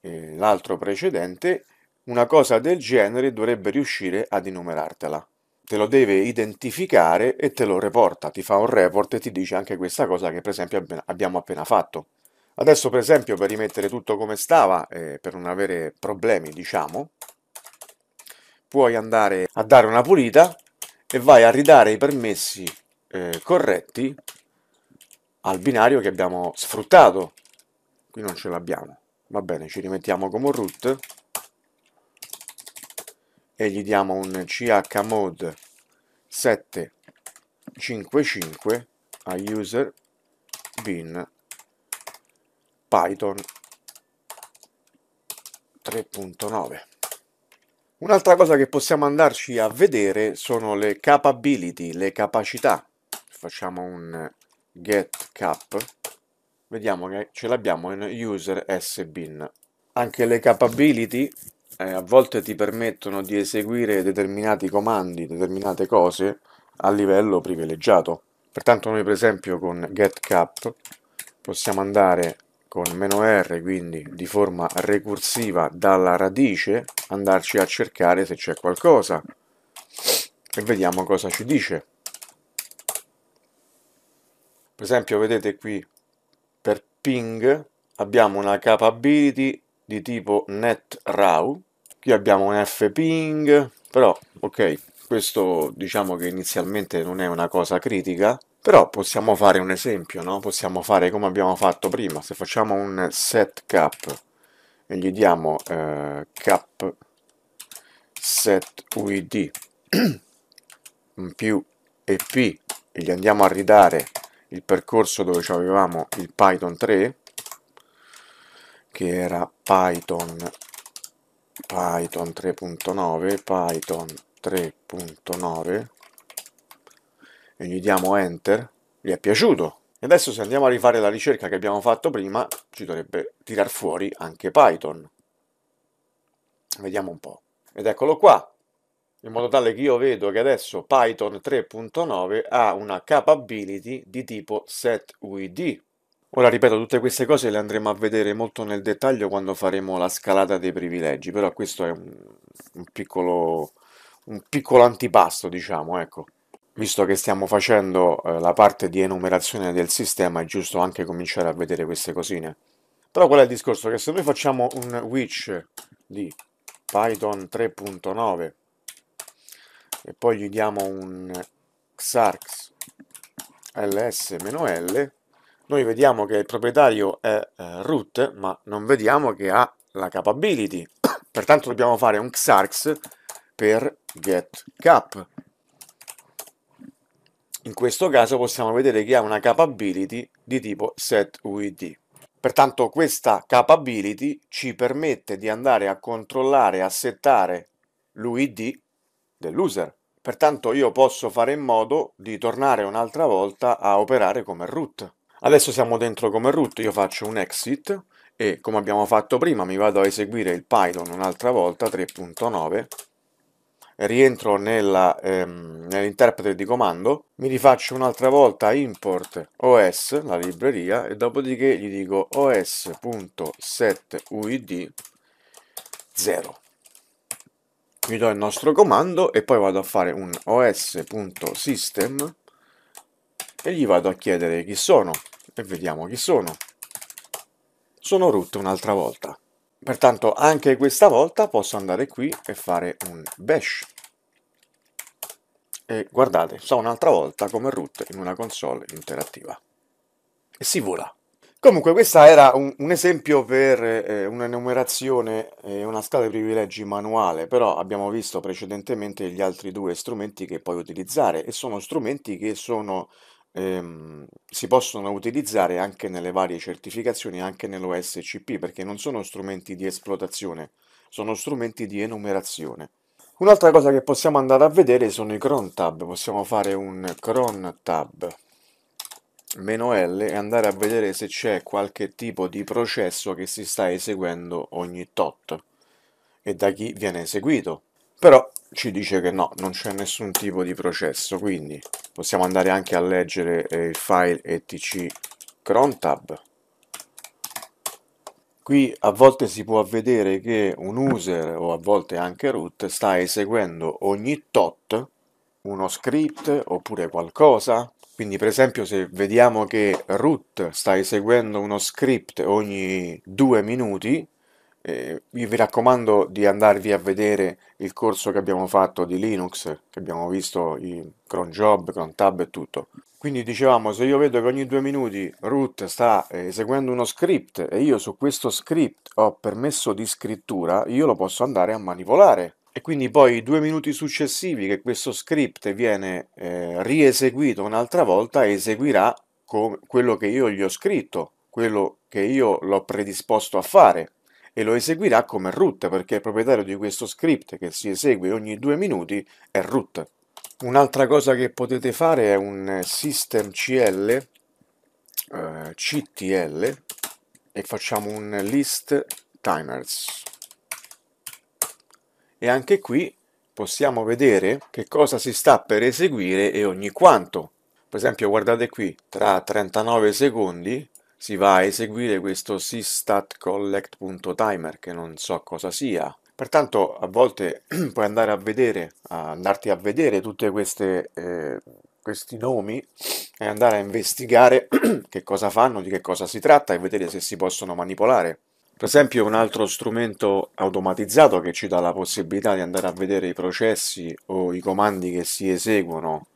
eh, l'altro precedente, una cosa del genere dovrebbe riuscire ad enumerartela. Te lo deve identificare e te lo reporta, ti fa un report e ti dice anche questa cosa che per esempio abbiamo appena fatto. Adesso per esempio per rimettere tutto come stava, eh, per non avere problemi diciamo, puoi andare a dare una pulita e vai a ridare i permessi eh, corretti al binario che abbiamo sfruttato. Qui non ce l'abbiamo. Va bene, ci rimettiamo come root e gli diamo un chmod 755 a user bin python 3.9 Un'altra cosa che possiamo andarci a vedere sono le capability, le capacità. Facciamo un get cap, vediamo che ce l'abbiamo in user sbin. Anche le capability eh, a volte ti permettono di eseguire determinati comandi, determinate cose a livello privilegiato. Pertanto noi per esempio con get cap possiamo andare con meno "-r", quindi di forma recursiva dalla radice, andarci a cercare se c'è qualcosa e vediamo cosa ci dice. Per esempio vedete qui per ping abbiamo una capability di tipo net raw qui abbiamo un fping, però ok, questo diciamo che inizialmente non è una cosa critica, però possiamo fare un esempio, no? Possiamo fare come abbiamo fatto prima. Se facciamo un set cap e gli diamo eh, cap set uid più ep e gli andiamo a ridare il percorso dove avevamo il Python 3 che era Python Python 3.9 Python 3.9 e gli diamo enter, gli è piaciuto. E adesso se andiamo a rifare la ricerca che abbiamo fatto prima, ci dovrebbe tirar fuori anche Python. Vediamo un po'. Ed eccolo qua, in modo tale che io vedo che adesso Python 3.9 ha una capability di tipo setUID. Ora ripeto, tutte queste cose le andremo a vedere molto nel dettaglio quando faremo la scalata dei privilegi, però questo è un, un, piccolo, un piccolo antipasto, diciamo, ecco visto che stiamo facendo eh, la parte di enumerazione del sistema, è giusto anche cominciare a vedere queste cosine. Però qual è il discorso? Che se noi facciamo un which di Python 3.9 e poi gli diamo un xarx ls-l, noi vediamo che il proprietario è eh, root, ma non vediamo che ha la capability. Pertanto dobbiamo fare un xarx per get cap in questo caso possiamo vedere che ha una capability di tipo setUID. Pertanto questa capability ci permette di andare a controllare, a settare l'UID dell'user. Pertanto io posso fare in modo di tornare un'altra volta a operare come root. Adesso siamo dentro come root, io faccio un exit e come abbiamo fatto prima mi vado a eseguire il Python un'altra volta 3.9 rientro nella, ehm, nell'interprete di comando, mi rifaccio un'altra volta import os, la libreria, e dopodiché gli dico os.setuid 0. Mi do il nostro comando e poi vado a fare un os.system e gli vado a chiedere chi sono e vediamo chi sono. Sono root un'altra volta. Pertanto anche questa volta posso andare qui e fare un bash. E guardate, so un'altra volta come root in una console interattiva. E si vola. Comunque questo era un, un, esempio per eh, un'enumerazione e eh, una scala di privilegi manuale, però abbiamo visto precedentemente gli altri due strumenti che puoi utilizzare e sono strumenti che sono ehm, si possono utilizzare anche nelle varie certificazioni, anche nell'OSCP, perché non sono strumenti di esplotazione, sono strumenti di enumerazione. Un'altra cosa che possiamo andare a vedere sono i crontab. possiamo fare un crontab meno L e andare a vedere se c'è qualche tipo di processo che si sta eseguendo ogni tot e da chi viene eseguito. Però ci dice che no, non c'è nessun tipo di processo, quindi possiamo andare anche a leggere eh, il file etc crontab. Qui a volte si può vedere che un user o a volte anche root sta eseguendo ogni tot uno script oppure qualcosa. Quindi per esempio se vediamo che root sta eseguendo uno script ogni due minuti, eh, vi raccomando di andarvi a vedere il corso che abbiamo fatto di Linux, che abbiamo visto i cron job, cron tab e tutto. Quindi dicevamo, se io vedo che ogni due minuti root sta eh, eseguendo uno script e io su questo script ho permesso di scrittura, io lo posso andare a manipolare. E quindi poi i due minuti successivi che questo script viene eh, rieseguito un'altra volta, eseguirà quello che io gli ho scritto, quello che io l'ho predisposto a fare e lo eseguirà come root perché il proprietario di questo script che si esegue ogni due minuti è root. Un'altra cosa che potete fare è un systemcl eh, ctl eh, e facciamo un list timers e anche qui possiamo vedere che cosa si sta per eseguire e ogni quanto. Per esempio guardate qui, tra 39 secondi si va a eseguire questo systatcollect.timer che non so cosa sia. Pertanto a volte puoi andare a vedere, a andarti a vedere tutti eh, questi nomi e andare a investigare che cosa fanno, di che cosa si tratta e vedere se si possono manipolare. Per esempio un altro strumento automatizzato che ci dà la possibilità di andare a vedere i processi o i comandi che si eseguono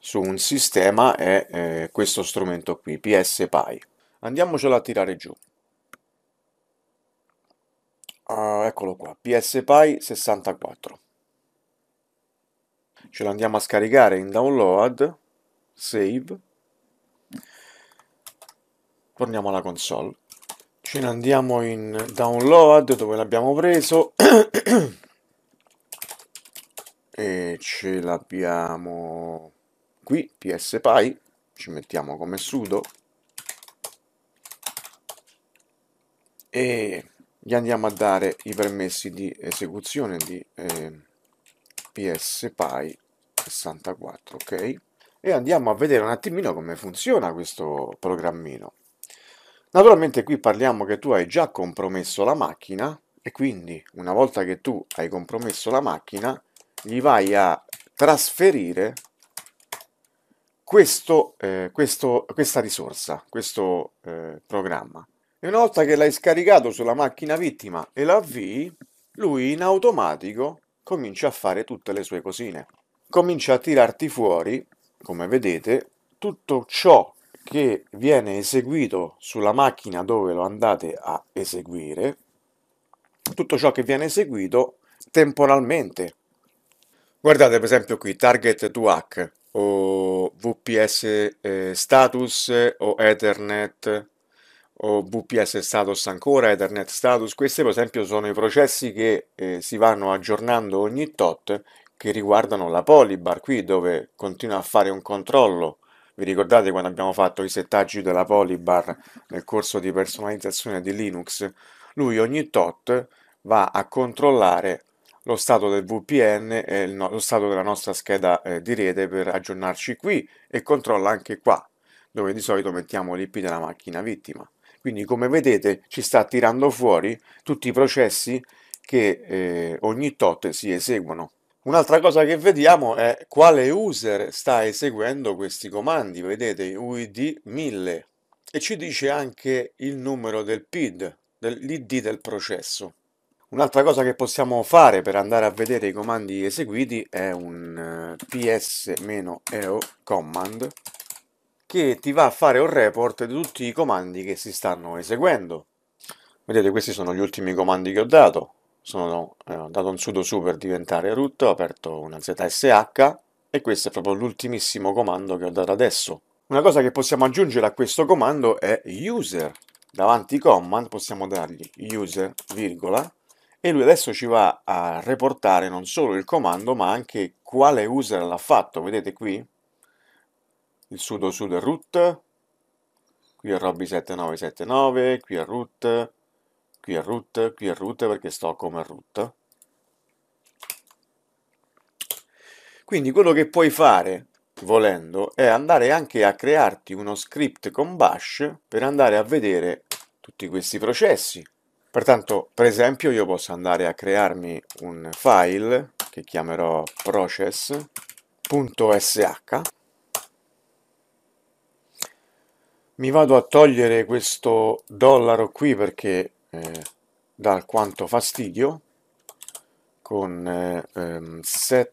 su un sistema è eh, questo strumento qui, PSPy andiamocelo a tirare giù ah, eccolo qua PSPy 64 ce lo andiamo a scaricare in download save torniamo alla console ce ne andiamo in download dove l'abbiamo preso e ce l'abbiamo qui PSPy ci mettiamo come sudo e gli andiamo a dare i permessi di esecuzione di eh, PSPy 64 ok e andiamo a vedere un attimino come funziona questo programmino naturalmente qui parliamo che tu hai già compromesso la macchina e quindi una volta che tu hai compromesso la macchina gli vai a trasferire questo, eh, questo, questa risorsa, questo eh, programma. E una volta che l'hai scaricato sulla macchina vittima e la avvii, lui in automatico comincia a fare tutte le sue cosine. Comincia a tirarti fuori, come vedete, tutto ciò che viene eseguito sulla macchina dove lo andate a eseguire, tutto ciò che viene eseguito temporalmente. Guardate per esempio qui target to hack o VPS eh, status o Ethernet o VPS status ancora, Ethernet status, questi per esempio sono i processi che eh, si vanno aggiornando ogni tot che riguardano la polybar qui dove continua a fare un controllo vi ricordate quando abbiamo fatto i settaggi della polybar nel corso di personalizzazione di Linux? Lui ogni tot va a controllare lo stato del VPN e lo stato della nostra scheda eh, di rete per aggiornarci qui e controlla anche qua, dove di solito mettiamo l'IP della macchina vittima. Quindi come vedete ci sta tirando fuori tutti i processi che eh, ogni tot si eseguono. Un'altra cosa che vediamo è quale user sta eseguendo questi comandi, vedete UID 1000 e ci dice anche il numero del PID, dell'ID del processo. Un'altra cosa che possiamo fare per andare a vedere i comandi eseguiti è un eh, ps-eo command che ti va a fare un report di tutti i comandi che si stanno eseguendo. Vedete, questi sono gli ultimi comandi che ho dato. Sono eh, ho dato un sudo su per diventare root, ho aperto una ZSH e questo è proprio l'ultimissimo comando che ho dato adesso. Una cosa che possiamo aggiungere a questo comando è user. Davanti command possiamo dargli user, virgola, e lui adesso ci va a reportare non solo il comando ma anche quale user l'ha fatto, vedete qui? il sudo sud è root, qui è Robby 7979, qui è root, qui è root, qui è root perché sto come root. Quindi quello che puoi fare, volendo, è andare anche a crearti uno script con bash per andare a vedere tutti questi processi. Pertanto, per esempio, io posso andare a crearmi un file che chiamerò process.sh mi vado a togliere questo dollaro qui perché eh, dà alquanto fastidio con eh, um, set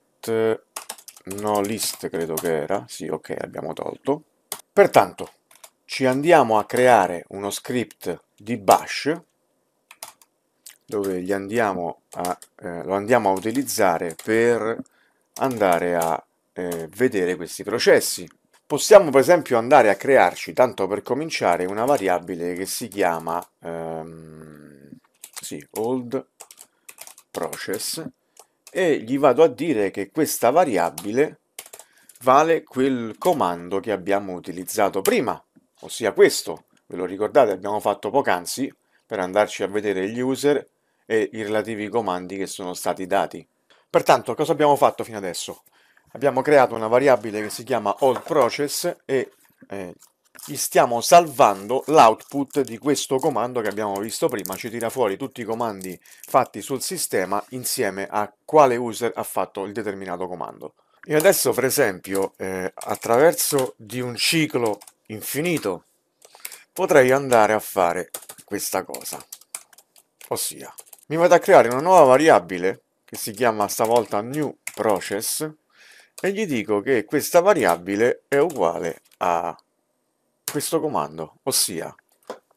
no list credo che era sì ok abbiamo tolto pertanto ci andiamo a creare uno script di bash dove andiamo a, eh, lo andiamo a utilizzare per andare a eh, vedere questi processi Possiamo per esempio andare a crearci, tanto per cominciare, una variabile che si chiama ehm, sì, old process e gli vado a dire che questa variabile vale quel comando che abbiamo utilizzato prima, ossia questo, ve lo ricordate abbiamo fatto poc'anzi per andarci a vedere gli user e i relativi comandi che sono stati dati. Pertanto cosa abbiamo fatto fino adesso? abbiamo creato una variabile che si chiama allProcess e eh, gli stiamo salvando l'output di questo comando che abbiamo visto prima, ci tira fuori tutti i comandi fatti sul sistema insieme a quale user ha fatto il determinato comando. E adesso per esempio eh, attraverso di un ciclo infinito potrei andare a fare questa cosa, ossia mi vado a creare una nuova variabile che si chiama stavolta new process e gli dico che questa variabile è uguale a questo comando, ossia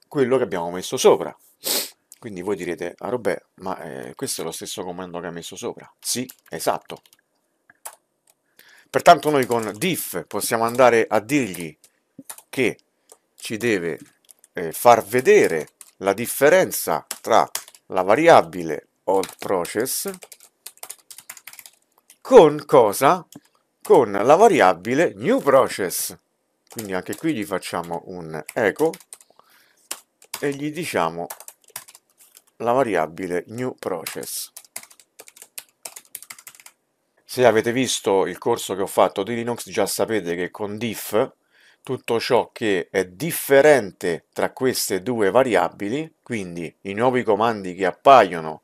quello che abbiamo messo sopra. Quindi voi direte, ah Robè, ma eh, questo è lo stesso comando che ha messo sopra. Sì, esatto. Pertanto noi con diff possiamo andare a dirgli che ci deve eh, far vedere la differenza tra la variabile old process con cosa? con la variabile new process. Quindi anche qui gli facciamo un echo e gli diciamo la variabile new process. Se avete visto il corso che ho fatto di Linux già sapete che con diff tutto ciò che è differente tra queste due variabili, quindi i nuovi comandi che appaiono,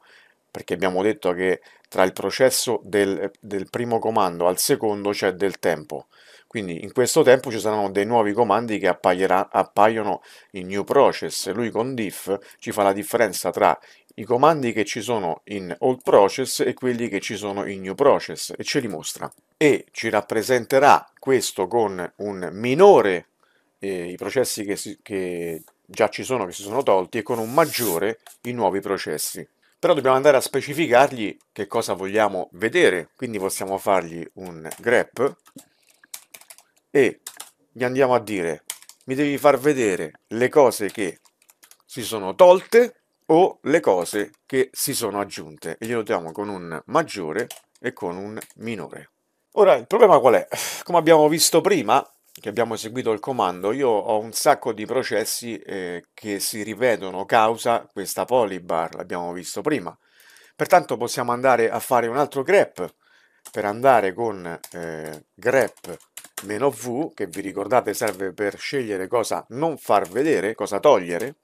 perché abbiamo detto che tra il processo del, del primo comando al secondo c'è del tempo. Quindi in questo tempo ci saranno dei nuovi comandi che appaiono in new process. Lui con diff ci fa la differenza tra i comandi che ci sono in old process e quelli che ci sono in new process e ce li mostra. E ci rappresenterà questo con un minore eh, i processi che, si, che già ci sono, che si sono tolti, e con un maggiore i nuovi processi però dobbiamo andare a specificargli che cosa vogliamo vedere, quindi possiamo fargli un grep e gli andiamo a dire mi devi far vedere le cose che si sono tolte o le cose che si sono aggiunte e glielo diamo con un maggiore e con un minore. Ora il problema qual è? Come abbiamo visto prima che abbiamo eseguito il comando, io ho un sacco di processi eh, che si rivedono causa questa polybar, l'abbiamo visto prima. Pertanto possiamo andare a fare un altro grep per andare con eh, grep-v, che vi ricordate serve per scegliere cosa non far vedere, cosa togliere.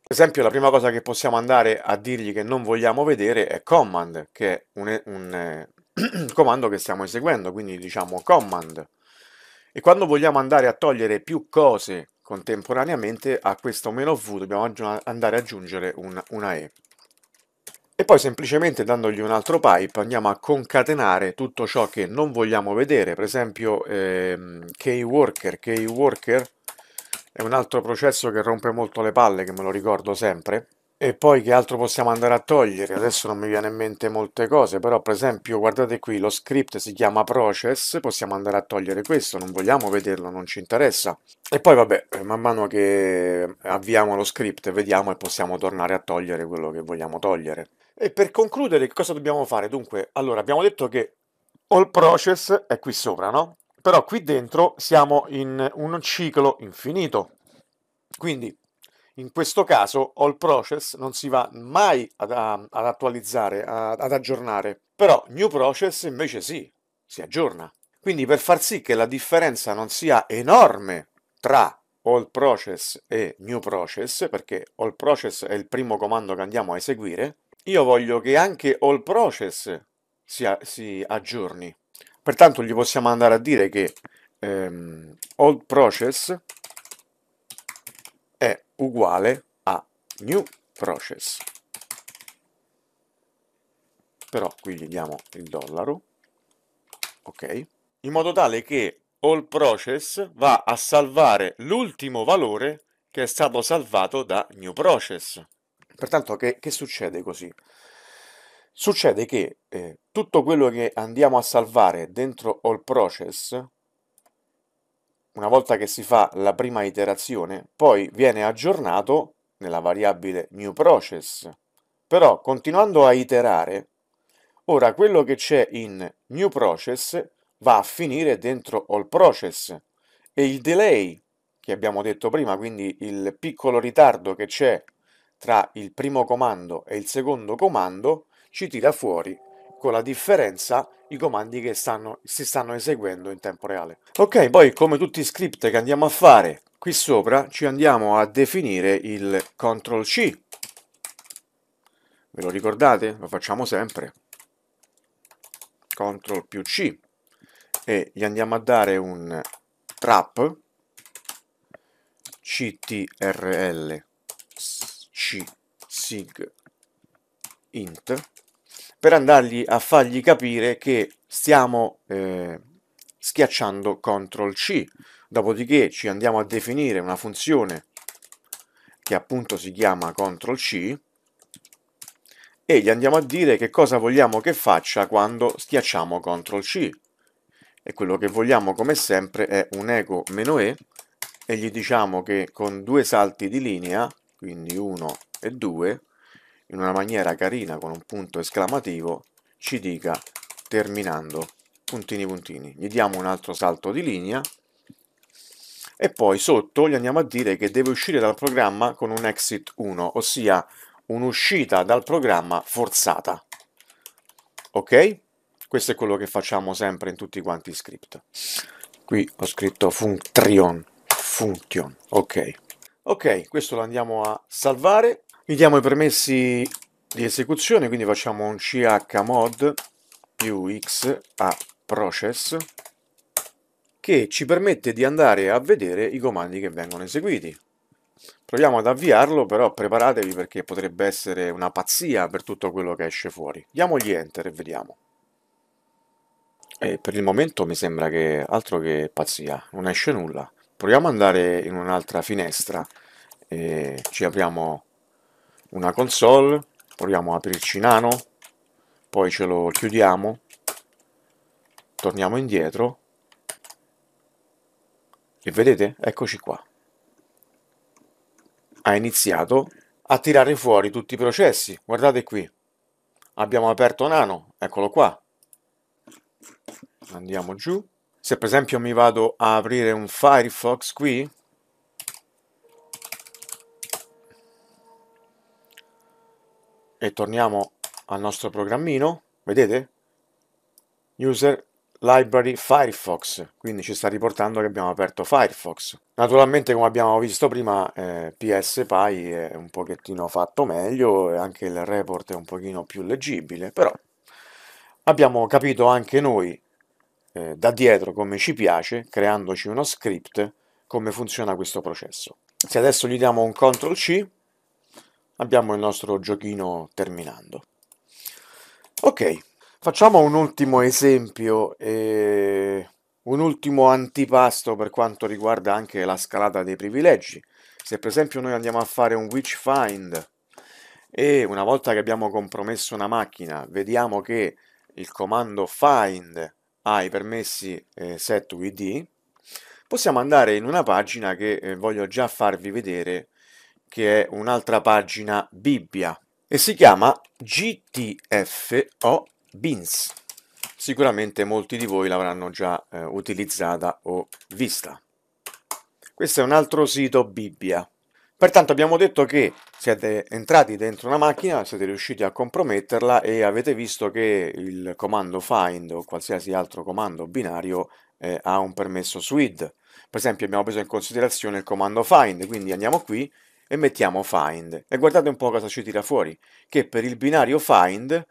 Per esempio la prima cosa che possiamo andare a dirgli che non vogliamo vedere è command, che è un, un eh, comando che stiamo eseguendo, quindi diciamo command e quando vogliamo andare a togliere più cose contemporaneamente a questo meno v dobbiamo andare ad aggiungere un, una e. E poi semplicemente dandogli un altro pipe andiamo a concatenare tutto ciò che non vogliamo vedere, per esempio ehm, kworker, kworker è un altro processo che rompe molto le palle, che me lo ricordo sempre, e poi che altro possiamo andare a togliere? Adesso non mi viene in mente molte cose, però per esempio guardate qui, lo script si chiama process, possiamo andare a togliere questo, non vogliamo vederlo, non ci interessa. E poi vabbè, eh, man mano che avviamo lo script vediamo e possiamo tornare a togliere quello che vogliamo togliere. E per concludere, che cosa dobbiamo fare? Dunque, allora, abbiamo detto che all process è qui sopra, no? Però qui dentro siamo in un ciclo infinito. Quindi in questo caso all process non si va mai ad, ad attualizzare, ad aggiornare, però new process invece sì, si aggiorna. Quindi per far sì che la differenza non sia enorme tra all process e new process, perché all process è il primo comando che andiamo a eseguire, io voglio che anche all process si, si aggiorni. Pertanto gli possiamo andare a dire che ehm, all process uguale a new process però qui gli diamo il dollaro ok in modo tale che all process va a salvare l'ultimo valore che è stato salvato da new process pertanto che, che succede così succede che eh, tutto quello che andiamo a salvare dentro all process una volta che si fa la prima iterazione, poi viene aggiornato nella variabile new process. Però continuando a iterare, ora quello che c'è in new process va a finire dentro all process e il delay che abbiamo detto prima, quindi il piccolo ritardo che c'è tra il primo comando e il secondo comando, ci tira fuori con la differenza i comandi che stanno, si stanno eseguendo in tempo reale. Ok, poi come tutti i script che andiamo a fare qui sopra ci andiamo a definire il CTRL C. Ve lo ricordate? Lo facciamo sempre. CTRL più C e gli andiamo a dare un trap ctrl sig int per andargli a fargli capire che stiamo eh, schiacciando CTRL C, dopodiché ci andiamo a definire una funzione che appunto si chiama CTRL C e gli andiamo a dire che cosa vogliamo che faccia quando schiacciamo CTRL C e quello che vogliamo come sempre è un eco-e e gli diciamo che con due salti di linea, quindi 1 e 2, in una maniera carina con un punto esclamativo ci dica terminando puntini puntini gli diamo un altro salto di linea e poi sotto gli andiamo a dire che deve uscire dal programma con un exit 1 ossia un'uscita dal programma forzata ok questo è quello che facciamo sempre in tutti quanti i script qui ho scritto function function ok ok questo lo andiamo a salvare gli diamo i permessi di esecuzione, quindi facciamo un chmod più x a process che ci permette di andare a vedere i comandi che vengono eseguiti. Proviamo ad avviarlo, però preparatevi perché potrebbe essere una pazzia per tutto quello che esce fuori. Diamogli enter e vediamo. E per il momento mi sembra che altro che pazzia, non esce nulla. Proviamo ad andare in un'altra finestra e ci apriamo una console, proviamo a aprirci nano, poi ce lo chiudiamo, torniamo indietro e vedete? Eccoci qua. Ha iniziato a tirare fuori tutti i processi, guardate qui. Abbiamo aperto nano, eccolo qua. Andiamo giù. Se per esempio mi vado a aprire un Firefox qui, e torniamo al nostro programmino, vedete? User Library Firefox, quindi ci sta riportando che abbiamo aperto Firefox. Naturalmente come abbiamo visto prima eh, PSPy è un pochettino fatto meglio e anche il report è un pochino più leggibile, però abbiamo capito anche noi eh, da dietro come ci piace, creandoci uno script, come funziona questo processo. Se adesso gli diamo un CTRL C, abbiamo il nostro giochino terminando. Ok, facciamo un ultimo esempio, eh, un ultimo antipasto per quanto riguarda anche la scalata dei privilegi. Se per esempio noi andiamo a fare un witch find e una volta che abbiamo compromesso una macchina vediamo che il comando find ha i permessi eh, set uid, possiamo andare in una pagina che eh, voglio già farvi vedere che è un'altra pagina Bibbia e si chiama GTFO Beans. Sicuramente molti di voi l'avranno già eh, utilizzata o vista. Questo è un altro sito Bibbia. Pertanto abbiamo detto che siete entrati dentro una macchina, siete riusciti a comprometterla e avete visto che il comando find o qualsiasi altro comando binario eh, ha un permesso SWID. Per esempio abbiamo preso in considerazione il comando find, quindi andiamo qui e mettiamo find. E guardate un po' cosa ci tira fuori, che per il binario find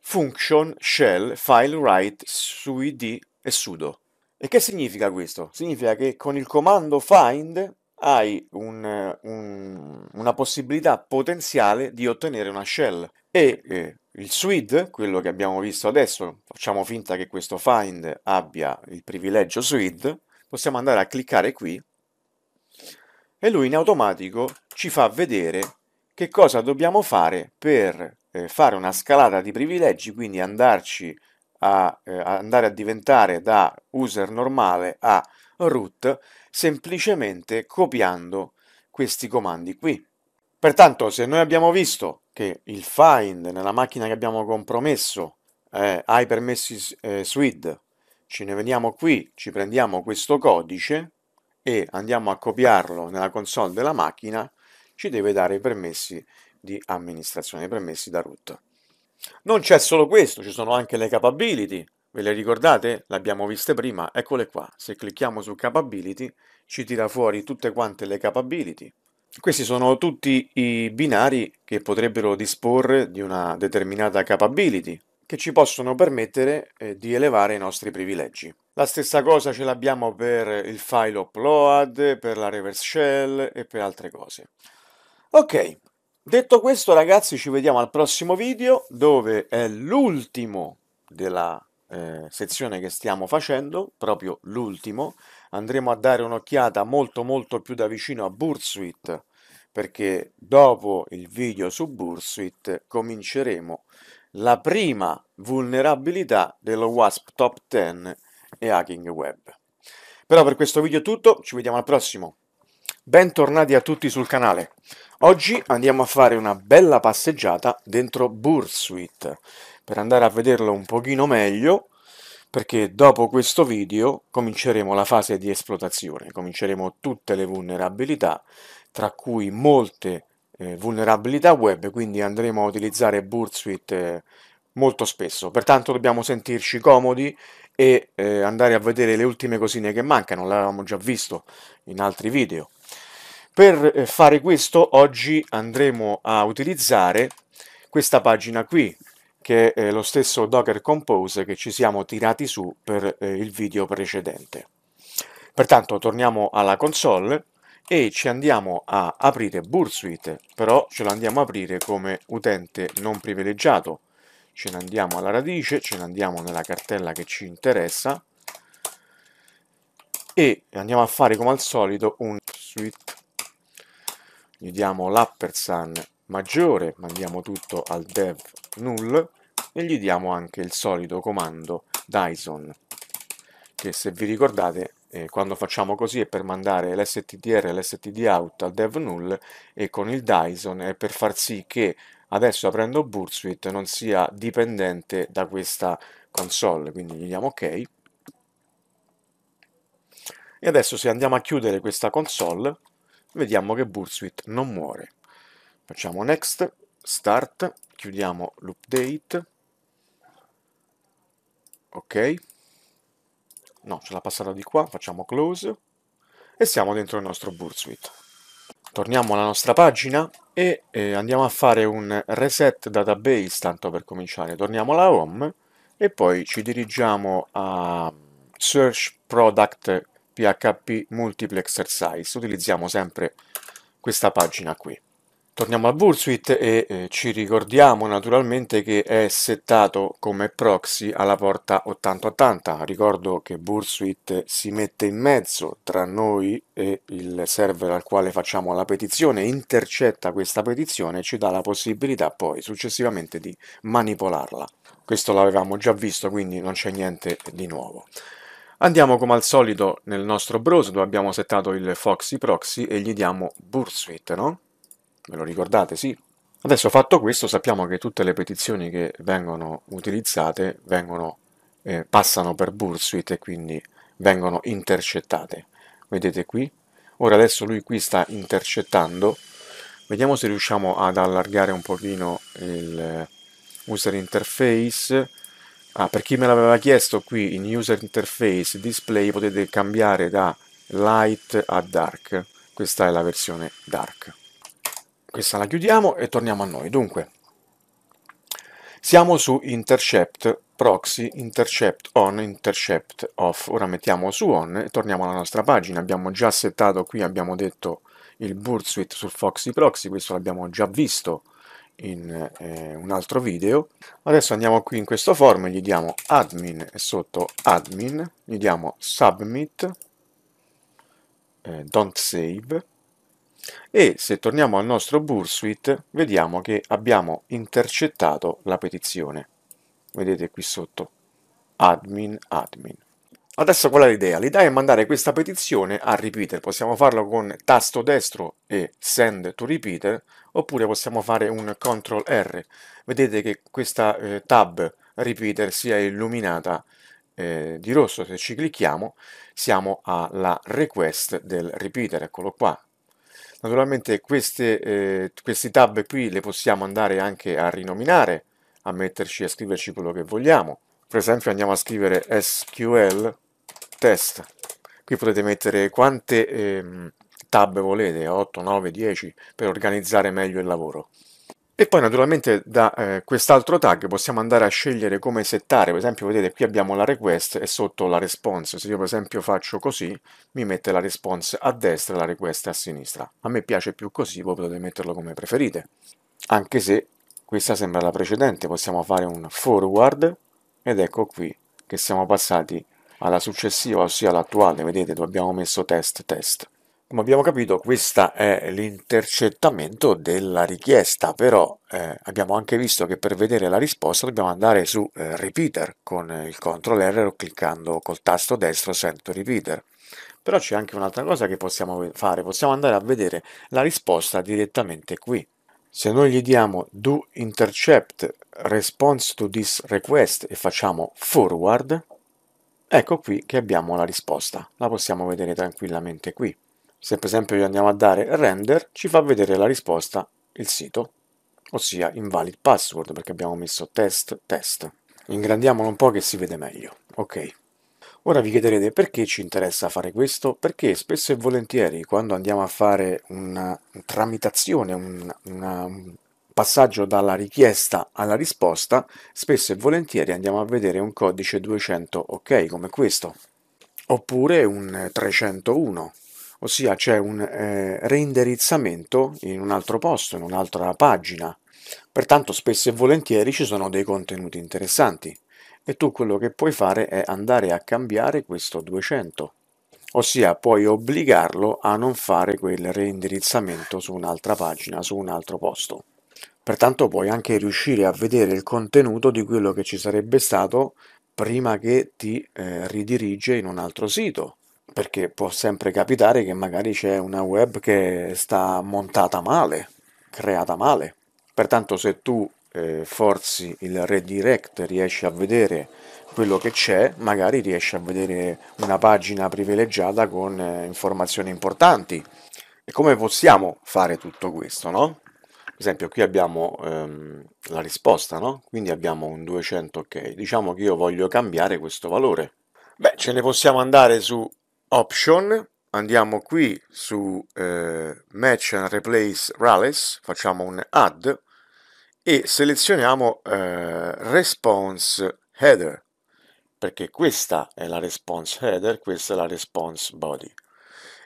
function shell file write suid e sudo. E che significa questo? Significa che con il comando find hai un, un, una possibilità potenziale di ottenere una shell e eh, il suid, quello che abbiamo visto adesso, facciamo finta che questo find abbia il privilegio suid, possiamo andare a cliccare qui e lui in automatico ci fa vedere che cosa dobbiamo fare per eh, fare una scalata di privilegi, quindi andarci a, eh, andare a diventare da user normale a root semplicemente copiando questi comandi qui. Pertanto se noi abbiamo visto che il find nella macchina che abbiamo compromesso eh, i permessi eh, SWID, ce ne veniamo qui, ci prendiamo questo codice e andiamo a copiarlo nella console della macchina, ci deve dare i permessi di amministrazione, i permessi da root. Non c'è solo questo, ci sono anche le capability. Ve le ricordate? Le abbiamo viste prima, eccole qua. Se clicchiamo su capability ci tira fuori tutte quante le capability. Questi sono tutti i binari che potrebbero disporre di una determinata capability, che ci possono permettere eh, di elevare i nostri privilegi. La stessa cosa ce l'abbiamo per il file upload, per la reverse shell e per altre cose. Ok, detto questo ragazzi ci vediamo al prossimo video dove è l'ultimo della eh, sezione che stiamo facendo, proprio l'ultimo. Andremo a dare un'occhiata molto molto più da vicino a Bursuit perché dopo il video su Bursuit cominceremo la prima vulnerabilità dello WASP Top 10 e hacking web. Però per questo video è tutto, ci vediamo al prossimo. Bentornati a tutti sul canale. Oggi andiamo a fare una bella passeggiata dentro Bursuit per andare a vederlo un pochino meglio perché dopo questo video cominceremo la fase di esplotazione, cominceremo tutte le vulnerabilità, tra cui molte eh, vulnerabilità web, quindi andremo a utilizzare Bursuit eh, molto spesso, pertanto dobbiamo sentirci comodi e eh, andare a vedere le ultime cosine che mancano, l'avevamo già visto in altri video. Per eh, fare questo oggi andremo a utilizzare questa pagina qui, che è eh, lo stesso Docker Compose che ci siamo tirati su per eh, il video precedente. Pertanto torniamo alla console e ci andiamo a aprire Bursuite, però ce lo andiamo a aprire come utente non privilegiato, ce ne andiamo alla radice, ce ne andiamo nella cartella che ci interessa e andiamo a fare come al solito un suite, gli diamo l'uppersun maggiore, mandiamo tutto al dev null e gli diamo anche il solito comando Dyson che se vi ricordate eh, quando facciamo così è per mandare l'stdr e l'stdout al dev null e con il Dyson è per far sì che adesso aprendo Bursuit non sia dipendente da questa console, quindi gli diamo ok. E adesso se andiamo a chiudere questa console, vediamo che Bursuit non muore. Facciamo next, start, chiudiamo l'update, ok, no, ce l'ha passata di qua, facciamo close, e siamo dentro il nostro Bursuit torniamo alla nostra pagina e eh, andiamo a fare un reset database tanto per cominciare torniamo alla home e poi ci dirigiamo a mm, search product php multiplexer size utilizziamo sempre questa pagina qui Torniamo a Bullsuit e eh, ci ricordiamo naturalmente che è settato come proxy alla porta 8080. Ricordo che Bullsuit si mette in mezzo tra noi e il server al quale facciamo la petizione, intercetta questa petizione e ci dà la possibilità poi successivamente di manipolarla. Questo l'avevamo già visto, quindi non c'è niente di nuovo. Andiamo come al solito nel nostro browser dove abbiamo settato il Foxy Proxy e gli diamo Bullsuit, no? Ve lo ricordate, sì? Adesso fatto questo sappiamo che tutte le petizioni che vengono utilizzate vengono, eh, passano per Bursuit e quindi vengono intercettate. Vedete qui? Ora adesso lui qui sta intercettando. Vediamo se riusciamo ad allargare un pochino il user interface. Ah, per chi me l'aveva chiesto qui in user interface display potete cambiare da light a dark. Questa è la versione dark questa la chiudiamo e torniamo a noi. Dunque, siamo su intercept proxy intercept on intercept off. Ora mettiamo su on e torniamo alla nostra pagina. Abbiamo già settato qui, abbiamo detto il board bursuit sul Foxy Proxy, questo l'abbiamo già visto in eh, un altro video. Adesso andiamo qui in questo form e gli diamo admin e sotto admin gli diamo submit, eh, don't save e se torniamo al nostro Bursuit vediamo che abbiamo intercettato la petizione. Vedete qui sotto, admin, admin. Adesso qual è l'idea? L'idea è mandare questa petizione a repeater, possiamo farlo con tasto destro e send to repeater, oppure possiamo fare un CTRL R. Vedete che questa eh, tab repeater si è illuminata eh, di rosso, se ci clicchiamo siamo alla request del repeater, eccolo qua, Naturalmente queste, eh, questi tab qui le possiamo andare anche a rinominare, a metterci, a scriverci quello che vogliamo. Per esempio andiamo a scrivere SQL test. Qui potete mettere quante eh, tab volete, 8, 9, 10, per organizzare meglio il lavoro. E poi naturalmente da eh, quest'altro tag possiamo andare a scegliere come settare, per esempio vedete qui abbiamo la request e sotto la response, se io per esempio faccio così mi mette la response a destra e la request a sinistra, a me piace più così, voi potete metterlo come preferite, anche se questa sembra la precedente, possiamo fare un forward ed ecco qui che siamo passati alla successiva, ossia l'attuale, vedete dove abbiamo messo test test. Come abbiamo capito questo è l'intercettamento della richiesta, però eh, abbiamo anche visto che per vedere la risposta dobbiamo andare su eh, repeater con il CTRL R o cliccando col tasto destro sento repeater. Però c'è anche un'altra cosa che possiamo fare, possiamo andare a vedere la risposta direttamente qui. Se noi gli diamo do intercept response to this request e facciamo forward, ecco qui che abbiamo la risposta, la possiamo vedere tranquillamente qui. Se per esempio andiamo a dare render, ci fa vedere la risposta il sito, ossia invalid password perché abbiamo messo test test. Ingrandiamolo un po' che si vede meglio. Ok. Ora vi chiederete perché ci interessa fare questo? Perché spesso e volentieri quando andiamo a fare una tramitazione, un, una, un passaggio dalla richiesta alla risposta, spesso e volentieri andiamo a vedere un codice 200 ok come questo, oppure un 301 ossia c'è un eh, reindirizzamento in un altro posto, in un'altra pagina. Pertanto spesso e volentieri ci sono dei contenuti interessanti e tu quello che puoi fare è andare a cambiare questo 200, ossia puoi obbligarlo a non fare quel reindirizzamento su un'altra pagina, su un altro posto. Pertanto puoi anche riuscire a vedere il contenuto di quello che ci sarebbe stato prima che ti eh, ridirige in un altro sito perché può sempre capitare che magari c'è una web che sta montata male, creata male. Pertanto se tu eh, forzi il redirect, riesci a vedere quello che c'è, magari riesci a vedere una pagina privilegiata con eh, informazioni importanti. E come possiamo fare tutto questo, no? Per esempio qui abbiamo ehm, la risposta, no? Quindi abbiamo un 200 ok. Diciamo che io voglio cambiare questo valore. Beh, ce ne possiamo andare su option andiamo qui su eh, match and replace rales facciamo un add e selezioniamo eh, response header perché questa è la response header questa è la response body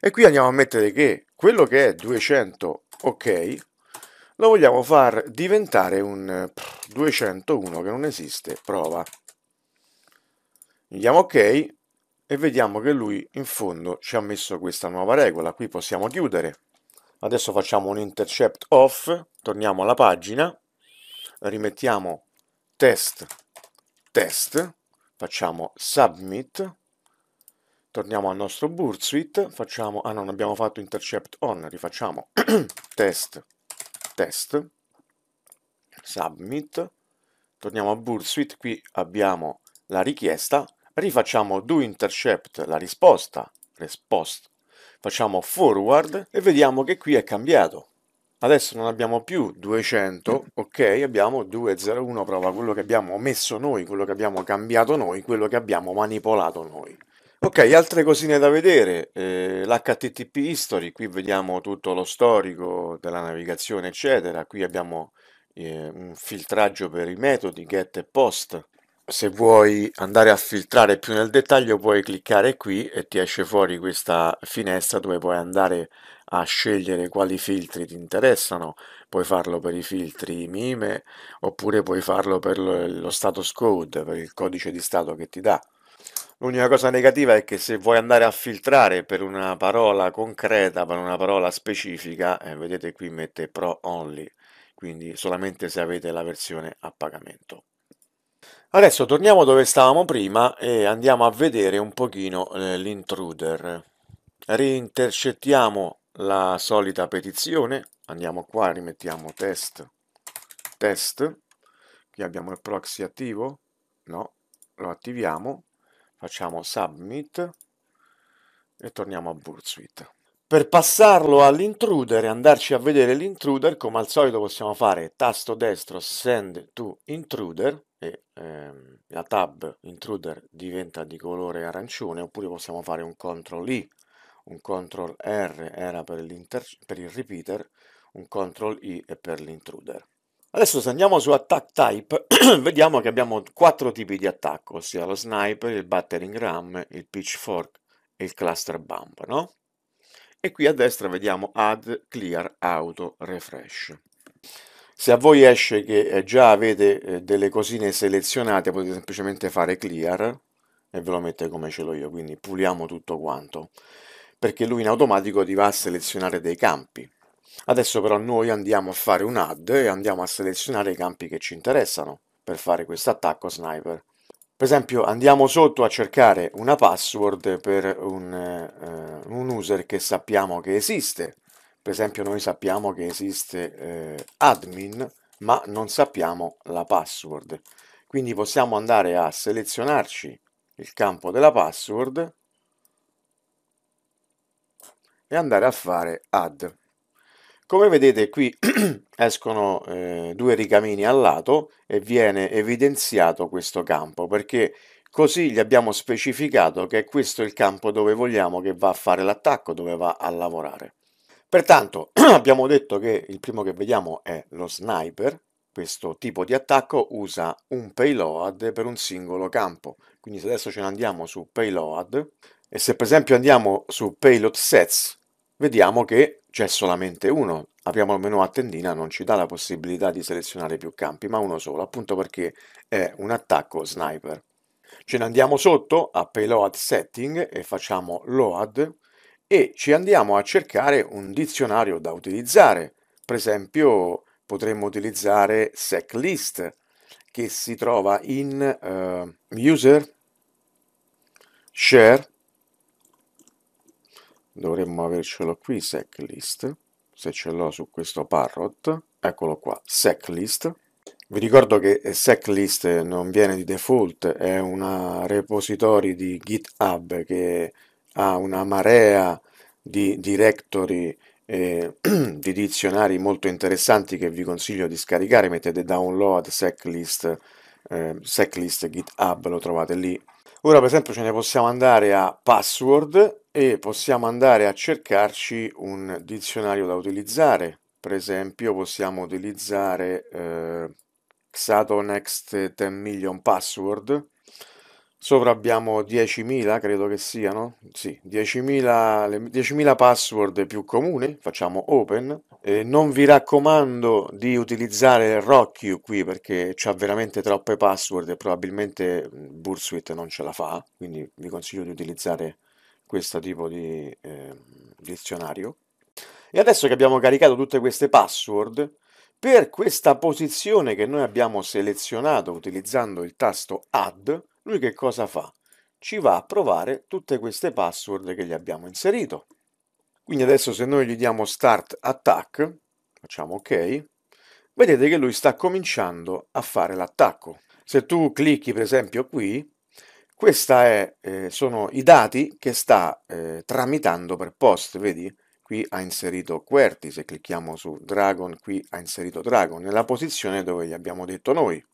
e qui andiamo a mettere che quello che è 200 ok lo vogliamo far diventare un 201 che non esiste prova andiamo ok e vediamo che lui in fondo ci ha messo questa nuova regola. Qui possiamo chiudere. Adesso facciamo un intercept off, torniamo alla pagina, rimettiamo test, test, facciamo submit, torniamo al nostro bursuit, facciamo, ah non abbiamo fatto intercept on, rifacciamo test, test, submit, torniamo a bursuit, qui abbiamo la richiesta, rifacciamo do intercept la risposta, respost, facciamo forward e vediamo che qui è cambiato. Adesso non abbiamo più 200, ok, abbiamo 201, prova quello che abbiamo messo noi, quello che abbiamo cambiato noi, quello che abbiamo manipolato noi. Ok, altre cosine da vedere, eh, l'HTTP history, qui vediamo tutto lo storico della navigazione eccetera, qui abbiamo eh, un filtraggio per i metodi get e post, se vuoi andare a filtrare più nel dettaglio puoi cliccare qui e ti esce fuori questa finestra dove puoi andare a scegliere quali filtri ti interessano puoi farlo per i filtri MIME oppure puoi farlo per lo status code per il codice di stato che ti dà l'unica cosa negativa è che se vuoi andare a filtrare per una parola concreta per una parola specifica eh, vedete qui mette pro only quindi solamente se avete la versione a pagamento Adesso torniamo dove stavamo prima e andiamo a vedere un pochino eh, l'intruder. Reintercettiamo la solita petizione, andiamo qua, rimettiamo test, test, qui abbiamo il proxy attivo, no, lo attiviamo, facciamo submit e torniamo a Bursuite. Per passarlo all'intruder e andarci a vedere l'intruder, come al solito possiamo fare tasto destro send to intruder, e ehm, la tab intruder diventa di colore arancione oppure possiamo fare un CTRL I, un CTRL R era per, per il repeater, un CTRL I è per l'intruder. Adesso se andiamo su attack type vediamo che abbiamo quattro tipi di attacco, ossia lo sniper, il battering ram, il pitchfork e il cluster bump, no? E qui a destra vediamo add, clear, auto, refresh. Se a voi esce che eh, già avete eh, delle cosine selezionate, potete semplicemente fare clear e ve lo mette come ce l'ho io, quindi puliamo tutto quanto, perché lui in automatico ti va a selezionare dei campi. Adesso però noi andiamo a fare un add e andiamo a selezionare i campi che ci interessano per fare questo attacco sniper. Per esempio andiamo sotto a cercare una password per un, eh, eh un user che sappiamo che esiste per esempio noi sappiamo che esiste eh, admin, ma non sappiamo la password. Quindi possiamo andare a selezionarci il campo della password e andare a fare add. Come vedete qui escono eh, due ricamini al lato e viene evidenziato questo campo perché così gli abbiamo specificato che questo è il campo dove vogliamo che va a fare l'attacco, dove va a lavorare. Pertanto abbiamo detto che il primo che vediamo è lo sniper, questo tipo di attacco usa un payload per un singolo campo, quindi se adesso ce ne andiamo su payload e se per esempio andiamo su payload sets vediamo che c'è solamente uno, apriamo il menu a tendina non ci dà la possibilità di selezionare più campi ma uno solo, appunto perché è un attacco sniper. Ce ne andiamo sotto a payload setting e facciamo load e ci andiamo a cercare un dizionario da utilizzare. Per esempio potremmo utilizzare SecList che si trova in uh, User, Share, dovremmo avercelo qui, SecList, se ce l'ho su questo Parrot, eccolo qua, SecList. Vi ricordo che SecList non viene di default, è una repository di GitHub che ha una marea di directory e di dizionari molto interessanti che vi consiglio di scaricare mettete download seclist eh, seclist github lo trovate lì ora per esempio ce ne possiamo andare a password e possiamo andare a cercarci un dizionario da utilizzare per esempio possiamo utilizzare eh, xato next 10 million password sopra abbiamo 10.000, credo che siano, sì, 10.000, 10.000 password più comuni, facciamo open, eh, non vi raccomando di utilizzare Rocky qui perché c'ha veramente troppe password e probabilmente Bursuit non ce la fa, quindi vi consiglio di utilizzare questo tipo di eh, dizionario. E adesso che abbiamo caricato tutte queste password, per questa posizione che noi abbiamo selezionato utilizzando il tasto Add, lui che cosa fa? Ci va a provare tutte queste password che gli abbiamo inserito. Quindi adesso se noi gli diamo start attack, facciamo ok, vedete che lui sta cominciando a fare l'attacco. Se tu clicchi per esempio qui, questi eh, sono i dati che sta eh, tramitando per post, vedi? Qui ha inserito QWERTY, se clicchiamo su Dragon qui ha inserito Dragon, nella posizione dove gli abbiamo detto noi.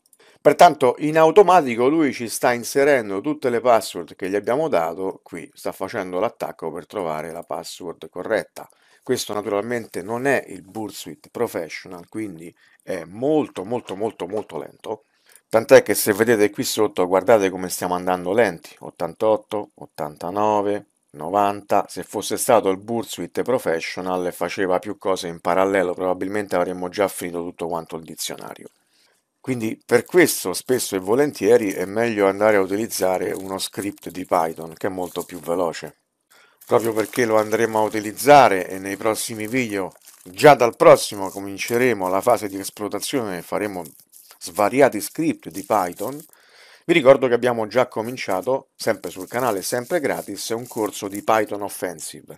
Pertanto in automatico lui ci sta inserendo tutte le password che gli abbiamo dato, qui sta facendo l'attacco per trovare la password corretta. Questo naturalmente non è il Bursuit Professional, quindi è molto molto molto molto lento. Tant'è che se vedete qui sotto guardate come stiamo andando lenti, 88, 89, 90. Se fosse stato il Bursuit Professional e faceva più cose in parallelo probabilmente avremmo già finito tutto quanto il dizionario. Quindi per questo spesso e volentieri è meglio andare a utilizzare uno script di Python che è molto più veloce. Proprio perché lo andremo a utilizzare e nei prossimi video, già dal prossimo cominceremo la fase di esplorazione e faremo svariati script di Python, vi ricordo che abbiamo già cominciato, sempre sul canale, sempre gratis, un corso di Python Offensive.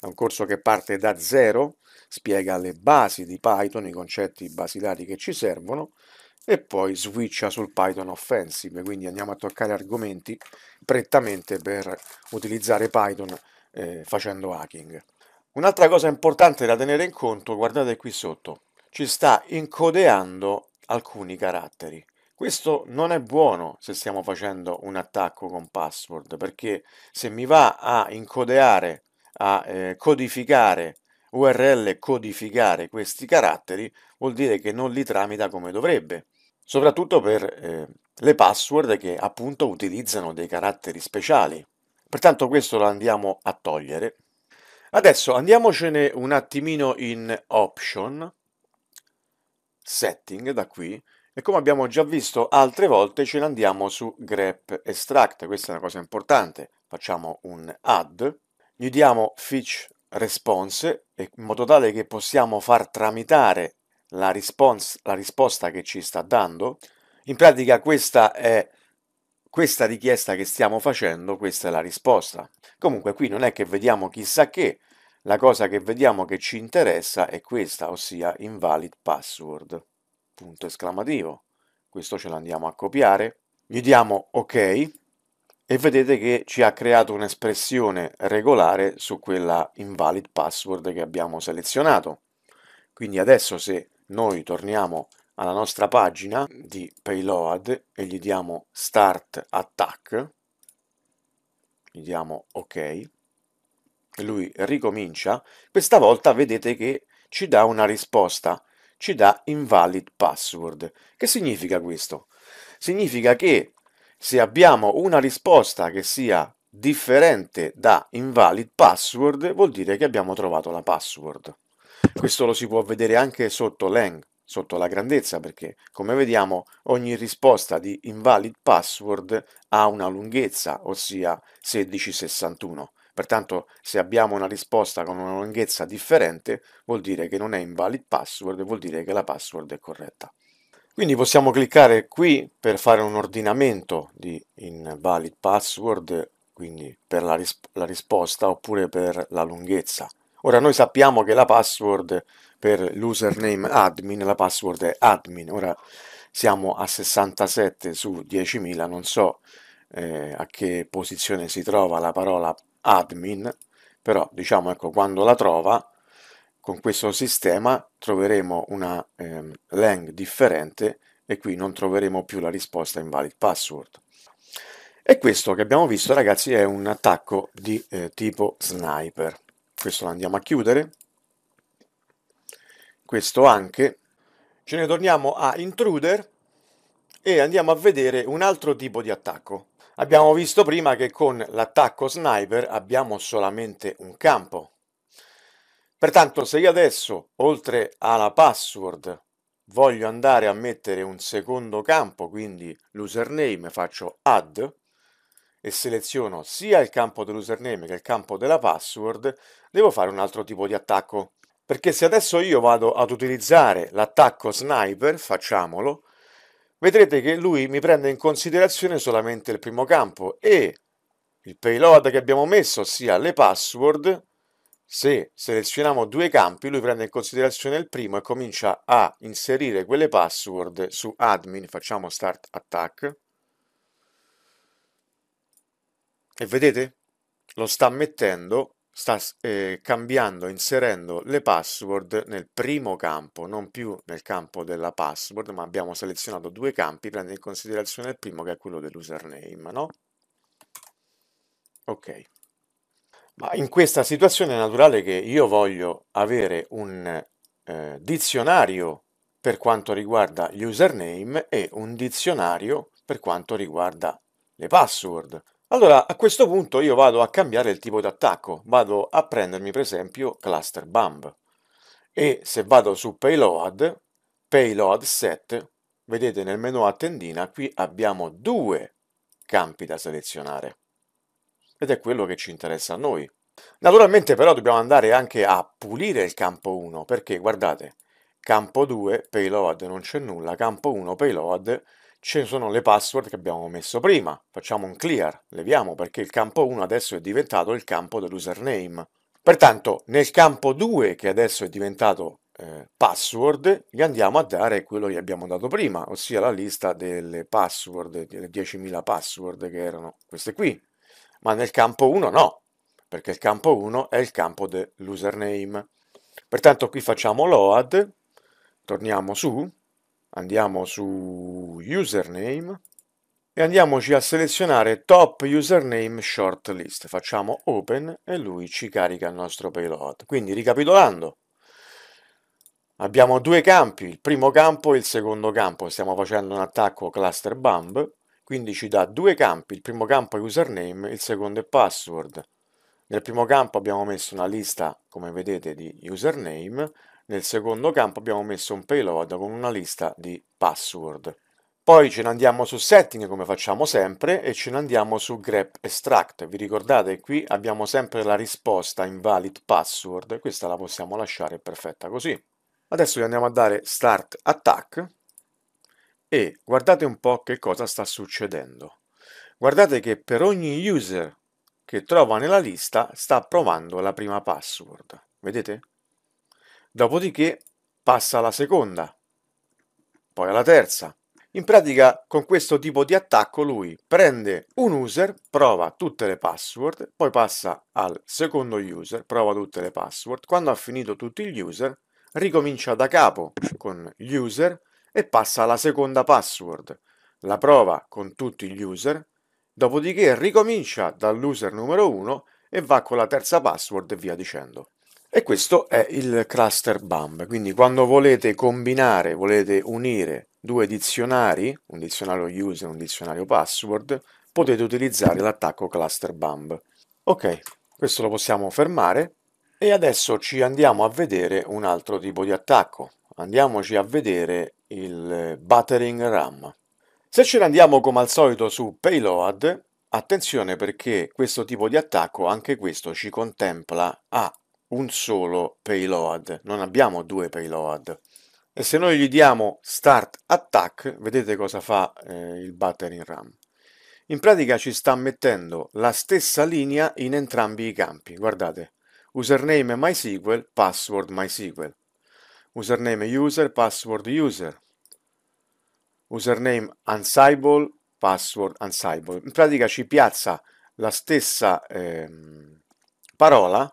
È un corso che parte da zero, spiega le basi di Python, i concetti basilari che ci servono e poi switcha sul Python Offensive, quindi andiamo a toccare argomenti prettamente per utilizzare Python eh, facendo hacking. Un'altra cosa importante da tenere in conto, guardate qui sotto, ci sta incodeando alcuni caratteri. Questo non è buono se stiamo facendo un attacco con password, perché se mi va a incodeare, a eh, codificare URL codificare questi caratteri vuol dire che non li tramita come dovrebbe soprattutto per eh, le password che appunto utilizzano dei caratteri speciali. Pertanto questo lo andiamo a togliere. Adesso andiamocene un attimino in Option, Setting da qui, e come abbiamo già visto altre volte ce ne andiamo su grep extract, questa è una cosa importante, facciamo un add, gli diamo fetch response in modo tale che possiamo far tramitare la, response, la risposta che ci sta dando. In pratica questa è questa richiesta che stiamo facendo, questa è la risposta. Comunque qui non è che vediamo chissà che, la cosa che vediamo che ci interessa è questa, ossia invalid password. Punto esclamativo. Questo ce l'andiamo a copiare. Gli diamo ok e vedete che ci ha creato un'espressione regolare su quella invalid password che abbiamo selezionato. Quindi adesso se noi torniamo alla nostra pagina di payload e gli diamo start attack, gli diamo ok, lui ricomincia, questa volta vedete che ci dà una risposta, ci dà invalid password. Che significa questo? Significa che se abbiamo una risposta che sia differente da invalid password, vuol dire che abbiamo trovato la password. Questo lo si può vedere anche sotto Lang, sotto la grandezza, perché come vediamo ogni risposta di invalid password ha una lunghezza, ossia 1661. Pertanto se abbiamo una risposta con una lunghezza differente vuol dire che non è invalid password, vuol dire che la password è corretta. Quindi possiamo cliccare qui per fare un ordinamento di invalid password, quindi per la, ris la risposta oppure per la lunghezza. Ora noi sappiamo che la password per l'username admin, la password è admin, ora siamo a 67 su 10.000, non so eh, a che posizione si trova la parola admin, però diciamo ecco quando la trova con questo sistema troveremo una eh, lang differente e qui non troveremo più la risposta invalid password. E questo che abbiamo visto ragazzi è un attacco di eh, tipo sniper questo lo andiamo a chiudere, questo anche, ce ne torniamo a intruder e andiamo a vedere un altro tipo di attacco. Abbiamo visto prima che con l'attacco sniper abbiamo solamente un campo. Pertanto se io adesso, oltre alla password, voglio andare a mettere un secondo campo, quindi l'username, faccio add, e seleziono sia il campo dell'username che il campo della password, devo fare un altro tipo di attacco. Perché se adesso io vado ad utilizzare l'attacco sniper, facciamolo, vedrete che lui mi prende in considerazione solamente il primo campo e il payload che abbiamo messo, ossia le password, se selezioniamo due campi, lui prende in considerazione il primo e comincia a inserire quelle password su admin, facciamo start attack, E vedete? Lo sta mettendo, sta eh, cambiando, inserendo le password nel primo campo, non più nel campo della password, ma abbiamo selezionato due campi, prende in considerazione il primo che è quello dell'username, no? Ok. Ma in questa situazione è naturale che io voglio avere un eh, dizionario per quanto riguarda gli username e un dizionario per quanto riguarda le password. Allora, a questo punto io vado a cambiare il tipo di attacco, vado a prendermi per esempio cluster Bump. e se vado su payload, payload set, vedete nel menu a tendina qui abbiamo due campi da selezionare ed è quello che ci interessa a noi. Naturalmente però dobbiamo andare anche a pulire il campo 1 perché guardate, campo 2 payload non c'è nulla, campo 1 payload ci sono le password che abbiamo messo prima. Facciamo un clear, leviamo perché il campo 1 adesso è diventato il campo dell'username. Pertanto nel campo 2 che adesso è diventato eh, password gli andiamo a dare quello che abbiamo dato prima, ossia la lista delle password, delle 10.000 password che erano queste qui. Ma nel campo 1 no, perché il campo 1 è il campo dell'username. Pertanto qui facciamo load, torniamo su, andiamo su username e andiamoci a selezionare top username shortlist. Facciamo open e lui ci carica il nostro payload. Quindi ricapitolando, abbiamo due campi, il primo campo e il secondo campo. Stiamo facendo un attacco cluster bomb, quindi ci dà due campi, il primo campo è username, il secondo è password. Nel primo campo abbiamo messo una lista, come vedete, di username nel secondo campo abbiamo messo un payload con una lista di password. Poi ce ne andiamo su setting come facciamo sempre e ce ne andiamo su grep extract. Vi ricordate qui abbiamo sempre la risposta invalid password, questa la possiamo lasciare perfetta così. Adesso gli andiamo a dare start attack e guardate un po' che cosa sta succedendo. Guardate che per ogni user che trova nella lista sta provando la prima password. Vedete? dopodiché passa alla seconda, poi alla terza. In pratica con questo tipo di attacco lui prende un user, prova tutte le password, poi passa al secondo user, prova tutte le password, quando ha finito tutti gli user ricomincia da capo con gli user e passa alla seconda password, la prova con tutti gli user, dopodiché ricomincia dall'user numero 1 e va con la terza password e via dicendo. E questo è il cluster BAM, quindi quando volete combinare, volete unire due dizionari, un dizionario user e un dizionario password, potete utilizzare l'attacco cluster BAM. Ok, questo lo possiamo fermare e adesso ci andiamo a vedere un altro tipo di attacco. Andiamoci a vedere il buttering RAM. Se ce ne andiamo come al solito su payload, attenzione perché questo tipo di attacco, anche questo ci contempla a un solo payload, non abbiamo due payload. E se noi gli diamo start attack, vedete cosa fa eh, il batter in RAM. In pratica ci sta mettendo la stessa linea in entrambi i campi, guardate, username MySQL, password MySQL, username user, password user, username unsignable, password unsignable. In pratica ci piazza la stessa eh, parola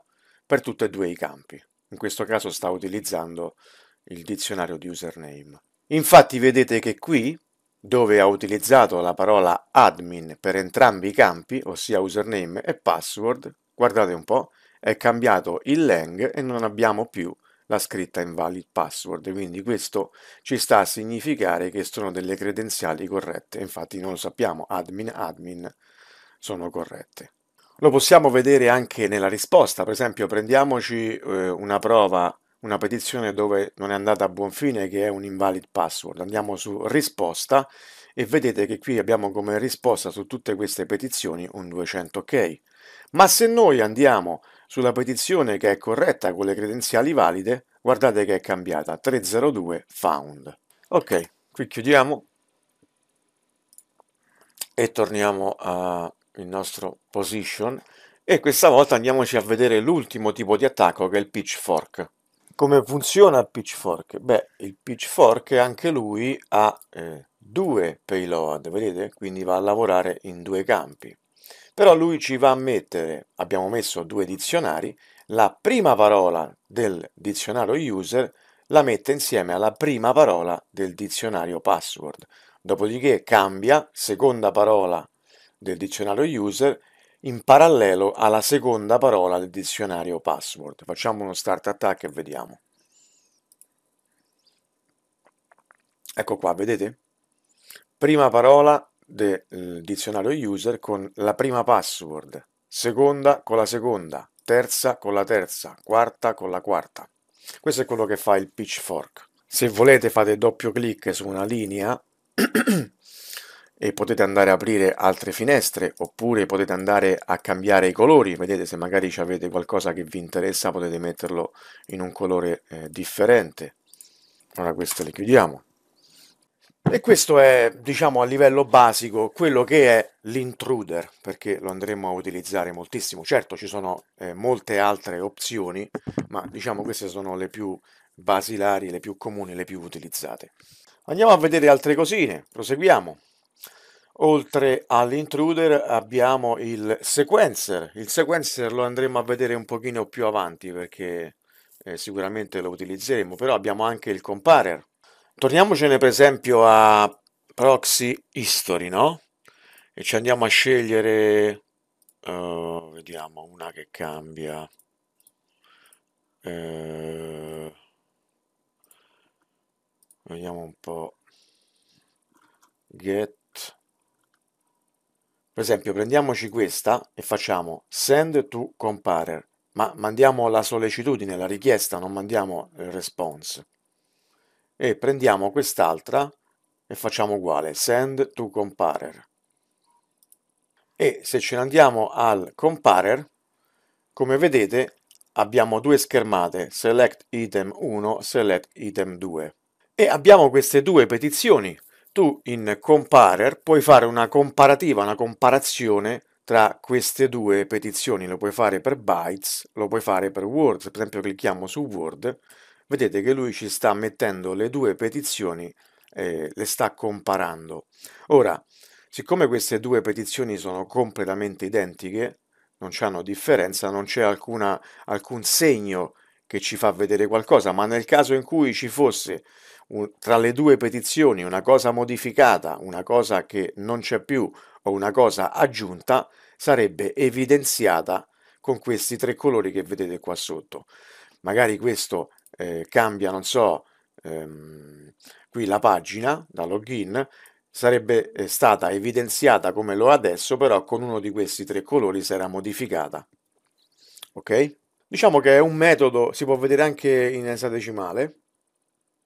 per tutti e due i campi. In questo caso sta utilizzando il dizionario di username. Infatti vedete che qui, dove ha utilizzato la parola admin per entrambi i campi, ossia username e password, guardate un po', è cambiato il lang e non abbiamo più la scritta invalid password, quindi questo ci sta a significare che sono delle credenziali corrette, infatti non lo sappiamo, admin, admin sono corrette. Lo possiamo vedere anche nella risposta, per esempio prendiamoci eh, una prova, una petizione dove non è andata a buon fine che è un invalid password, andiamo su risposta e vedete che qui abbiamo come risposta su tutte queste petizioni un 200 ok. Ma se noi andiamo sulla petizione che è corretta con le credenziali valide, guardate che è cambiata 302 found. Ok, qui chiudiamo e torniamo a il nostro position e questa volta andiamoci a vedere l'ultimo tipo di attacco che è il pitchfork. Come funziona il pitchfork? Beh, il pitchfork anche lui ha eh, due payload, vedete? Quindi va a lavorare in due campi. Però lui ci va a mettere, abbiamo messo due dizionari, la prima parola del dizionario user la mette insieme alla prima parola del dizionario password. Dopodiché cambia seconda parola del dizionario user in parallelo alla seconda parola del dizionario password. Facciamo uno start attack e vediamo. Ecco qua, vedete? Prima parola del eh, dizionario user con la prima password, seconda con la seconda, terza con la terza, quarta con la quarta. Questo è quello che fa il pitchfork. Se volete fate doppio clic su una linea e potete andare a aprire altre finestre oppure potete andare a cambiare i colori vedete se magari avete qualcosa che vi interessa potete metterlo in un colore eh, differente ora questo le chiudiamo e questo è diciamo a livello basico quello che è l'intruder perché lo andremo a utilizzare moltissimo certo ci sono eh, molte altre opzioni ma diciamo queste sono le più basilari le più comuni le più utilizzate andiamo a vedere altre cosine proseguiamo Oltre all'intruder abbiamo il sequencer, il sequencer lo andremo a vedere un pochino più avanti perché eh, sicuramente lo utilizzeremo, però abbiamo anche il comparer. Torniamocene per esempio a proxy history, no? E ci andiamo a scegliere, uh, vediamo, una che cambia. Uh, vediamo un po'. Get per esempio prendiamoci questa e facciamo send to comparer, ma mandiamo la sollecitudine, la richiesta, non mandiamo il eh, response. E prendiamo quest'altra e facciamo uguale, send to comparer. E se ce ne andiamo al comparer, come vedete abbiamo due schermate, select item 1, select item 2. E abbiamo queste due petizioni tu in Comparer puoi fare una comparativa, una comparazione tra queste due petizioni. Lo puoi fare per bytes, lo puoi fare per words. Per esempio clicchiamo su Word, vedete che lui ci sta mettendo le due petizioni e le sta comparando. Ora, siccome queste due petizioni sono completamente identiche, non hanno differenza, non c'è alcun segno che ci fa vedere qualcosa, ma nel caso in cui ci fosse un, tra le due petizioni una cosa modificata, una cosa che non c'è più o una cosa aggiunta, sarebbe evidenziata con questi tre colori che vedete qua sotto. Magari questo eh, cambia, non so, ehm, qui la pagina da login, sarebbe eh, stata evidenziata come lo è adesso, però con uno di questi tre colori si era modificata. Ok? Diciamo che è un metodo, si può vedere anche in esadecimale,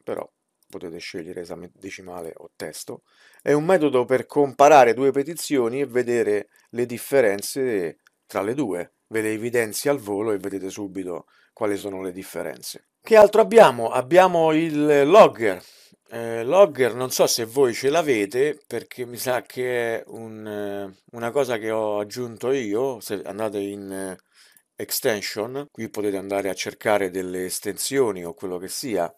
però potete scegliere esame decimale o testo, è un metodo per comparare due petizioni e vedere le differenze tra le due. Ve le evidenzi al volo e vedete subito quali sono le differenze. Che altro abbiamo? Abbiamo il logger. Eh, logger non so se voi ce l'avete perché mi sa che è un, una cosa che ho aggiunto io. Se andate in eh, extension, qui potete andare a cercare delle estensioni o quello che sia,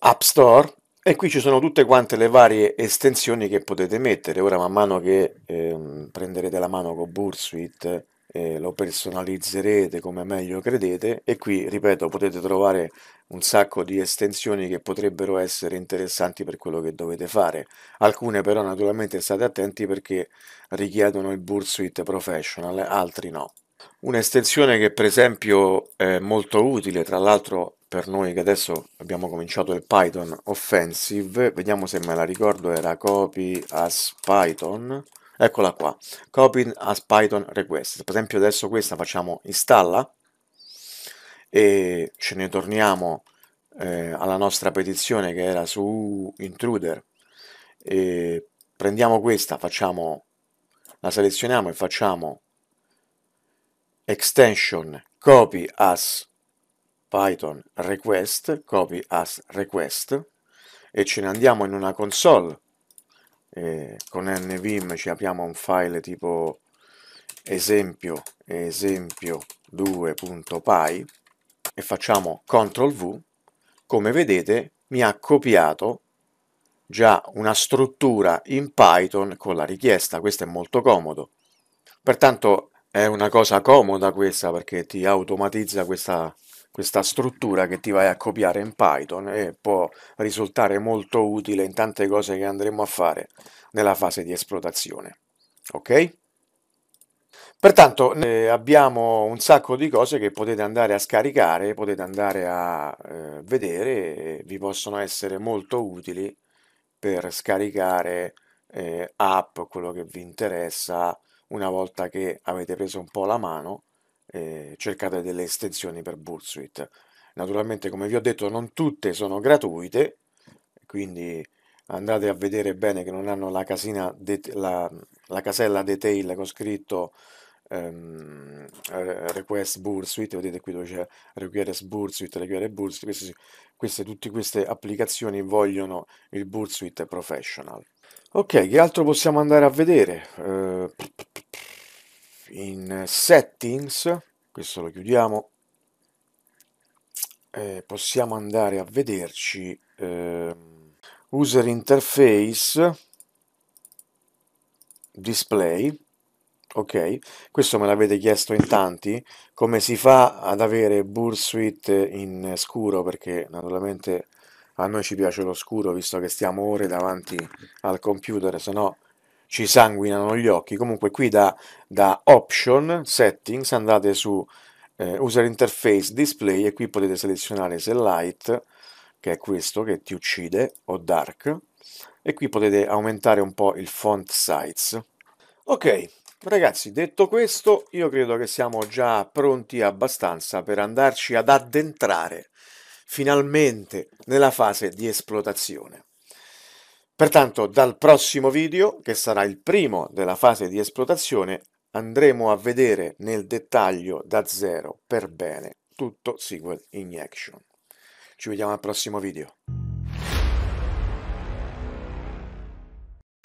App Store e qui ci sono tutte quante le varie estensioni che potete mettere ora man mano che eh, prenderete la mano con Bursuit eh, lo personalizzerete come meglio credete e qui ripeto potete trovare un sacco di estensioni che potrebbero essere interessanti per quello che dovete fare alcune però naturalmente state attenti perché richiedono il Bursuit Professional altri no Un'estensione che per esempio è molto utile, tra l'altro per noi che adesso abbiamo cominciato il Python Offensive, vediamo se me la ricordo, era copy as Python, eccola qua, copy as Python request, per esempio adesso questa facciamo installa e ce ne torniamo eh, alla nostra petizione che era su intruder e prendiamo questa, facciamo, la selezioniamo e facciamo extension copy as Python python request copy as request e ce ne andiamo in una console eh, con nvim ci apriamo un file tipo esempio esempio 2.py e facciamo CTRL V come vedete mi ha copiato già una struttura in Python con la richiesta, questo è molto comodo. Pertanto è una cosa comoda questa perché ti automatizza questa questa struttura che ti vai a copiare in Python e può risultare molto utile in tante cose che andremo a fare nella fase di esplotazione. Ok? Pertanto eh, abbiamo un sacco di cose che potete andare a scaricare, potete andare a eh, vedere, vi possono essere molto utili per scaricare eh, app, quello che vi interessa, una volta che avete preso un po' la mano cercate delle estensioni per Bullsuite. Naturalmente, come vi ho detto, non tutte sono gratuite, quindi andate a vedere bene che non hanno la, casina de- la, la casella detail con scritto ehm, request Bullsuite, vedete qui dove c'è request Bullsuite, request Bullsuite, queste, queste, tutte queste applicazioni vogliono il Bullsuite Professional. Ok, che altro possiamo andare a vedere? Eh, in settings questo lo chiudiamo eh, possiamo andare a vederci eh, user interface display ok questo me l'avete chiesto in tanti come si fa ad avere bool suite in scuro perché naturalmente a noi ci piace lo scuro visto che stiamo ore davanti al computer se no ci sanguinano gli occhi. Comunque qui da, da option, settings, andate su eh, user interface display e qui potete selezionare se light, che è questo che ti uccide, o dark, e qui potete aumentare un po' il font size. Ok, ragazzi, detto questo, io credo che siamo già pronti abbastanza per andarci ad addentrare finalmente nella fase di esplotazione. Pertanto dal prossimo video, che sarà il primo della fase di esplotazione, andremo a vedere nel dettaglio da zero per bene tutto SQL Injection. Ci vediamo al prossimo video.